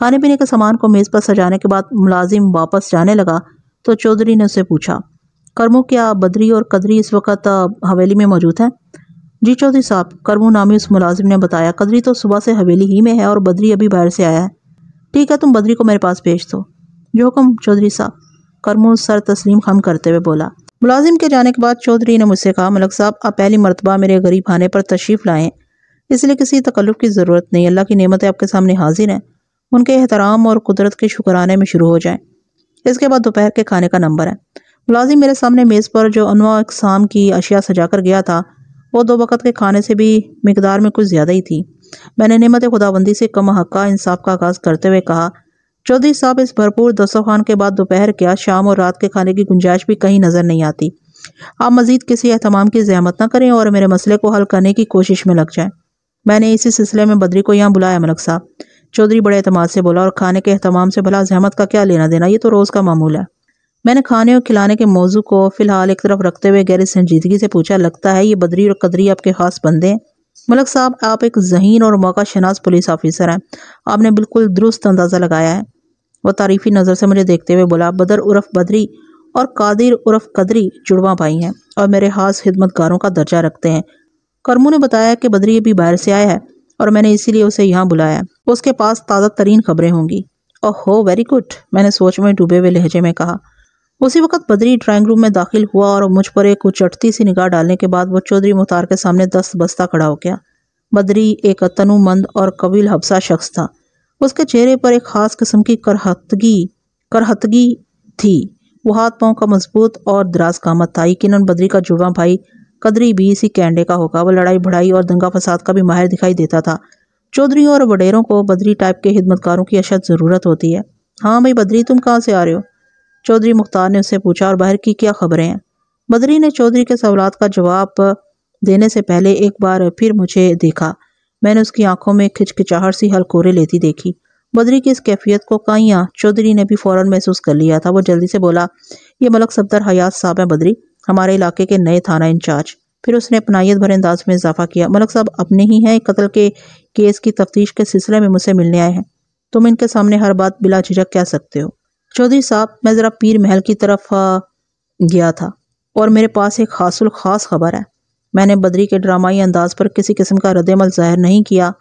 खाने पीने के सामान को मेज़ पर सजाने के बाद मुलाजिम वापस जाने लगा तो चौधरी ने उसे पूछा करमू क्या बदरी और कदरी इस वक्त हवेली में मौजूद हैं जी चौधरी साहब करमू नामी उस मुलाजिम ने बताया कदरी तो सुबह से हवेली ही में है और बदरी अभी बाहर से आया है ठीक है तुम बदरी को मेरे पास भेज दो जो हुक्म चौधरी साहब करमू सर तस्लीम खम करते हुए बोला मुलाजिम के जाने के बाद चौधरी ने मुझसे कहा मलक साहब आप पहली मरतबा मेरे गरीब खाने पर तशरीफ़ लाएँ इसलिए किसी तकल्लुफ़ की ज़रूरत नहीं अल्लाह की नेमतें आपके सामने हाजिर हैं उनके एहतराम और कुदरत के शुक्राने में शुरू हो जाएं इसके बाद दोपहर के खाने का नंबर है मुलाजिम मेरे सामने मेज़ पर जो अनवा अकसाम की अशिया सजा कर गया था वो दो वक़्त के खाने से भी मकदार में कुछ ज़्यादा ही थी मैंने नमत खुदाबंदी से कम हक्का इंसाफ का आगाज़ करते हुए कहा चौधरी साहब इस भरपूर दस्तरखान के बाद दोपहर क्या शाम और रात के खाने की गुंजाइश भी कहीं नज़र नहीं आती आप मजीद किसी अहतमाम की जहमत ना करें और मेरे मसले को हल करने की कोशिश में लग जाएं मैंने इसी सिलसिले में बदरी को यहाँ बुलाया मलक साहब चौधरी बड़े अहतमाद से बोला और खाने के अहतमाम से भला जहमत का क्या लेना देना ये तो रोज़ का मामूल है मैंने खाने और खिलाने के मौजू को फ़िलहाल एक तरफ रखते हुए गैर संजीदगी से पूछा लगता है ये बदरी और कदरी आपके खास बंदे हैं मलक साहब आप एक जहीन और मौका शनाज पुलिस ऑफिसर हैं आपने बिल्कुल दुरुस्त अंदाज़ा लगाया है वह तारीफ़ी नज़र से मुझे देखते हुए बोला बदर उर्फ बदरी और कादिर उर्फ कदरी जुड़वा भाई हैं और मेरे खास खिदमतगारों का दर्जा रखते हैं करमू ने बताया कि बदरी भी बाहर से आया है और मैंने इसीलिए उसे यहाँ बुलाया उसके पास ताज़ा तरीन खबरें होंगी ओह हो वेरी गुड मैंने सोच में डूबे हुए लहजे में कहा उसी वक्त बदरी ड्राइंग रूम में दाखिल हुआ और मुझ पर एक उचटती सी निगाह डालने के बाद वो चौधरी मुतार के सामने दस्त बस्ता खड़ा हो गया बदरी एक तनुमंद और कबील हफ्सा शख्स था उसके चेहरे पर एक खास किस्म की करहतगी करहतगी थी वो हाथ पाँव का मजबूत और दराज कामत था यकीन बदरी का जुड़वा भाई कदरी भी इसी कैंडे का होगा वह लड़ाई भड़ाई और दंगा फसाद का भी माहिर दिखाई देता था चौधरी और वडेरों को बदरी टाइप के खिदमतकारों की अशद ज़रूरत होती है हाँ भाई बदरी तुम कहाँ से आ रहे हो चौधरी मुख्तार ने उससे पूछा और बाहर की क्या खबरें हैं बदरी ने चौधरी के सवाल का जवाब देने से पहले एक बार फिर मुझे देखा मैंने उसकी आंखों में खिचखिचाहट सी हलकोरे लेती देखी बदरी की इस कैफियत को काइया चौधरी ने भी फौरन महसूस कर लिया था वो जल्दी से बोला ये मलक सफदर हयात साहब हैं बदरी हमारे इलाके के नए थाना इंचार्ज फिर उसने अपनाइत भरे अंदाज में इजाफा किया मलक साहब अपने ही हैं कत्ल के केस की तफ्तीश के सिलसिले में मुझसे मिलने आए हैं तुम इनके सामने हर बात बिला झिझक कह सकते हो चौधरी साहब मैं ज़रा पीर महल की तरफ गया था और मेरे पास एक खासुल खास खबर है मैंने बदरी के ड्रामाई अंदाज पर किसी किस्म का रद्दमल जाहिर नहीं किया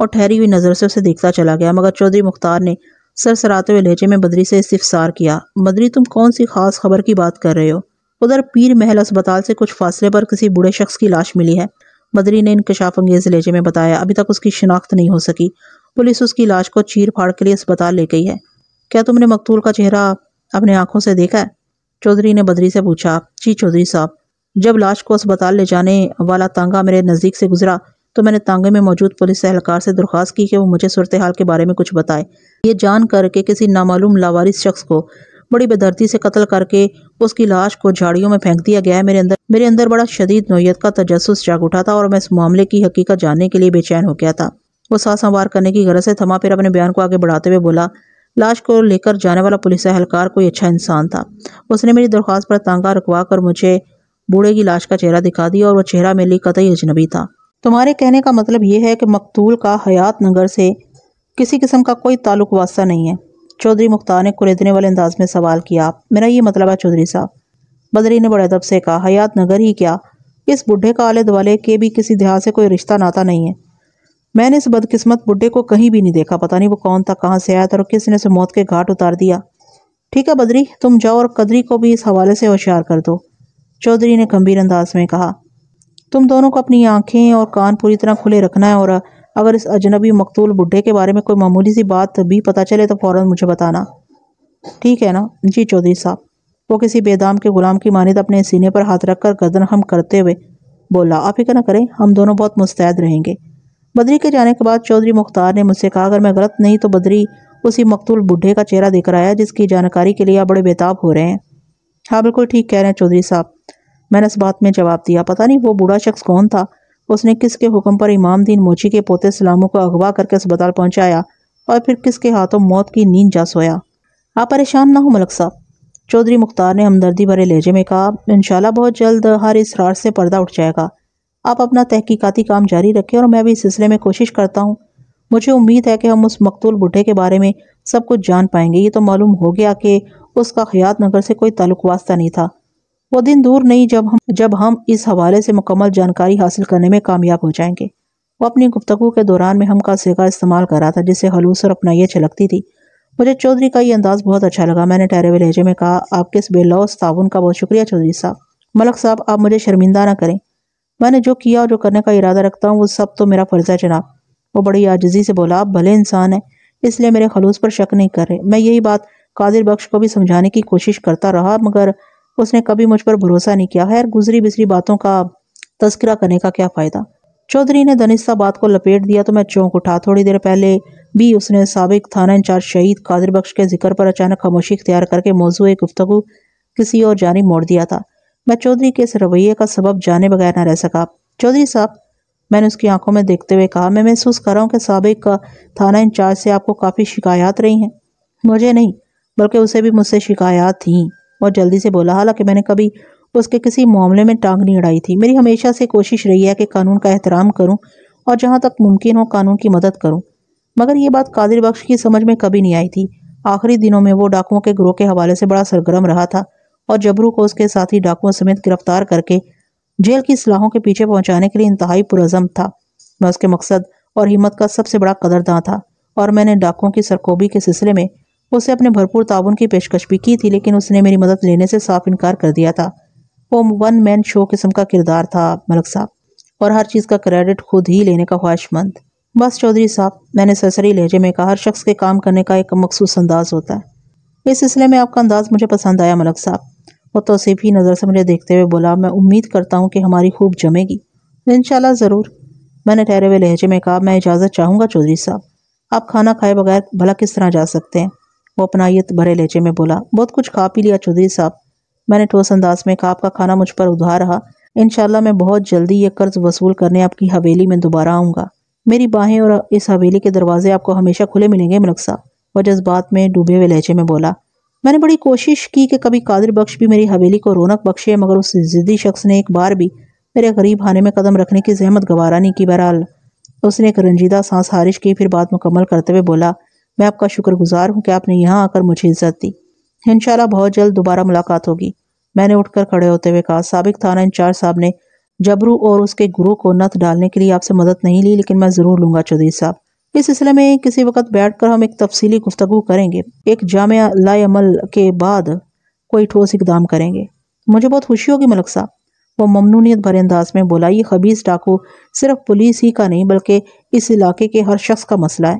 और ठहरी हुई नज़र से उसे देखता चला गया मगर चौधरी मुख्तार ने सर सराते हुए लहजे में बदरी से इस्तफसार किया बदरी तुम कौन सी खास खबर की बात कर रहे हो उधर पीर महल अस्पताल से कुछ फासले पर किसी बूढ़े शख्स की लाश मिली है बदरी ने इनकशाफ अंगेज लहजे में बताया अभी तक उसकी शिनाख्त नहीं हो सकी पुलिस उसकी लाश को चीर फाड़ के लिए अस्पताल ले गई है क्या तुमने मकतूल का चेहरा अपने आंखों से देखा है चौधरी ने बदरी से पूछा जी चौधरी साहब जब लाश को अस्पताल ले जाने वाला तांगा मेरे नज़दीक से गुजरा तो मैंने तांगे में मौजूद पुलिस एहलकार से दरख्वास्त की कि वो मुझे सूरत हाल के बारे में कुछ बताए ये जान कर के किसी नामालूम लावारिस शख्स को बड़ी बेदर्दी से कत्ल करके उसकी लाश को झाड़ियों में फेंक दिया गया है मेरे अंदर मेरे अंदर बड़ा शदीद नोयत का तजस्स जाग उठा था और मैं इस मामले की हकीकत जानने के लिए बेचैन हो गया था वो सास संवार करने की गरज से थमा फिर अपने बयान को आगे बढ़ाते हुए बोला लाश को लेकर जाने वाला पुलिस एहलकार कोई अच्छा इंसान था उसने मेरी दरख्वास्त पर तांगा रखवा कर मुझे बूढ़े की लाश का चेहरा दिखा दिया और वह चेहरा मेरे लिए कतई अजनबी था तुम्हारे कहने का मतलब यह है कि मकतूल का हयात नगर से किसी किस्म का कोई ताल्लुक वास्ता नहीं है चौधरी मुख्तार ने कुरेदने वाले अंदाज में सवाल किया मेरा ये मतलब है चौधरी साहब बदरी ने बड़े अदब से कहा हयात नगर ही क्या इस बुढ़े का आले दुआले के भी किसी देहात से कोई रिश्ता नाता नहीं है मैंने इस बदकिस्मत बुढ़े को कहीं भी नहीं देखा पता नहीं वो कौन था कहाँ से आया था और किसने उसे मौत के घाट उतार दिया ठीक है बदरी तुम जाओ और कदरी को भी इस हवाले से होशियार कर दो चौधरी ने गंभीर अंदाज में कहा तुम दोनों को अपनी आंखें और कान पूरी तरह खुले रखना है और अगर इस अजनबी मकतूल बुढ़े के बारे में कोई मामूली सी बात भी पता चले तो फ़ौरन मुझे बताना ठीक है ना जी चौधरी साहब वो किसी बेदाम के गुलाम की मानद अपने सीने पर हाथ रखकर गर्दन हम करते हुए बोला आप फिक्र ना करें हम दोनों बहुत मुस्तैद रहेंगे बदरी के जाने के बाद चौधरी मुख्तार ने मुझसे कहा अगर मैं गलत नहीं तो बदरी उसी मकतूल बुढ़े का चेहरा देख रहा है जिसकी जानकारी के लिए आप बड़े बेताब हो रहे हैं हाँ बिल्कुल ठीक कह रहे हैं चौधरी साहब मैंने इस बात में जवाब दिया पता नहीं वो बूढ़ा शख्स कौन था उसने किसके हुक्म पर इमाम दीन मोची के पोते सलामों को अगवा करके अस्पताल पहुंचाया और फिर किसके हाथों मौत की नींद जा सोया आप परेशान ना हो मलक साहब चौधरी मुख्तार ने हमदर्दी भरे लहजे में कहा इनशाला बहुत जल्द हर इसरार से पर्दा उठ जाएगा आप अपना तहकीकती काम जारी रखें और मैं भी इस सिलसिले में कोशिश करता हूँ मुझे उम्मीद है कि हम उस मकतूल बुढ़े के बारे में सब कुछ जान पाएंगे ये तो मालूम हो गया कि उसका हयात नगर से कोई ताल्लुक वास्ता नहीं था वो दिन दूर नहीं जब हम जब हम इस हवाले से मुकम्मल जानकारी हासिल करने में कामयाब हो जाएंगे वो अपनी गुफ्तु के दौरान में हम का सीगा इस्तेमाल कर रहा था जिससे हलूस और अपनाइए छलकती थी मुझे चौधरी का ये अंदाज़ बहुत अच्छा लगा मैंने टहरे लहजे में कहा आपके इस बेलौस ताउन का बहुत शुक्रिया चौधरी साहब मलक साहब आप मुझे शर्मिंदा ना करें मैंने जो किया और जो करने का इरादा रखता हूँ वो सब तो मेरा फ़र्ज़ है जनाब वो बड़ी आजजी से बोला आप भले इंसान हैं इसलिए मेरे खलूस पर शक नहीं कर रहे मैं यही बात कादिर बख्श को भी समझाने की कोशिश करता रहा मगर उसने कभी मुझ पर भरोसा नहीं किया खैर गुजरी बिजरी बातों का तस्करा करने का क्या फ़ायदा चौधरी ने दनिस्ता बात को लपेट दिया तो मैं चौंक उठा थोड़ी देर पहले भी उसने सबक थाना इंचार्ज शहीद कादिर बख्श के जिक्र पर अचानक खामोशी इख्तियार करके मौजू गुफ्तु किसी और जानी मोड़ दिया था मैं चौधरी के इस रवैये का सबब जाने बगैर ना रह सका चौधरी साहब मैंने उसकी आंखों में देखते हुए कहा मैं महसूस कर रहा हूँ कि सबक थाना इंचार्ज से आपको काफ़ी शिकायत रही हैं मुझे नहीं बल्कि उसे भी मुझसे शिकायत थीं बहुत जल्दी से बोला हालांकि मैंने कभी उसके किसी मामले में टांग नहीं अड़ाई थी मेरी हमेशा से कोशिश रही है कि कानून का एहतराम करूं और जहां तक मुमकिन हो कानून की मदद करूं मगर ये बात कादिर बख्श की समझ में कभी नहीं आई थी आखिरी दिनों में वो डाकुओं के ग्रोह के हवाले से बड़ा सरगर्म रहा था और जबरू को उसके साथ ही डाकुओं समेत गिरफ्तार करके जेल की सलाहों के पीछे पहुँचाने के लिए इंतहाई पुरजम था मैं उसके मकसद और हिम्मत का सबसे बड़ा कदरदां था और मैंने डाकुओं की सरकोबी के सिलसिले में उसे अपने भरपूर ताबन की पेशकश भी की थी लेकिन उसने मेरी मदद लेने से साफ इनकार कर दिया था वो वन मैन शो किस्म का किरदार था मलक साहब और हर चीज़ का क्रेडिट खुद ही लेने का ख्वाहिशमंद बस चौधरी साहब मैंने सरसरी लहजे में कहा हर शख्स के काम करने का एक मखसूस अंदाज होता है इस सिलसिले में आपका अंदाज मुझे पसंद आया मलक साहब वो तोसीफ नज़र से मुझे देखते हुए बोला मैं उम्मीद करता हूँ कि हमारी खूब जमेगी इन ज़रूर मैंने ठहरे हुए लहजे में कहा मैं इजाज़त चाहूँगा चौधरी साहब आप खाना खाए बगैर भला किस तरह जा सकते हैं वो अपनाइत भरे लेचे में बोला बहुत कुछ खा पी लिया चौधरी साहब मैंने ठोस अंदाज में कहा आपका खाना मुझ पर उधार रहा इनशाला मैं बहुत जल्दी ये कर्ज वसूल करने आपकी हवेली में दोबारा आऊँगा मेरी बाहें और इस हवेली के दरवाजे आपको हमेशा खुले मिलेंगे मलक साहब वह जज्बात में डूबे हुए लहजे में बोला मैंने बड़ी कोशिश की कि कभी कादिर बख्श भी मेरी हवेली को रौनक बख्शे मगर उस ज़िद्दी शख्स ने एक बार भी मेरे गरीब खाने में कदम रखने की जहमत गवारा नहीं की बहरहाल उसने एक रंजीदा सांस हारिश की फिर बात मुकम्मल करते हुए बोला मैं आपका शुक्रगुजार हूँ कि आपने यहाँ आकर मुझे इज्जत दी इनशाला बहुत जल्द दोबारा मुलाकात होगी मैंने उठकर खड़े होते हुए कहा सबक थाना इंचार्ज साहब ने जबरू और उसके गुरु को नथ डालने के लिए आपसे मदद नहीं ली लेकिन मैं ज़रूर लूँगा चौधरी साहब इस सिलसिले में किसी वक्त बैठ कर हम एक तफसीली गुफ्तु करेंगे एक जाम अमल के बाद कोई ठोस इकदाम करेंगे मुझे बहुत खुशी होगी मलक साहब वो ममनूनीत भरे अंदाज में बोला ये खबीस डाकू सिर्फ पुलिस ही का नहीं बल्कि इस इलाके के हर शख्स का मसला है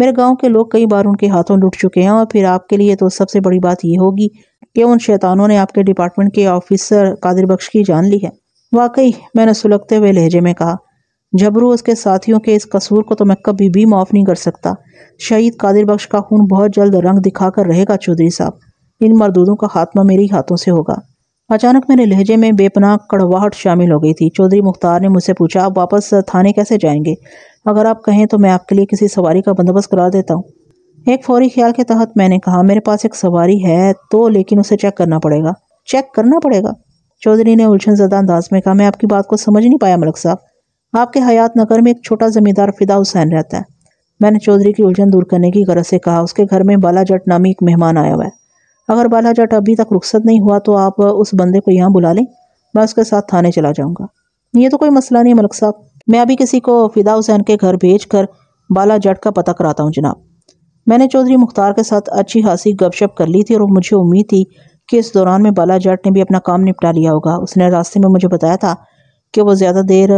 मेरे गांव के लोग कई बार उनके हाथों लुट चुके हैं और फिर आपके लिए तो सबसे बड़ी बात यह होगी कि उन शैतानों ने आपके डिपार्टमेंट के ऑफिसर कादिर बख्श की जान ली है वाकई मैंने सुलगते हुए लहजे में कहा जबरू उसके साथियों के इस कसूर को तो मैं कभी भी माफ़ नहीं कर सकता शहीद कादिर बख्श का खून बहुत जल्द रंग दिखाकर रहेगा चौधरी साहब इन मरदूदों का खात्मा मेरे हाथों से होगा अचानक मेरे लहजे में बेपनाह कड़वाहट शामिल हो गई थी चौधरी मुख्तार ने मुझसे पूछा आप वापस थाने कैसे जाएंगे अगर आप कहें तो मैं आपके लिए किसी सवारी का बंदोबस्त करा देता हूँ एक फौरी ख्याल के तहत मैंने कहा मेरे पास एक सवारी है तो लेकिन उसे चेक करना पड़ेगा चेक करना पड़ेगा चौधरी ने उलझन जदा अंदाज में कहा मैं आपकी बात को समझ नहीं पाया मलक साहब आपके हयात नगर में एक छोटा जमींदार फिदा हुसैन रहता है मैंने चौधरी की उलझन दूर करने की गरज से कहा उसके घर में बालाजट नामी एक मेहमान आया हुआ है अगर बाला जट अभी तक रुख्सत नहीं हुआ तो आप उस बंदे को यहाँ बुला लें मैं उसके साथ थाने चला जाऊँगा ये तो कोई मसला नहीं मलक साहब मैं अभी किसी को फिदा हुसैन के घर भेज कर बाला जट का पता कराता हूँ जनाब मैंने चौधरी मुख्तार के साथ अच्छी खासी गपशप कर ली थी और मुझे उम्मीद थी कि इस दौरान में बाला जट ने भी अपना काम निपटा लिया होगा उसने रास्ते में मुझे बताया था कि वो ज़्यादा देर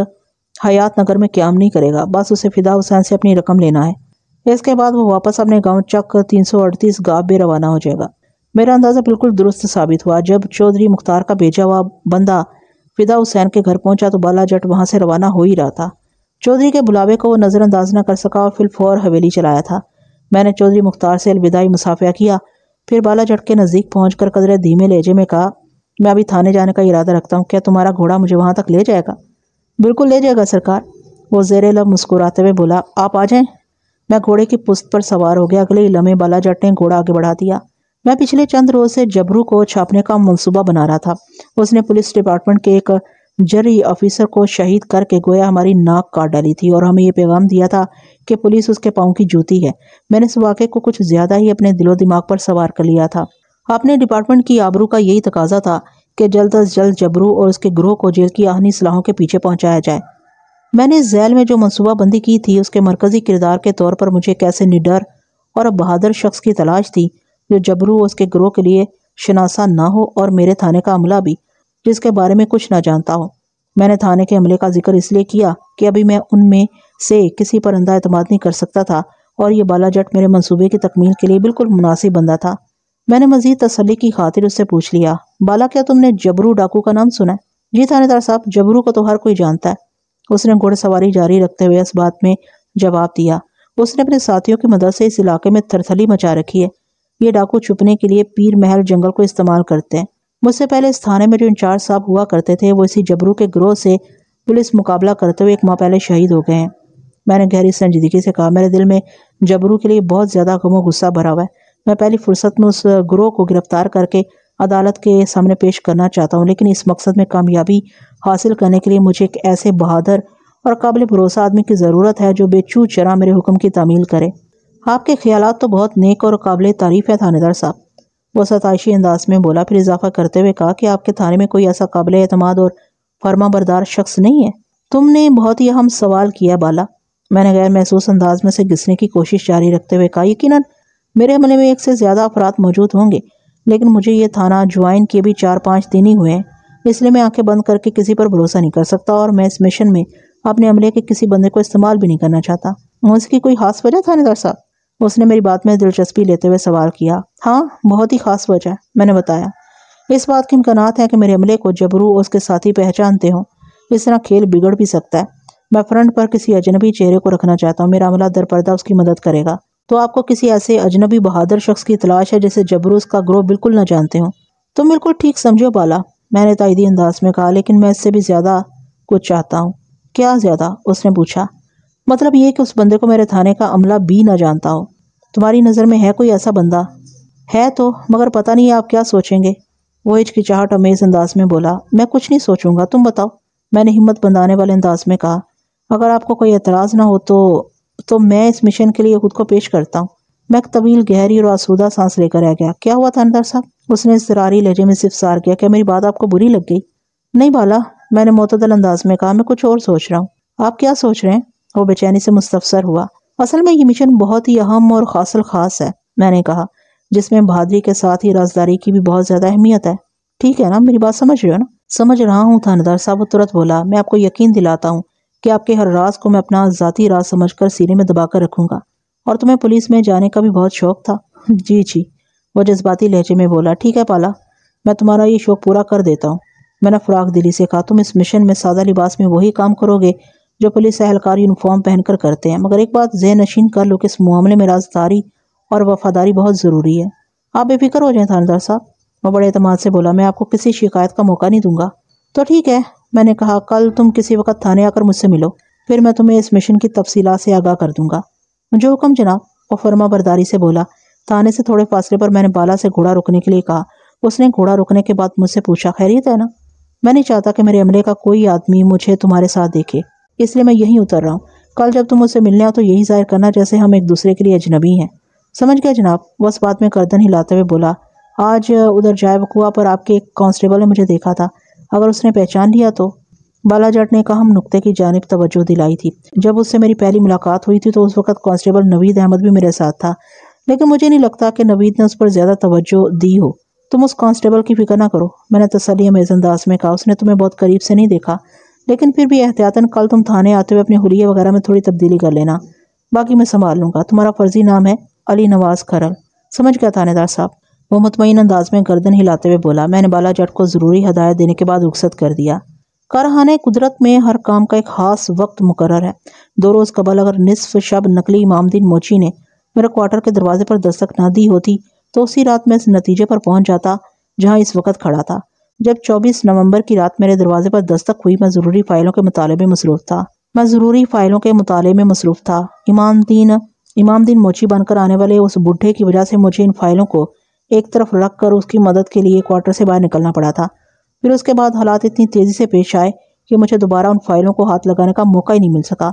हयात नगर में क्याम नहीं करेगा बस उसे फिदा हुसैन से अपनी रकम लेना है इसके बाद वो वापस अपने गांव चक तीन सौ अड़तीस गाँव भी रवाना हो जाएगा मेरा अंदाज़ा बिल्कुल दुरुस्त साबित हुआ जब चौधरी मुख्तार का भेजा हुआ बंदा फिदा हुसैन के घर पहुंचा तो बाला जट वहां से रवाना हो ही रहा था चौधरी के बुलावे को वो नज़रअंदाज न कर सका और फिर फौर हवेली चलाया था मैंने चौधरी मुख्तार से अलविदाई मुसाफिया किया फिर बाला जट के नज़दीक पहुँच कर कदरे धीमे लहजे में कहा मैं अभी थाने जाने का इरादा रखता हूँ क्या तुम्हारा घोड़ा मुझे वहाँ तक ले जाएगा बिल्कुल ले जाएगा सरकार वो जेर लब मुस्कुराते हुए बोला आप आ जाएँ मैं घोड़े की पुस्त पर सवार हो गया अगले ही लम्हे बाला जट ने घोड़ा आगे बढ़ा दिया मैं पिछले चंद रोज से जबरू को छापने का मंसूबा बना रहा था उसने पुलिस डिपार्टमेंट के एक जरी ऑफिसर को शहीद करके गोया हमारी नाक काट डाली थी और हमें यह पैगाम दिया था कि पुलिस उसके पाँव की जूती है मैंने इस वाक़े को कुछ ज़्यादा ही अपने दिलो दिमाग पर सवार कर लिया था अपने डिपार्टमेंट की आबरू का यही तकाजा था कि जल्द अज जल्द जबरू और उसके ग्रोह को जेल की आहनी सलाहों के पीछे पहुंचाया जाए मैंने जैल में जो मनसूबाबंदी की थी उसके मरकजी किरदार के तौर पर मुझे कैसे निडर और बहादुर शख्स की तलाश थी जो जबरू उसके ग्रोह के लिए शनासा ना हो और मेरे थाने का अमला भी जिसके बारे में कुछ ना जानता हो मैंने थाने के अमले का जिक्र इसलिए किया कि अभी मैं उनमें से किसी पर अंधा अतमाद नहीं कर सकता था और ये बाला जट मेरे मंसूबे की तकमील के लिए बिल्कुल मुनासिब बंदा था मैंने मजीद तसली की खातिर उससे पूछ लिया बाला क्या तुमने जबरू डाकू का नाम सुना जी थानेदार साहब जबरू को तो हर कोई जानता है उसने घुड़सवारी जारी रखते हुए इस बात में जवाब दिया उसने अपने साथियों की मदद से इस इलाके में थरथली मचा रखी है ये डाकू छुपने के लिए पीर महल जंगल को इस्तेमाल करते हैं मुझसे पहले इस थाने में जो इंचार्ज साहब हुआ करते थे वो इसी जबरू के ग्रोह से पुलिस मुकाबला करते हुए एक माह पहले शहीद हो गए हैं मैंने गहरी संजीदगी से कहा मेरे दिल में जबरू के लिए बहुत ज़्यादा गमो गुस्सा भरा हुआ है मैं पहली फुर्सत में उस ग्रोह को गिरफ्तार करके अदालत के सामने पेश करना चाहता हूँ लेकिन इस मकसद में कामयाबी हासिल करने के लिए मुझे एक ऐसे बहादुर और काबिल भरोसा आदमी की ज़रूरत है जो बेचू चरा मेरे हुक्म की तमील करे आपके ख्याल तो बहुत नेक और काबिल तारीफ है थानेदार साहब वह सतशी अंदाज में बोला फिर इजाफा करते हुए कहा कि आपके थाने में कोई ऐसा काबिल अतमाद और फर्मा बरदार शख्स नहीं है तुमने बहुत ही अहम सवाल किया बाला मैंने गैर महसूस अंदाज में से घिसने की कोशिश जारी रखते हुए कहा यकीन मेरे अमले में एक से ज़्यादा अफराद मौजूद होंगे लेकिन मुझे ये थाना ज्वाइन किए भी चार पाँच दिन ही हुए हैं इसलिए मैं आंखें बंद करके किसी पर भरोसा नहीं कर सकता और मैं इस मिशन में अपने अमले के किसी बंदे को इस्तेमाल भी नहीं करना चाहता उसकी कोई खास वजह थानेदार साहब उसने मेरी बात में दिलचस्पी लेते हुए सवाल किया हाँ बहुत ही खास वजह मैंने बताया इस बात के इम्कान है कि मेरे अमले को जबरू और उसके साथी पहचानते हों इस तरह खेल बिगड़ भी सकता है मैं फ्रंट पर किसी अजनबी चेहरे को रखना चाहता हूँ मेरा अमला दरपर्दा उसकी मदद करेगा तो आपको किसी ऐसे अजनबी बहादुर शख्स की तलाश है जिसे जबरू उसका ग्रोह बिल्कुल ना जानते हो तुम बिल्कुल ठीक समझो बाला मैंने तायदी अंदाज में कहा लेकिन मैं इससे भी ज़्यादा कुछ चाहता हूँ क्या ज़्यादा उसने पूछा मतलब ये कि उस बंदे को मेरे थाने का अमला भी ना जानता हो तुम्हारी नज़र में है कोई ऐसा बंदा है तो मगर पता नहीं आप क्या सोचेंगे वो हिचकिचाहट अमेज अंदाज में बोला मैं कुछ नहीं सोचूंगा तुम बताओ मैंने हिम्मत बंधाने वाले अंदाज में कहा अगर आपको कोई एतराज़ ना हो तो तो मैं इस मिशन के लिए खुद को पेश करता हूँ मैं एक तवील गहरी और आसूदा सांस लेकर आ गया क्या हुआ थानेदार साहब उसने इसरारी लहजे में सार किया क्या मेरी बात आपको बुरी लग गई नहीं बाला मैंने मोतदल अंदाज में कहा मैं कुछ और सोच रहा हूँ आप क्या सोच रहे हैं वो बेचैनी से मुस्तफसर हुआ असल में ये मिशन बहुत ही अहम और खासल खास है मैंने कहा जिसमें बहादरी के साथ ही राजदारी की भी बहुत ज़्यादा अहमियत है ठीक है ना मेरी बात समझ रहे हो ना समझ रहा हूँ थानेदार साहब तुरंत बोला मैं आपको यकीन दिलाता हूँ कि आपके हर राज को मैं अपना ज़ाती राज समझ कर सीने में दबा कर और तुम्हें पुलिस में जाने का भी बहुत शौक था *laughs* जी जी वह जज्बाती लहजे में बोला ठीक है पाला मैं तुम्हारा ये शौक पूरा कर देता हूँ मैंने फराख दिली से कहा तुम इस मिशन में सादा लिबास में वही काम करोगे जो पुलिस एहलकार यूनिफॉर्म पहनकर करते हैं मगर एक बात जहन नशीन कर लो कि इस मामले में राजदारी और वफादारी बहुत ज़रूरी है आप बेफिक्र हो जाएं थानेदार साहब मैं बड़े अतमाद से बोला मैं आपको किसी शिकायत का मौका नहीं दूंगा तो ठीक है मैंने कहा कल तुम किसी वक्त थाने आकर मुझसे मिलो फिर मैं तुम्हें इस मिशन की तफसीला से आगाह कर दूंगा मुझे हुक्म जनाब और फर्मा बरदारी से बोला थाने से थोड़े फासले पर मैंने बाला से घोड़ा रोकने के लिए कहा उसने घोड़ा रोकने के बाद मुझसे पूछा खैरियत है ना मैं नहीं चाहता कि मेरे अमले का कोई आदमी मुझे तुम्हारे साथ देखे इसलिए मैं यहीं उतर रहा हूँ कल जब तुम मुझसे मिलने आओ तो यही जाहिर करना जैसे हम एक दूसरे के लिए अजनबी हैं समझ गया जनाब बस बात में गर्दन हिलाते हुए बोला आज उधर जाए कुआ पर आपके एक कांस्टेबल ने मुझे देखा था अगर उसने पहचान लिया तो बाला जट ने कहा हम नुक्ते की जानब तवज्जो दिलाई थी जब उससे मेरी पहली मुलाकात हुई थी तो उस वक्त कांस्टेबल नवीद अहमद भी मेरे साथ था लेकिन मुझे नहीं लगता कि नवीद ने उस पर ज़्यादा तवज्जो दी हो तुम उस कांस्टेबल की फिक्र ना करो मैंने तसली मेजंदाज में कहा उसने तुम्हें बहुत करीब से नहीं देखा लेकिन फिर भी एहतियातन कल तुम थाने आते हुए अपने हुलिये वगैरह में थोड़ी तब्दीली कर लेना बाकी मैं संभाल लूँगा तुम्हारा फर्जी नाम है अली नवाज खरल समझ गया थानेदार साहब वो मुतमिन अंदाज में गर्दन हिलाते हुए बोला मैंने बाला जट को ज़रूरी हदायत देने के बाद रुखसत कर दिया कारहाना कुदरत में हर काम का एक खास वक्त मुकर है दो रोज़ कबल अगर निसफ शब नकली इमामदीन मोची ने मेरे क्वार्टर के दरवाजे पर दस्तक ना दी होती तो उसी रात मैं इस नतीजे पर पहुंच जाता जहां इस वक्त खड़ा था जब 24 नवंबर की रात मेरे दरवाजे पर दस्तक हुई मैं ज़रूरी फ़ाइलों के मुताले में मसरूफ़ था मैं ज़रूरी फ़ाइलों के मुताले में मसरूफ़ था इमाम दीन इमाम दीन मोची बनकर आने वाले उस बुढ़े की वजह से मुझे इन फ़ाइलों को एक तरफ रख कर उसकी मदद के लिए क्वार्टर से बाहर निकलना पड़ा था फिर उसके बाद हालात इतनी तेज़ी से पेश आए कि मुझे दोबारा उन फाइलों को हाथ लगाने का मौका ही नहीं मिल सका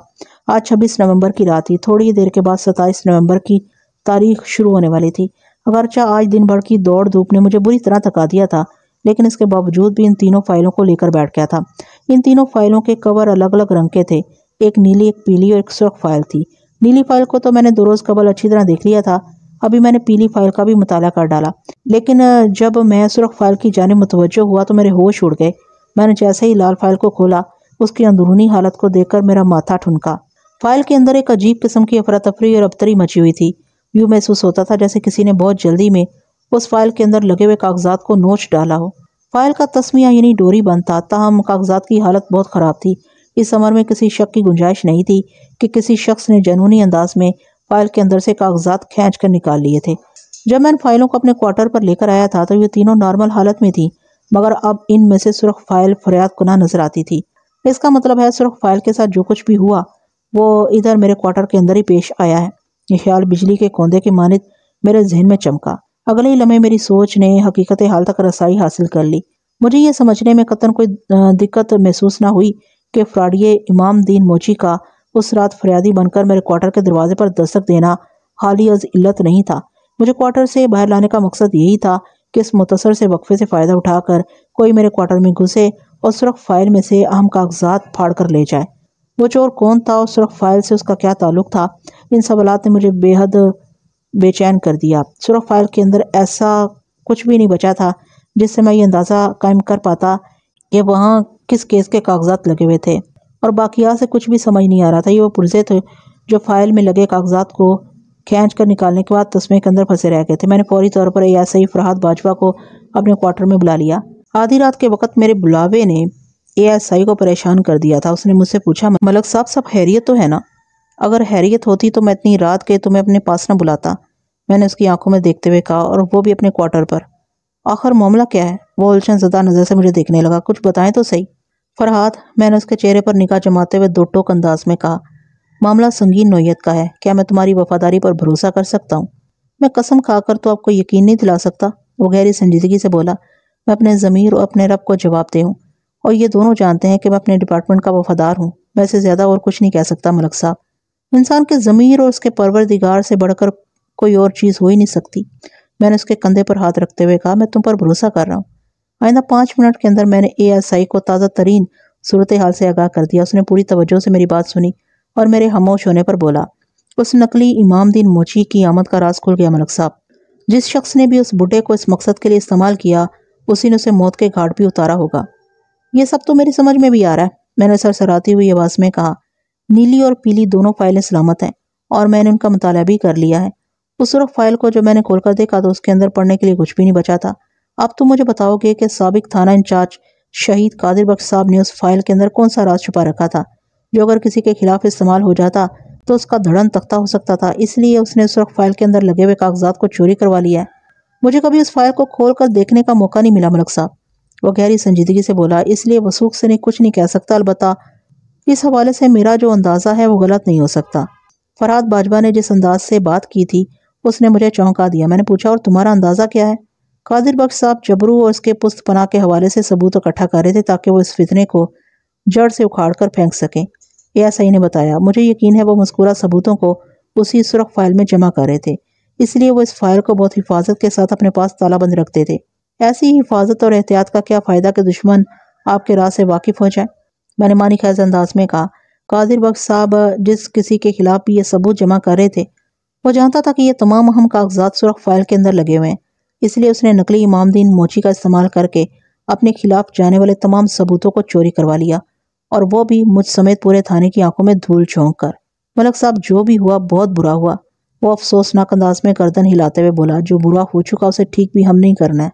आज छब्बीस नवंबर की रात थी थोड़ी ही देर के बाद सत्ताईस नवंबर की तारीख शुरू होने वाली थी अगरचा आज दिन भर की दौड़ धूप ने मुझे बुरी तरह थका दिया था लेकिन इसके बावजूद भी इन तीनों फाइलों को लेकर बैठ गया था इन तीनों फाइलों के कवर अलग अलग रंग के थे एक नीली एक पीली और एक सुरख फाइल थी नीली फाइल को तो मैंने दो रोज़ कबल अच्छी तरह देख लिया था अभी मैंने पीली फाइल का भी मताल कर डाला लेकिन जब मैं सुरख फाइल की जानब मुतवजह हुआ तो मेरे होश उड़ गए मैंने जैसे ही लाल फाइल को खोला उसकी अंदरूनी हालत को देखकर मेरा माथा ठुनका फाइल के अंदर एक अजीब किस्म की अफरा तफरी और अबतरी मची हुई थी यूँ महसूस होता था जैसे किसी ने बहुत जल्दी में उस फाइल के अंदर लगे हुए कागजात को नोच डाला हो फाइल का तस्मिया यानी डोरी बंद था कागजात की हालत बहुत ख़राब थी इस अमर में किसी शक की गुंजाइश नहीं थी कि किसी शख्स ने जनूनी अंदाज में फाइल के अंदर से कागजात खींच कर निकाल लिए थे जब मैं फाइलों को अपने क्वार्टर पर लेकर आया था तो ये तीनों नॉर्मल हालत में थी मगर अब इनमें से सुरख फाइल फरियाद गुना नजर आती थी इसका मतलब है सुरख फाइल के साथ जो कुछ भी हुआ वो इधर मेरे क्वार्टर के अंदर ही पेश आया है ये ख्याल बिजली के कोंदे के मानद मेरे जहन में चमका अगले ही लम्हे मेरी सोच ने हकीकत हाल तक रसाई हासिल कर ली मुझे यह समझने में कतन कोई दिक्कत महसूस ना हुई कि फ्राडिये इमाम दीन मोची का उस रात फरियादी बनकर मेरे क्वार्टर के दरवाजे पर दस्तक देना हाली अज इल्लत नहीं था मुझे क्वार्टर से बाहर लाने का मकसद यही था कि इस मुतसर से वक्फे से फ़ायदा उठाकर कोई मेरे क्वार्टर में घुसे और सुरख फाइल में से अहम कागजात फाड़ कर ले जाए वो चोर कौन था और सुरख फाइल से उसका क्या ताल्लुक था इन सवाल ने मुझे बेहद बेचैन कर दिया सुरख फाइल के अंदर ऐसा कुछ भी नहीं बचा था जिससे मैं ये अंदाज़ा कायम कर पाता कि वहाँ किस केस के कागजात लगे हुए थे और बाकिया से कुछ भी समझ नहीं आ रहा था ये वो पुरजे थे जो फाइल में लगे कागजात को खींच कर निकालने के बाद तस्मे के अंदर फंसे रह गए थे मैंने फौरी तौर पर A S I Farhad Bajwa को अपने क्वार्टर में बुला लिया आधी रात के वक्त मेरे बुलावे ने ए एस आई को परेशान कर दिया था उसने मुझसे पूछा मलक साहब सब हैरियत तो है ना अगर हैरियत होती तो मैं इतनी रात के तुम्हें अपने पास ना बुलाता मैंने उसकी आंखों में देखते हुए कहा और वो भी अपने क्वार्टर पर आखिर मामला क्या है वो उलझन जदा नज़र से मुझे देखने लगा कुछ बताएं तो सही फरहाद मैंने उसके चेहरे पर निगाह जमाते हुए दो टोक अंदाज में कहा मामला संगीन नोयत का है क्या मैं तुम्हारी वफादारी पर भरोसा कर सकता हूँ मैं कसम खाकर तो आपको यकीन नहीं दिला सकता वो गहरी संजीदगी से बोला मैं अपने ज़मीर और अपने रब को जवाब दे हूँ और ये दोनों जानते हैं कि मैं अपने डिपार्टमेंट का वफादार हूँ मैं इसे ज़्यादा और कुछ नहीं कह सकता मलक साहब इंसान के ज़मीर और उसके परवरदिगार से बढ़कर कोई और चीज़ हो ही नहीं सकती मैंने उसके कंधे पर हाथ रखते हुए कहा मैं तुम पर भरोसा कर रहा हूँ आइंदा पाँच मिनट के अंदर मैंने ए एस आई को ताज़ा तरीन सूरत हाल से आगाह कर दिया उसने पूरी तवज्जो से मेरी बात सुनी और मेरे हमोश होने पर बोला उस नकली इमाम दिन मोची की आमद का राज खुल गया मलक साहब जिस शख्स ने भी उस बुढ़े को इस मकसद के लिए इस्तेमाल किया उसी ने उसे मौत के घाट भी उतारा होगा ये सब तो मेरी समझ में भी आ रहा है मैंने सर सराती हुई आवाज़ में कहा नीली और पीली दोनों फाइलें सलामत हैं और मैंने उनका मुताला भी कर लिया है उस वक्त फाइल को जब मैंने खोलकर देखा तो उसके अंदर पढ़ने के लिए कुछ भी नहीं बचा था अब तुम मुझे बताओगे कि सबक थाना इंचार्ज शहीद कादिर बख्श साहब ने उस फाइल के अंदर कौन सा राज छुपा रखा था जो अगर किसी के खिलाफ इस्तेमाल हो जाता तो उसका धड़न तख्ता हो सकता था इसलिए उसने उस वक्त फाइल के अंदर लगे हुए कागजात को चोरी करवा लिया है मुझे कभी उस फाइल को खोल कर देखने का मौका नहीं मिला मलक साहब वह गहरी संजीदगी से बोला इसलिए वसूख से नहीं कुछ नहीं कह सकता अलबत्ता इस हवाले से मेरा जो अंदाज़ा है वो गलत नहीं हो सकता फराद बाजवा ने जिस अंदाज से बात की थी उसने मुझे चौंका दिया मैंने पूछा और तुम्हारा अंदाज़ा क्या है कादिर बख्श साहब जबरू और उसके पुस्त पना के हवाले से सबूत इकट्ठा कर रहे थे ताकि वो इस फितने को जड़ से उखाड़ कर फेंक सकें ए सही ने बताया मुझे यकीन है वो मस्कूरा सबूतों को उसी सुरख फाइल में जमा कर रहे थे इसलिए वो इस फाइल को बहुत हिफाजत के साथ अपने पास तालाबंद रखते थे ऐसी ही हिफाजत और एहतियात का क्या फ़ायदा कि दुश्मन आपके राह से वाकिफ हो जाए मैंने मानी खैज अंदाज में कहा कादिर बख्श साहब जिस किसी के खिलाफ भी ये सबूत जमा कर रहे थे वो जानता था कि ये तमाम अहम कागजात सुरख फाइल के अंदर लगे हुए हैं इसलिए उसने नकली इमामदीन मोची का इस्तेमाल करके अपने खिलाफ जाने वाले तमाम सबूतों को चोरी करवा लिया और वो भी मुझ समेत पूरे थाने की आंखों में धूल झोंक कर मलक साहब जो भी हुआ बहुत बुरा हुआ वो अफसोसनाक अंदाज में गर्दन हिलाते हुए बोला जो बुरा हो चुका उसे ठीक भी हम नहीं करना है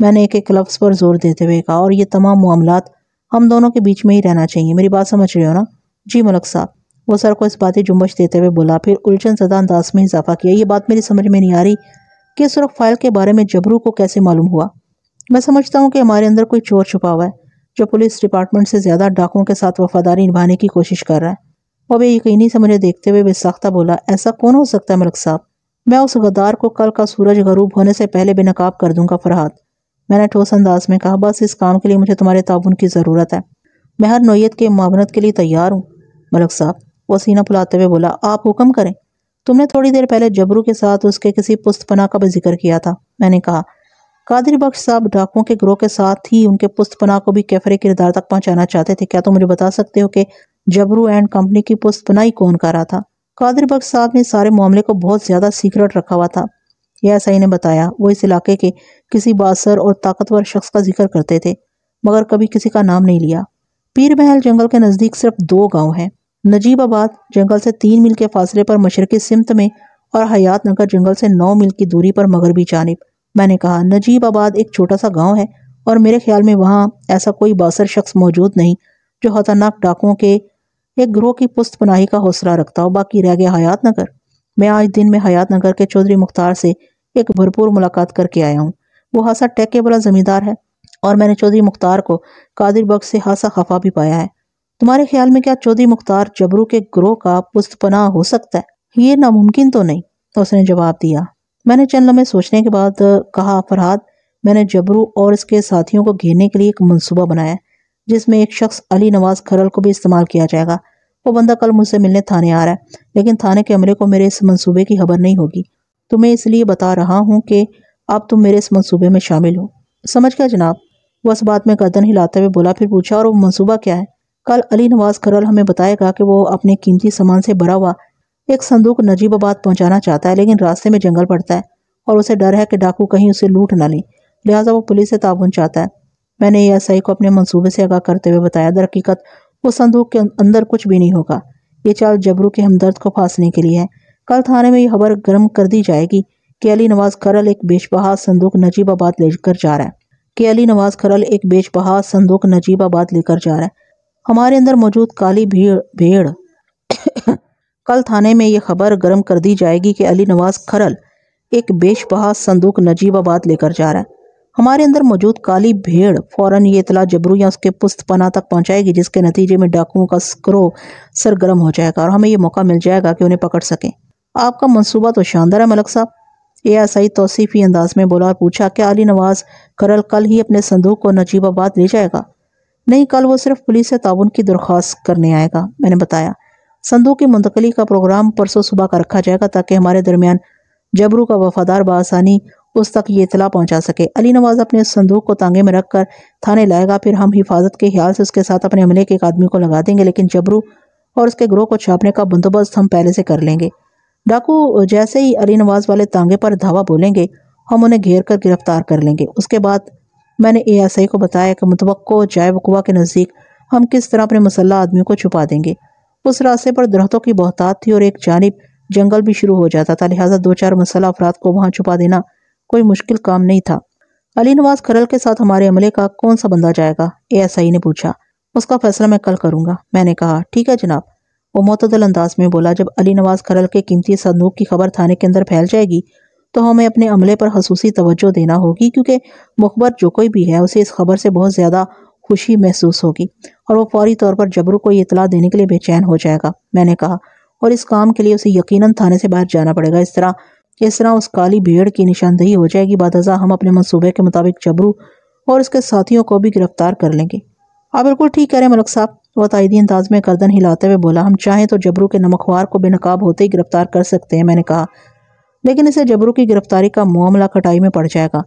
मैंने एक एक लफ्ज़ पर जोर देते हुए कहा और ये तमाम मामला हम दोनों के बीच में ही रहना चाहिए मेरी बात समझ रहे हो ना जी मलक साहब वो सर को इस बात जुम्बश देते हुए बोला फिर उलझन सदा अंदाज में इजाफा किया ये बात मेरी समझ में नहीं आ रही कि सुरख फाइल के बारे में जबरू को कैसे मालूम हुआ मैं समझता हूँ कि हमारे अंदर कोई चोर छुपा हुआ है जो पुलिस डिपार्टमेंट से ज़्यादा डाकुओं के साथ वफादारी निभाने की कोशिश कर रहा है और वे यकीनी से मुझे देखते हुए बेसाख्ता बोला ऐसा कौन हो सकता है मलक साहब मैं उस गद्दार को कल का सूरज गरूब होने से पहले बेनकाब कर दूंगा फरहाद मैंने ठोस अंदाज में कहा बस इस काम के लिए मुझे तुम्हारे ताबुन की ज़रूरत है मैं हर नोयत के मावनत के लिए तैयार हूँ मलक साहब वो सीना फुलाते हुए बोला आप हुक्म करें तुमने थोड़ी देर पहले जबरू के साथ उसके किसी पुस्तपना का भी जिक्र किया था मैंने कहा कादिर बख्श साहब डाकुओं के ग्रोह के साथ ही उनके पुस्तपना को भी कैफरे किरदार तक पहुंचाना चाहते थे क्या तुम तो मुझे बता सकते हो कि जबरू एंड कंपनी की पनाई कौन कर रहा था कादिर बख्श साहब ने सारे मामले को बहुत ज़्यादा सीक्रेट रखा हुआ था यह एस ने बताया वो इस इलाके के किसी बासर और ताकतवर शख्स का जिक्र करते थे मगर कभी किसी का नाम नहीं लिया पीर महल जंगल के नज़दीक सिर्फ दो गांव हैं नजीबाबाद जंगल से तीन मील के फासले पर मशरकी सिमत में और हयात नगर जंगल से नौ मील की दूरी पर मगरबी जानब मैंने कहा नजीबाबाद एक छोटा सा गाँव है और मेरे ख्याल में वहाँ ऐसा कोई बासर शख्स मौजूद नहीं जो खतरनाक डाकुओं के एक ग्रोह की पुस्त पनाही का हौसला रखता हो बाकी रह गया हयात नगर मैं आज दिन में हयात नगर के चौधरी मुख्तार से एक भरपूर मुलाकात करके आया हूँ वो हासा टैके वाला जमींदार है और मैंने चौधरी मुख्तार को कादिर बग से हासा खफा भी पाया है तुम्हारे ख्याल में क्या चौधरी मुख्तार जबरू के ग्रोह का पुस्तपना हो सकता है ये नामुमकिन तो नहीं तो उसने जवाब दिया मैंने चंद लम्हे सोचने के बाद कहा फरहाद मैंने जबरू और इसके साथियों को घेरने के लिए एक मनसूबा बनाया जिसमें एक शख्स अली नवाज खरल को भी इस्तेमाल किया जाएगा वो बंदा कल मुझसे मिलने थाने आ रहा है लेकिन थाने के अमले को मेरे इस मनसूबे की खबर नहीं होगी तुम्हें तो इसलिए बता रहा हूँ कि अब तुम मेरे इस मंसूबे में शामिल हो समझ गया जनाब वह इस बात में गर्दन हिलाते हुए बोला फिर पूछा और वो मंसूबा क्या है कल अली नवाज करल हमें बताएगा कि वो अपने कीमती सामान से भरा हुआ एक संदूक नजीबाबाद पहुंचाना चाहता है लेकिन रास्ते में जंगल पड़ता है और उसे डर है कि डाकू कहीं उसे लूट ना ले लिहाजा वो पुलिस से ताबन चाहता है मैंने एएसआई को अपने मंसूबे से आगाह करते हुए बताया दरकीकत वो संदूक के अंदर कुछ भी नहीं होगा ये चाल जबरू के हमदर्द को फांसने के लिए है कल थाने में यह खबर गर्म कर दी जाएगी कि अली नवाज खरल एक बेशबहा संदूक नजीबाबाद लेकर जा रहा है कि अली नवाज खरल एक बेशबहा संदूक नजीबाबाद लेकर जा रहा है हमारे अंदर मौजूद काली भीड़ भीड़ *coughs* कल थाने में यह खबर गर्म कर दी जाएगी कि अली नवाज खरल एक बेशबहा संदूक नजीबाबाद लेकर जा रहा है हमारे अंदर मौजूद काली भीड़ फौरन ये इतला जबरू या उसके पुस्त पना तक पहुंचाएगी जिसके नतीजे में डाकुओं का स्क्रो सरगर्म हो जाएगा और हमें ये मौका मिल जाएगा कि उन्हें पकड़ सकें आपका मंसूबा तो शानदार है मलक साहब ए एस आई तोसीफ़ी अंदाज में बोला और पूछा क्या अली नवाज करल कल ही अपने संदूक को नजीबाबाद ले जाएगा नहीं कल वो सिर्फ पुलिस से ताउन की दरख्वास्त करने आएगा मैंने बताया संदूक की मुंतकली का प्रोग्राम परसों सुबह का रखा जाएगा ताकि हमारे दरमियान जबरू का वफादार बसानी उस तक ये इतला पहुंचा सके अली नवाज अपने संदूक को तांगे में रख कर थाने लाएगा फिर हम हिफाजत के ख्याल से उसके साथ अपने अमले के एक आदमी को लगा देंगे लेकिन जबरू और उसके ग्रोह को छापने का बंदोबस्त हम पहले से कर लेंगे डाकू जैसे ही अली नवाज वाले तांगे पर धावा बोलेंगे हम उन्हें घेर कर गिरफ्तार कर लेंगे उसके बाद मैंने ए एस आई को बताया कि मुतवक़ो जाय वकुआ के नज़दीक हम किस तरह अपने मुसल्ह आदमियों को छुपा देंगे उस रास्ते पर दरख्तों की बहुतात थी और एक जानब जंगल भी शुरू हो जाता था लिहाजा दो चार मुसल्ह अफराद को वहाँ छुपा देना कोई मुश्किल काम नहीं था अली नवाज खरल के साथ हमारे अमले का कौन सा बंदा जाएगा ए एस आई ने पूछा उसका फैसला मैं कल करूँगा मैंने कहा ठीक है जनाब वो मतदल अंदाज में बोला जब अली नवाज खरल के कीमती संदूक की खबर थाने के अंदर फैल जाएगी तो हमें अपने अमले पर खसूसी तवज्जो देना होगी क्योंकि मुखबर जो कोई भी है उसे इस खबर से बहुत ज़्यादा खुशी महसूस होगी और वो फौरी तौर पर जबरू को यह इतला देने के लिए बेचैन हो जाएगा मैंने कहा और इस काम के लिए उसे यकीनन थाने से बाहर जाना पड़ेगा इस तरह इस तरह उस काली भीड़ की निशानदेही हो जाएगी बादजा हम अपने मनसूबे के मुताबिक जबरू और उसके साथियों को भी गिरफ्तार कर लेंगे आप हाँ, बिल्कुल ठीक कह रहे हैं मलक साहब वह तयदी अंदाज में गर्दन हिलाते हुए बोला हम चाहें तो जबरू के नमकवार को बेनकाब होते ही गिरफ्तार कर सकते हैं मैंने कहा लेकिन इसे जबरू की गिरफ्तारी का मामला कटाई में पड़ जाएगा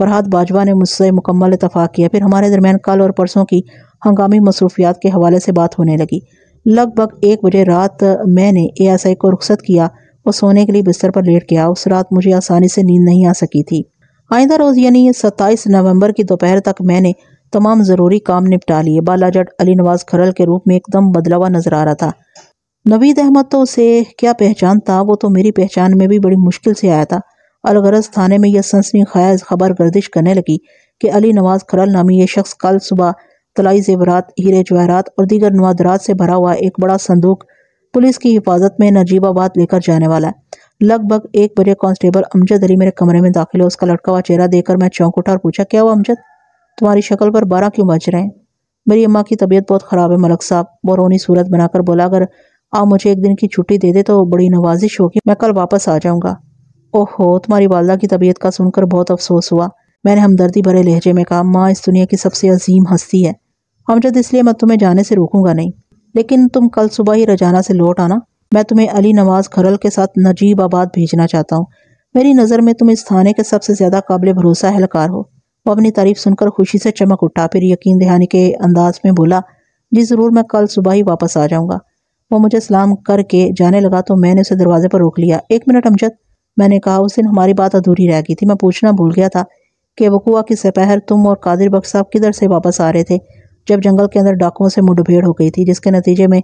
फरहाद बाजवा ने मुझसे मुकम्मल इतफाक़ किया फिर हमारे दरमियान कल और परसों की हंगामी मसरूफियात के हवाले से बात होने लगी लगभग एक बजे रात मैंने ए एस आई को रुख्सत किया और सोने के लिए बिस्तर पर लेट गया उस रात मुझे आसानी से नींद नहीं आ सकी थी आइंदा रोज़ यानी सत्ताईस नवंबर की दोपहर तक मैंने तमाम ज़रूरी काम निपटा लिए बाला जट अली नवाज खरल के रूप में एकदम बदलावा नज़र आ रहा था नवीद अहमद तो उसे क्या पहचान था वो तो मेरी पहचान में भी बड़ी मुश्किल से आया था अलगरज थाने में यह सनसनी खैज खबर गर्दिश करने लगी कि अली नवाज खरल नामी ये शख्स कल सुबह तलाई जेवरात हीरे जवाहरात और दीगर नवादरात से भरा हुआ एक बड़ा संदूक पुलिस की हिफाजत में नजीबाबाद लेकर जाने वाला है लगभग एक बजे कांस्टेबल अमजद अली मेरे कमरे में दाखिल हो उसका लटका हुआ चेहरा देखकर मैं चौंक उठा और पूछा क्या हुआ अमजद तुम्हारी शक्ल पर बारह क्यों बच रहे हैं मेरी अम्मा की तबीयत बहुत ख़राब है मलक साहब बरौनी सूरत बनाकर बोला अगर आप मुझे एक दिन की छुट्टी दे दे तो बड़ी नवाजिश होगी मैं कल वापस आ जाऊँगा ओहो तुम्हारी वालदा की तबीयत का सुनकर बहुत अफसोस हुआ मैंने हमदर्दी भरे लहजे में कहा माँ इस दुनिया की सबसे अजीम हस्ती है हमजद इसलिए मैं तुम्हें जाने से रोकूंगा नहीं लेकिन तुम कल सुबह ही रजाना से लौट आना मैं तुम्हें अली नवाज खरल के साथ नजीब आबाद भेजना चाहता हूँ मेरी नज़र में तुम इस थाने के सबसे ज़्यादा काबिल भरोसा एहलकार हो वो अपनी तारीफ सुनकर खुशी से चमक उठा फिर यकीन दहानी के अंदाज में बोला जी ज़रूर मैं कल सुबह ही वापस आ जाऊँगा वो मुझे सलाम करके जाने लगा तो मैंने उसे दरवाजे पर रोक लिया एक मिनट अमजद मैंने कहा उस दिन हमारी बात अधूरी रह गई थी मैं पूछना भूल गया था कि वकुआ की सपहर तुम और कादिर बख्श साहब किधर से वापस आ रहे थे जब जंगल के अंदर डाकुओं से मुठभेड़ हो गई थी जिसके नतीजे में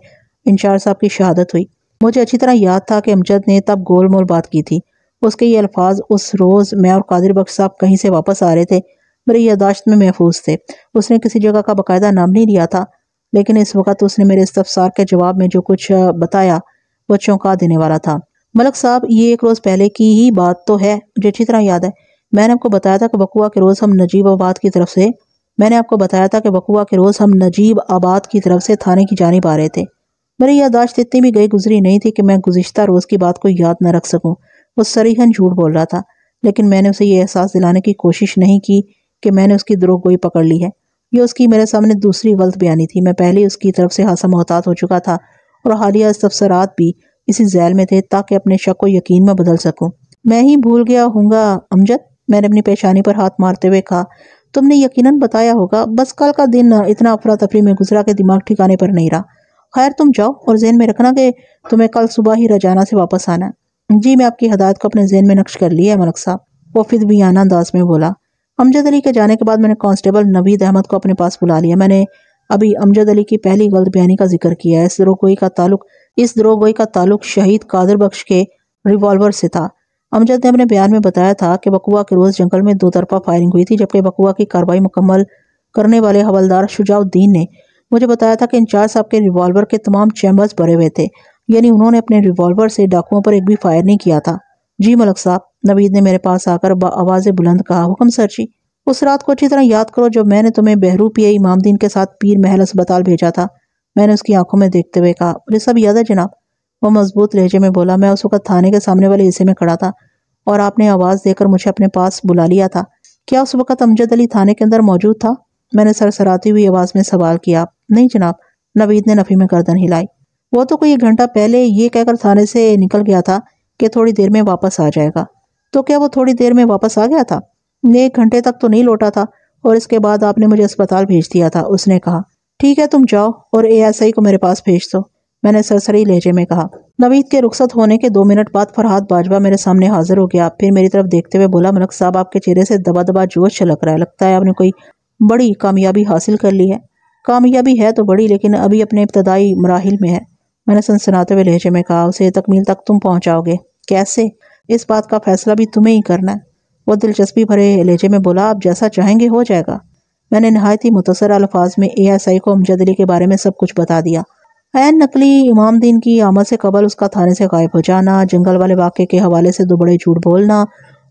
इंशार साहब की शहादत हुई मुझे अच्छी तरह याद था कि अमजद ने तब गोल मोल बात की थी उसके ये अल्फाज उस रोज़ मैं और कादिर बख्श साहब कहीं से वापस आ रहे थे मेरे यादाश्त में महफूज थे उसने किसी जगह का बाकायदा नाम नहीं लिया था लेकिन इस वक्त उसने मेरे इस्तफसार के जवाब में जो कुछ बताया वह चौंका देने वाला था मलक साहब ये एक रोज़ पहले की ही बात तो है मुझे अच्छी तरह याद है मैंने आपको बताया था कि बकुआ के रोज़ हम नजीब आबाद की तरफ से मैंने आपको बताया था कि बकुआ के रोज़ हम नजीब आबाद की तरफ से थाने की जानी पा रहे थे मेरी यादाश्त इतनी भी गई गुजरी नहीं थी कि मैं गुज्त रोज़ की बात को याद न रख सकूँ वो सरीहन झूठ बोल रहा था लेकिन मैंने उसे ये एहसास दिलाने की कोशिश नहीं की कि मैंने उसकी द्रोह गोई पकड़ ली है यह उसकी मेरे सामने दूसरी गलत बयानी थी मैं पहले उसकी तरफ से हासा मोहतात हो चुका था और हालिया तबसरात भी इसी जैल में थे ताकि अपने शक को यकीन में बदल सकूं मैं ही भूल गया हूँगा अमजद मैंने अपनी पेशानी पर हाथ मारते हुए कहा तुमने यकीनन बताया होगा बस कल का दिन इतना अफरा तफरी में गुजरा के दिमाग ठिकाने पर नहीं रहा खैर तुम जाओ और जेन में रखना कि तुम्हें कल सुबह ही रजाना से वापस आना जी मैं आपकी हदायत को अपने जेन में नक्श कर लिया है मलक साहब वो आना अंदाज में बोला अमजद अली के जाने के बाद मैंने कांस्टेबल नवीद अहमद को अपने पास बुला लिया मैंने अभी अमजद अली की पहली गलत बयानी का जिक्र किया है इस द्रोगोई का ताल्लुक इस द्रोहगोई का ताल्लुक शहीद कादर बख्श के रिवॉल्वर से था अमजद ने अपने बयान में बताया था कि बकुआ के रोज़ जंगल में दो तरफा फायरिंग हुई थी जबकि बकुआ की कार्रवाई मुकम्मल करने वाले हवलदार शुजाउद्दीन ने मुझे बताया था कि इंचार्ज साहब के रिवॉल्वर के तमाम चैम्बर्स भरे हुए थे यानी उन्होंने अपने रिवॉल्वर से डाकुओं पर एक भी फायर नहीं किया था जी मलक साहब नवीद ने मेरे पास आकर आवाज़ बुलंद कहा हुक्म सर जी उस रात को अच्छी तरह याद करो जब मैंने तुम्हें बहरू पिए इमामदीन के साथ पीर महल अस्पताल भेजा था मैंने उसकी आंखों में देखते हुए कहा मुझे सब याद है जनाब वह मजबूत लहजे में बोला मैं उस वक्त थाने के सामने वाले हिस्से में खड़ा था और आपने आवाज़ देकर मुझे अपने पास बुला लिया था क्या उस वक्त अमजद अली थाने के अंदर मौजूद था मैंने सरसराती हुई आवाज़ में सवाल किया नहीं जनाब नवीद ने नफ़ी में गर्दन हिलाई वो तो कोई एक घंटा पहले ये कहकर थाने से निकल गया था कि थोड़ी देर में वापस आ जाएगा तो क्या वो थोड़ी देर में वापस आ गया था एक घंटे तक तो नहीं लौटा था और इसके बाद आपने मुझे अस्पताल भेज दिया था उसने कहा ठीक है तुम जाओ और एएसआई को मेरे पास भेज दो मैंने सरसरी लहजे में कहा नवीद के रुखसत होने के दो मिनट बाद फरहाद बाजवा मेरे सामने हाजिर हो गया फिर मेरी तरफ देखते हुए बोला मलक साहब आपके चेहरे से दबा दबा जोश छलक रहा है लगता है आपने कोई बड़ी कामयाबी हासिल कर ली है कामयाबी है तो बड़ी लेकिन अभी अपने इब्तदाई मराहल में है मैंने सनसनाते हुए लहजे में कहा उसे तकमील तक तुम पहुँचाओगे कैसे इस बात का फैसला भी तुम्हें ही करना है वो दिलचस्पी भरे लहजे में बोला आप जैसा चाहेंगे हो जाएगा मैंने नहायत ही मुतसर अल्फाज में ए एस आई को अमजद अली के बारे में सब कुछ बता दिया ऐन नकली इमाम दीन की आमद से कबल उसका थाने से गायब हो जाना जंगल वाले वाक़े के हवाले से दो बड़े झूठ बोलना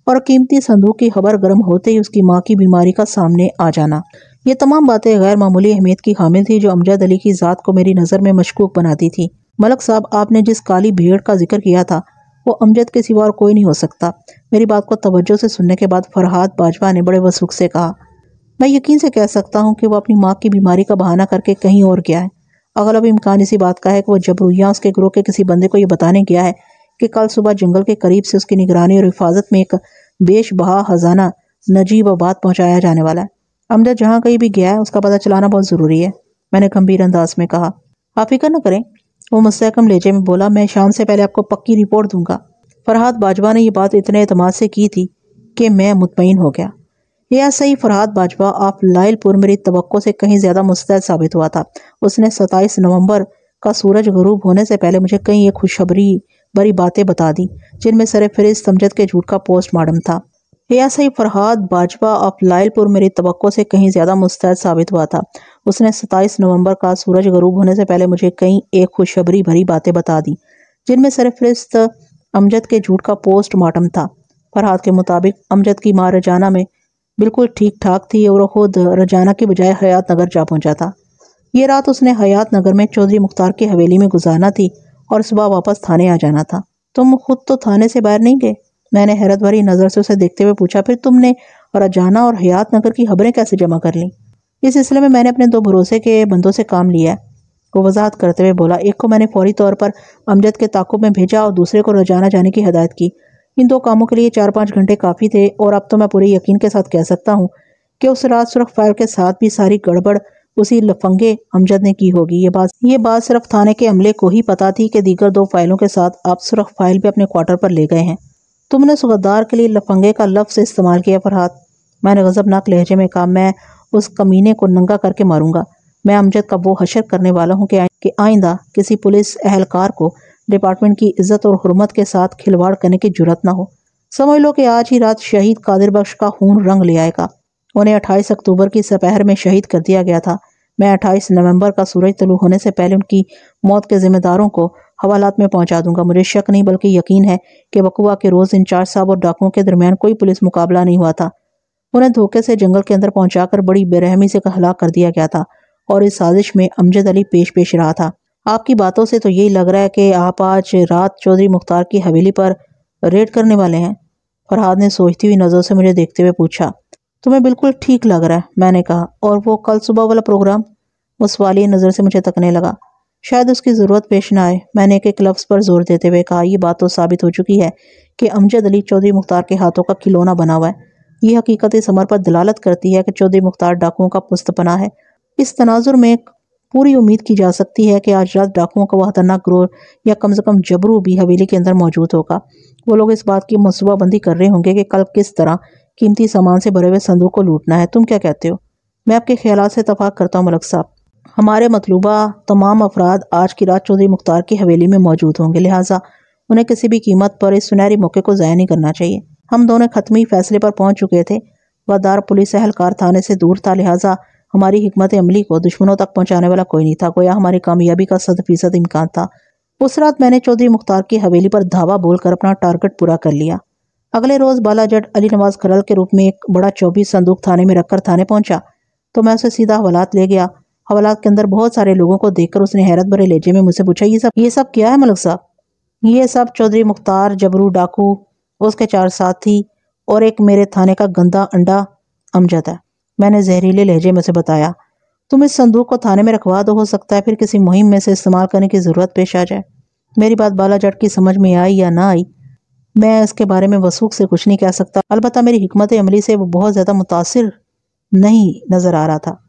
और कीमती संदूक की खबर गर्म होते ही उसकी माँ की बीमारी का सामने आ जाना ये तमाम बातें गैर मामूली अहमियत की हामिल थी जो अमजद अली की ज़ात को मेरी नज़र में मशकूक बनाती थी मलक साहब आपने जिस काली भीड़ का जिक्र किया था वो अमजद के सिवा और कोई नहीं हो सकता मेरी बात को तवज्जो से सुनने के बाद फरहाद बाजवा ने बड़े वसूख से कहा मैं यकीन से कह सकता हूँ कि वह अपनी माँ की बीमारी का बहाना करके कहीं और गया है अगलब इम्कान इसी बात का है कि वो जबरूया उसके ग्रोह के किसी बंदे को यह बताने गया है कि कल सुबह जंगल के करीब से उसकी निगरानी और हिफाजत में एक बेश बहा हजाना नजीब आबाद पहुँचाया जाने वाला है अमजद जहाँ कहीं भी गया है उसका पता चलाना बहुत ज़रूरी है मैंने गंभीर अंदाज में कहा आप फिक्र न करें वो मुस्कम लेजे में बोला मैं शाम से पहले आपको पक्की रिपोर्ट दूंगा फरहाद बाजवा ने यह बात इतने अतमाद से की थी कि मैं मुतमिन हो गया यह सही फरहाद बाजवा आप लाइलपुर मेरी तो से कहीं ज़्यादा मुस्तैद साबित हुआ था उसने सत्ताईस नवंबर का सूरज गरूब होने से पहले मुझे कई एक खुशखबरी बड़ी बातें बता दी जिनमें सर फिर समझद के झूठ का पोस्टमार्टम था एएसआई फरहाद बाजवा ऑफ लाइलपुर मेरी तो से कहीं ज़्यादा मुस्तैद साबित हुआ था उसने 27 नवंबर का सूरज गरूब होने से पहले मुझे कई एक खुशखबरी भरी बातें बता दी जिनमें सरफरिस्त अमजद के झूठ का पोस्टमार्टम था फरहाद के मुताबिक अमजद की माँ रजाना में बिल्कुल ठीक ठाक थी और खुद रजाना के बजाय हयात नगर जा पहुंचा था ये रात उसने हयात नगर में चौधरी मुख्तार की हवेली में गुजारना थी और सुबह वापस थाने आ जाना था तुम खुद तो थाने से बाहर नहीं गए मैंने हैरत भरी नज़र से उसे देखते हुए पूछा फिर तुमने रजाना और हयात नगर की खबरें कैसे जमा कर लीं इस सिलसिले में मैंने अपने दो भरोसे के बंदों से काम लिया वो वजाहत करते हुए बोला एक को मैंने फौरी तौर पर अमजद के ताकुब में भेजा और दूसरे को रोजाना जाने की हदायत की इन दो कामों के लिए चार पाँच घंटे काफ़ी थे और अब तो मैं पूरे यकीन के साथ कह सकता हूँ कि उस रात सुरख फायर के साथ भी सारी गड़बड़ उसी लफंगे अमजद ने की होगी ये बात ये बात सिर्फ थाने के अमले को ही पता थी कि दीगर दो फाइलों के साथ आप सुरख फाइल भी अपने क्वार्टर पर ले गए हैं तुमने सूबेदार के लिए लफंगे का लफ्ज़ इस्तेमाल किया फरहाद मैंने गजबनाक लहजे में कहा मैं उस कमीने को नंगा करके मारूंगा मैं अमजद का वो हशर करने वाला हूँ कि आइंदा किसी पुलिस अहलकार को डिपार्टमेंट की इज्जत और हरमत के साथ खिलवाड़ करने की जरूरत ना हो समझ लो कि आज ही रात शहीद कादिर बख्श का खून रंग ले आएगा उन्हें अट्ठाईस अक्टूबर की सपहर में शहीद कर दिया गया था मैं अट्ठाईस नवंबर का सूरज तलु होने से पहले उनकी मौत के जिम्मेदारों को हवालात में पहुंचा दूंगा मुझे शक नहीं बल्कि यकीन है कि वकुआ के रोज़ इंचार्ज साहब और डाकुओं के दरमियान कोई पुलिस मुकाबला नहीं हुआ था उन्हें धोखे से जंगल के अंदर पहुंचाकर बड़ी बेरहमी से हला कर दिया गया था और इस साजिश में अमजद अली पेश पेश रहा था आपकी बातों से तो यही लग रहा है कि आप आज रात चौधरी मुख्तार की हवेली पर रेड करने वाले हैं फरहाद ने सोचती हुई नज़र से मुझे देखते हुए पूछा तुम्हें बिल्कुल ठीक लग रहा है मैंने कहा और वो कल सुबह वाला प्रोग्राम उस वाली नज़र से मुझे तकने लगा शायद उसकी ज़रूरत पेश ना आए मैंने एक एक लफ्ज़ पर जोर देते हुए कहा यह बात तो साबित हो चुकी है कि अमजद अली चौधरी मुख्तार के हाथों का खिलौना बना हुआ है यह हकीकत इस अमर पर दलालत करती है कि चौधरी मुख्तार डाकुओं का पुस्तपना है इस तनाजुर में पूरी उम्मीद की जा सकती है कि आज रात डाकुओं का वह खतरनाक ग्रोह या कम से कम जबरू भी हवेली के अंदर मौजूद होगा वो लोग इस बात की मनसूबाबंदी कर रहे होंगे कि कल किस तरह कीमती सामान से भरे हुए संदूक को लूटना है तुम क्या कहते हो मैं आपके ख्याल से तफाक करता हूँ मलक साहब हमारे मतलूबा तमाम अफराद आज की रात चौधरी मुख्तार की हवेली में मौजूद होंगे लिहाजा उन्हें किसी भी कीमत पर इस सुनहरी मौके को ज़ाया नहीं करना चाहिए हम दोनों खत्मी फैसले पर पहुंच चुके थे वदार पुलिस अहलकार थाने से दूर था लिहाजा हमारी हमत अमली को दुश्मनों तक पहुंचाने वाला कोई नहीं था गोया हमारी कामयाबी का सद फीसद इम्कान था उस रात मैंने चौधरी मुख्तार की हवेली पर धावा बोलकर अपना टारगेट पूरा कर लिया अगले रोज़ बाला जट अली नवाज खरल के रूप में एक बड़ा चौबीस संदूक थाने में रखकर थाने पहुंचा तो मैं उसे सीधा हवालात ले गया हवालात के अंदर बहुत सारे लोगों को देखकर उसने हैरत भरे लहजे में मुझसे पूछा ये सब ये सब क्या है मलिक साहब ये सब चौधरी मुख्तार जबरू डाकू उसके चार साथी और एक मेरे थाने का गंदा अंडा अमजद है मैंने जहरीले लहजे में से बताया तुम इस संदूक को थाने में रखवा दो हो सकता है फिर किसी मुहिम में से इस्तेमाल करने की ज़रूरत पेश आ जाए मेरी बात बाला जट की समझ में आई या ना आई मैं इसके बारे में वसूख से कुछ नहीं कह सकता अलबत्त मेरी हमत अमली से वो बहुत ज़्यादा मुतासर नहीं नज़र आ रहा था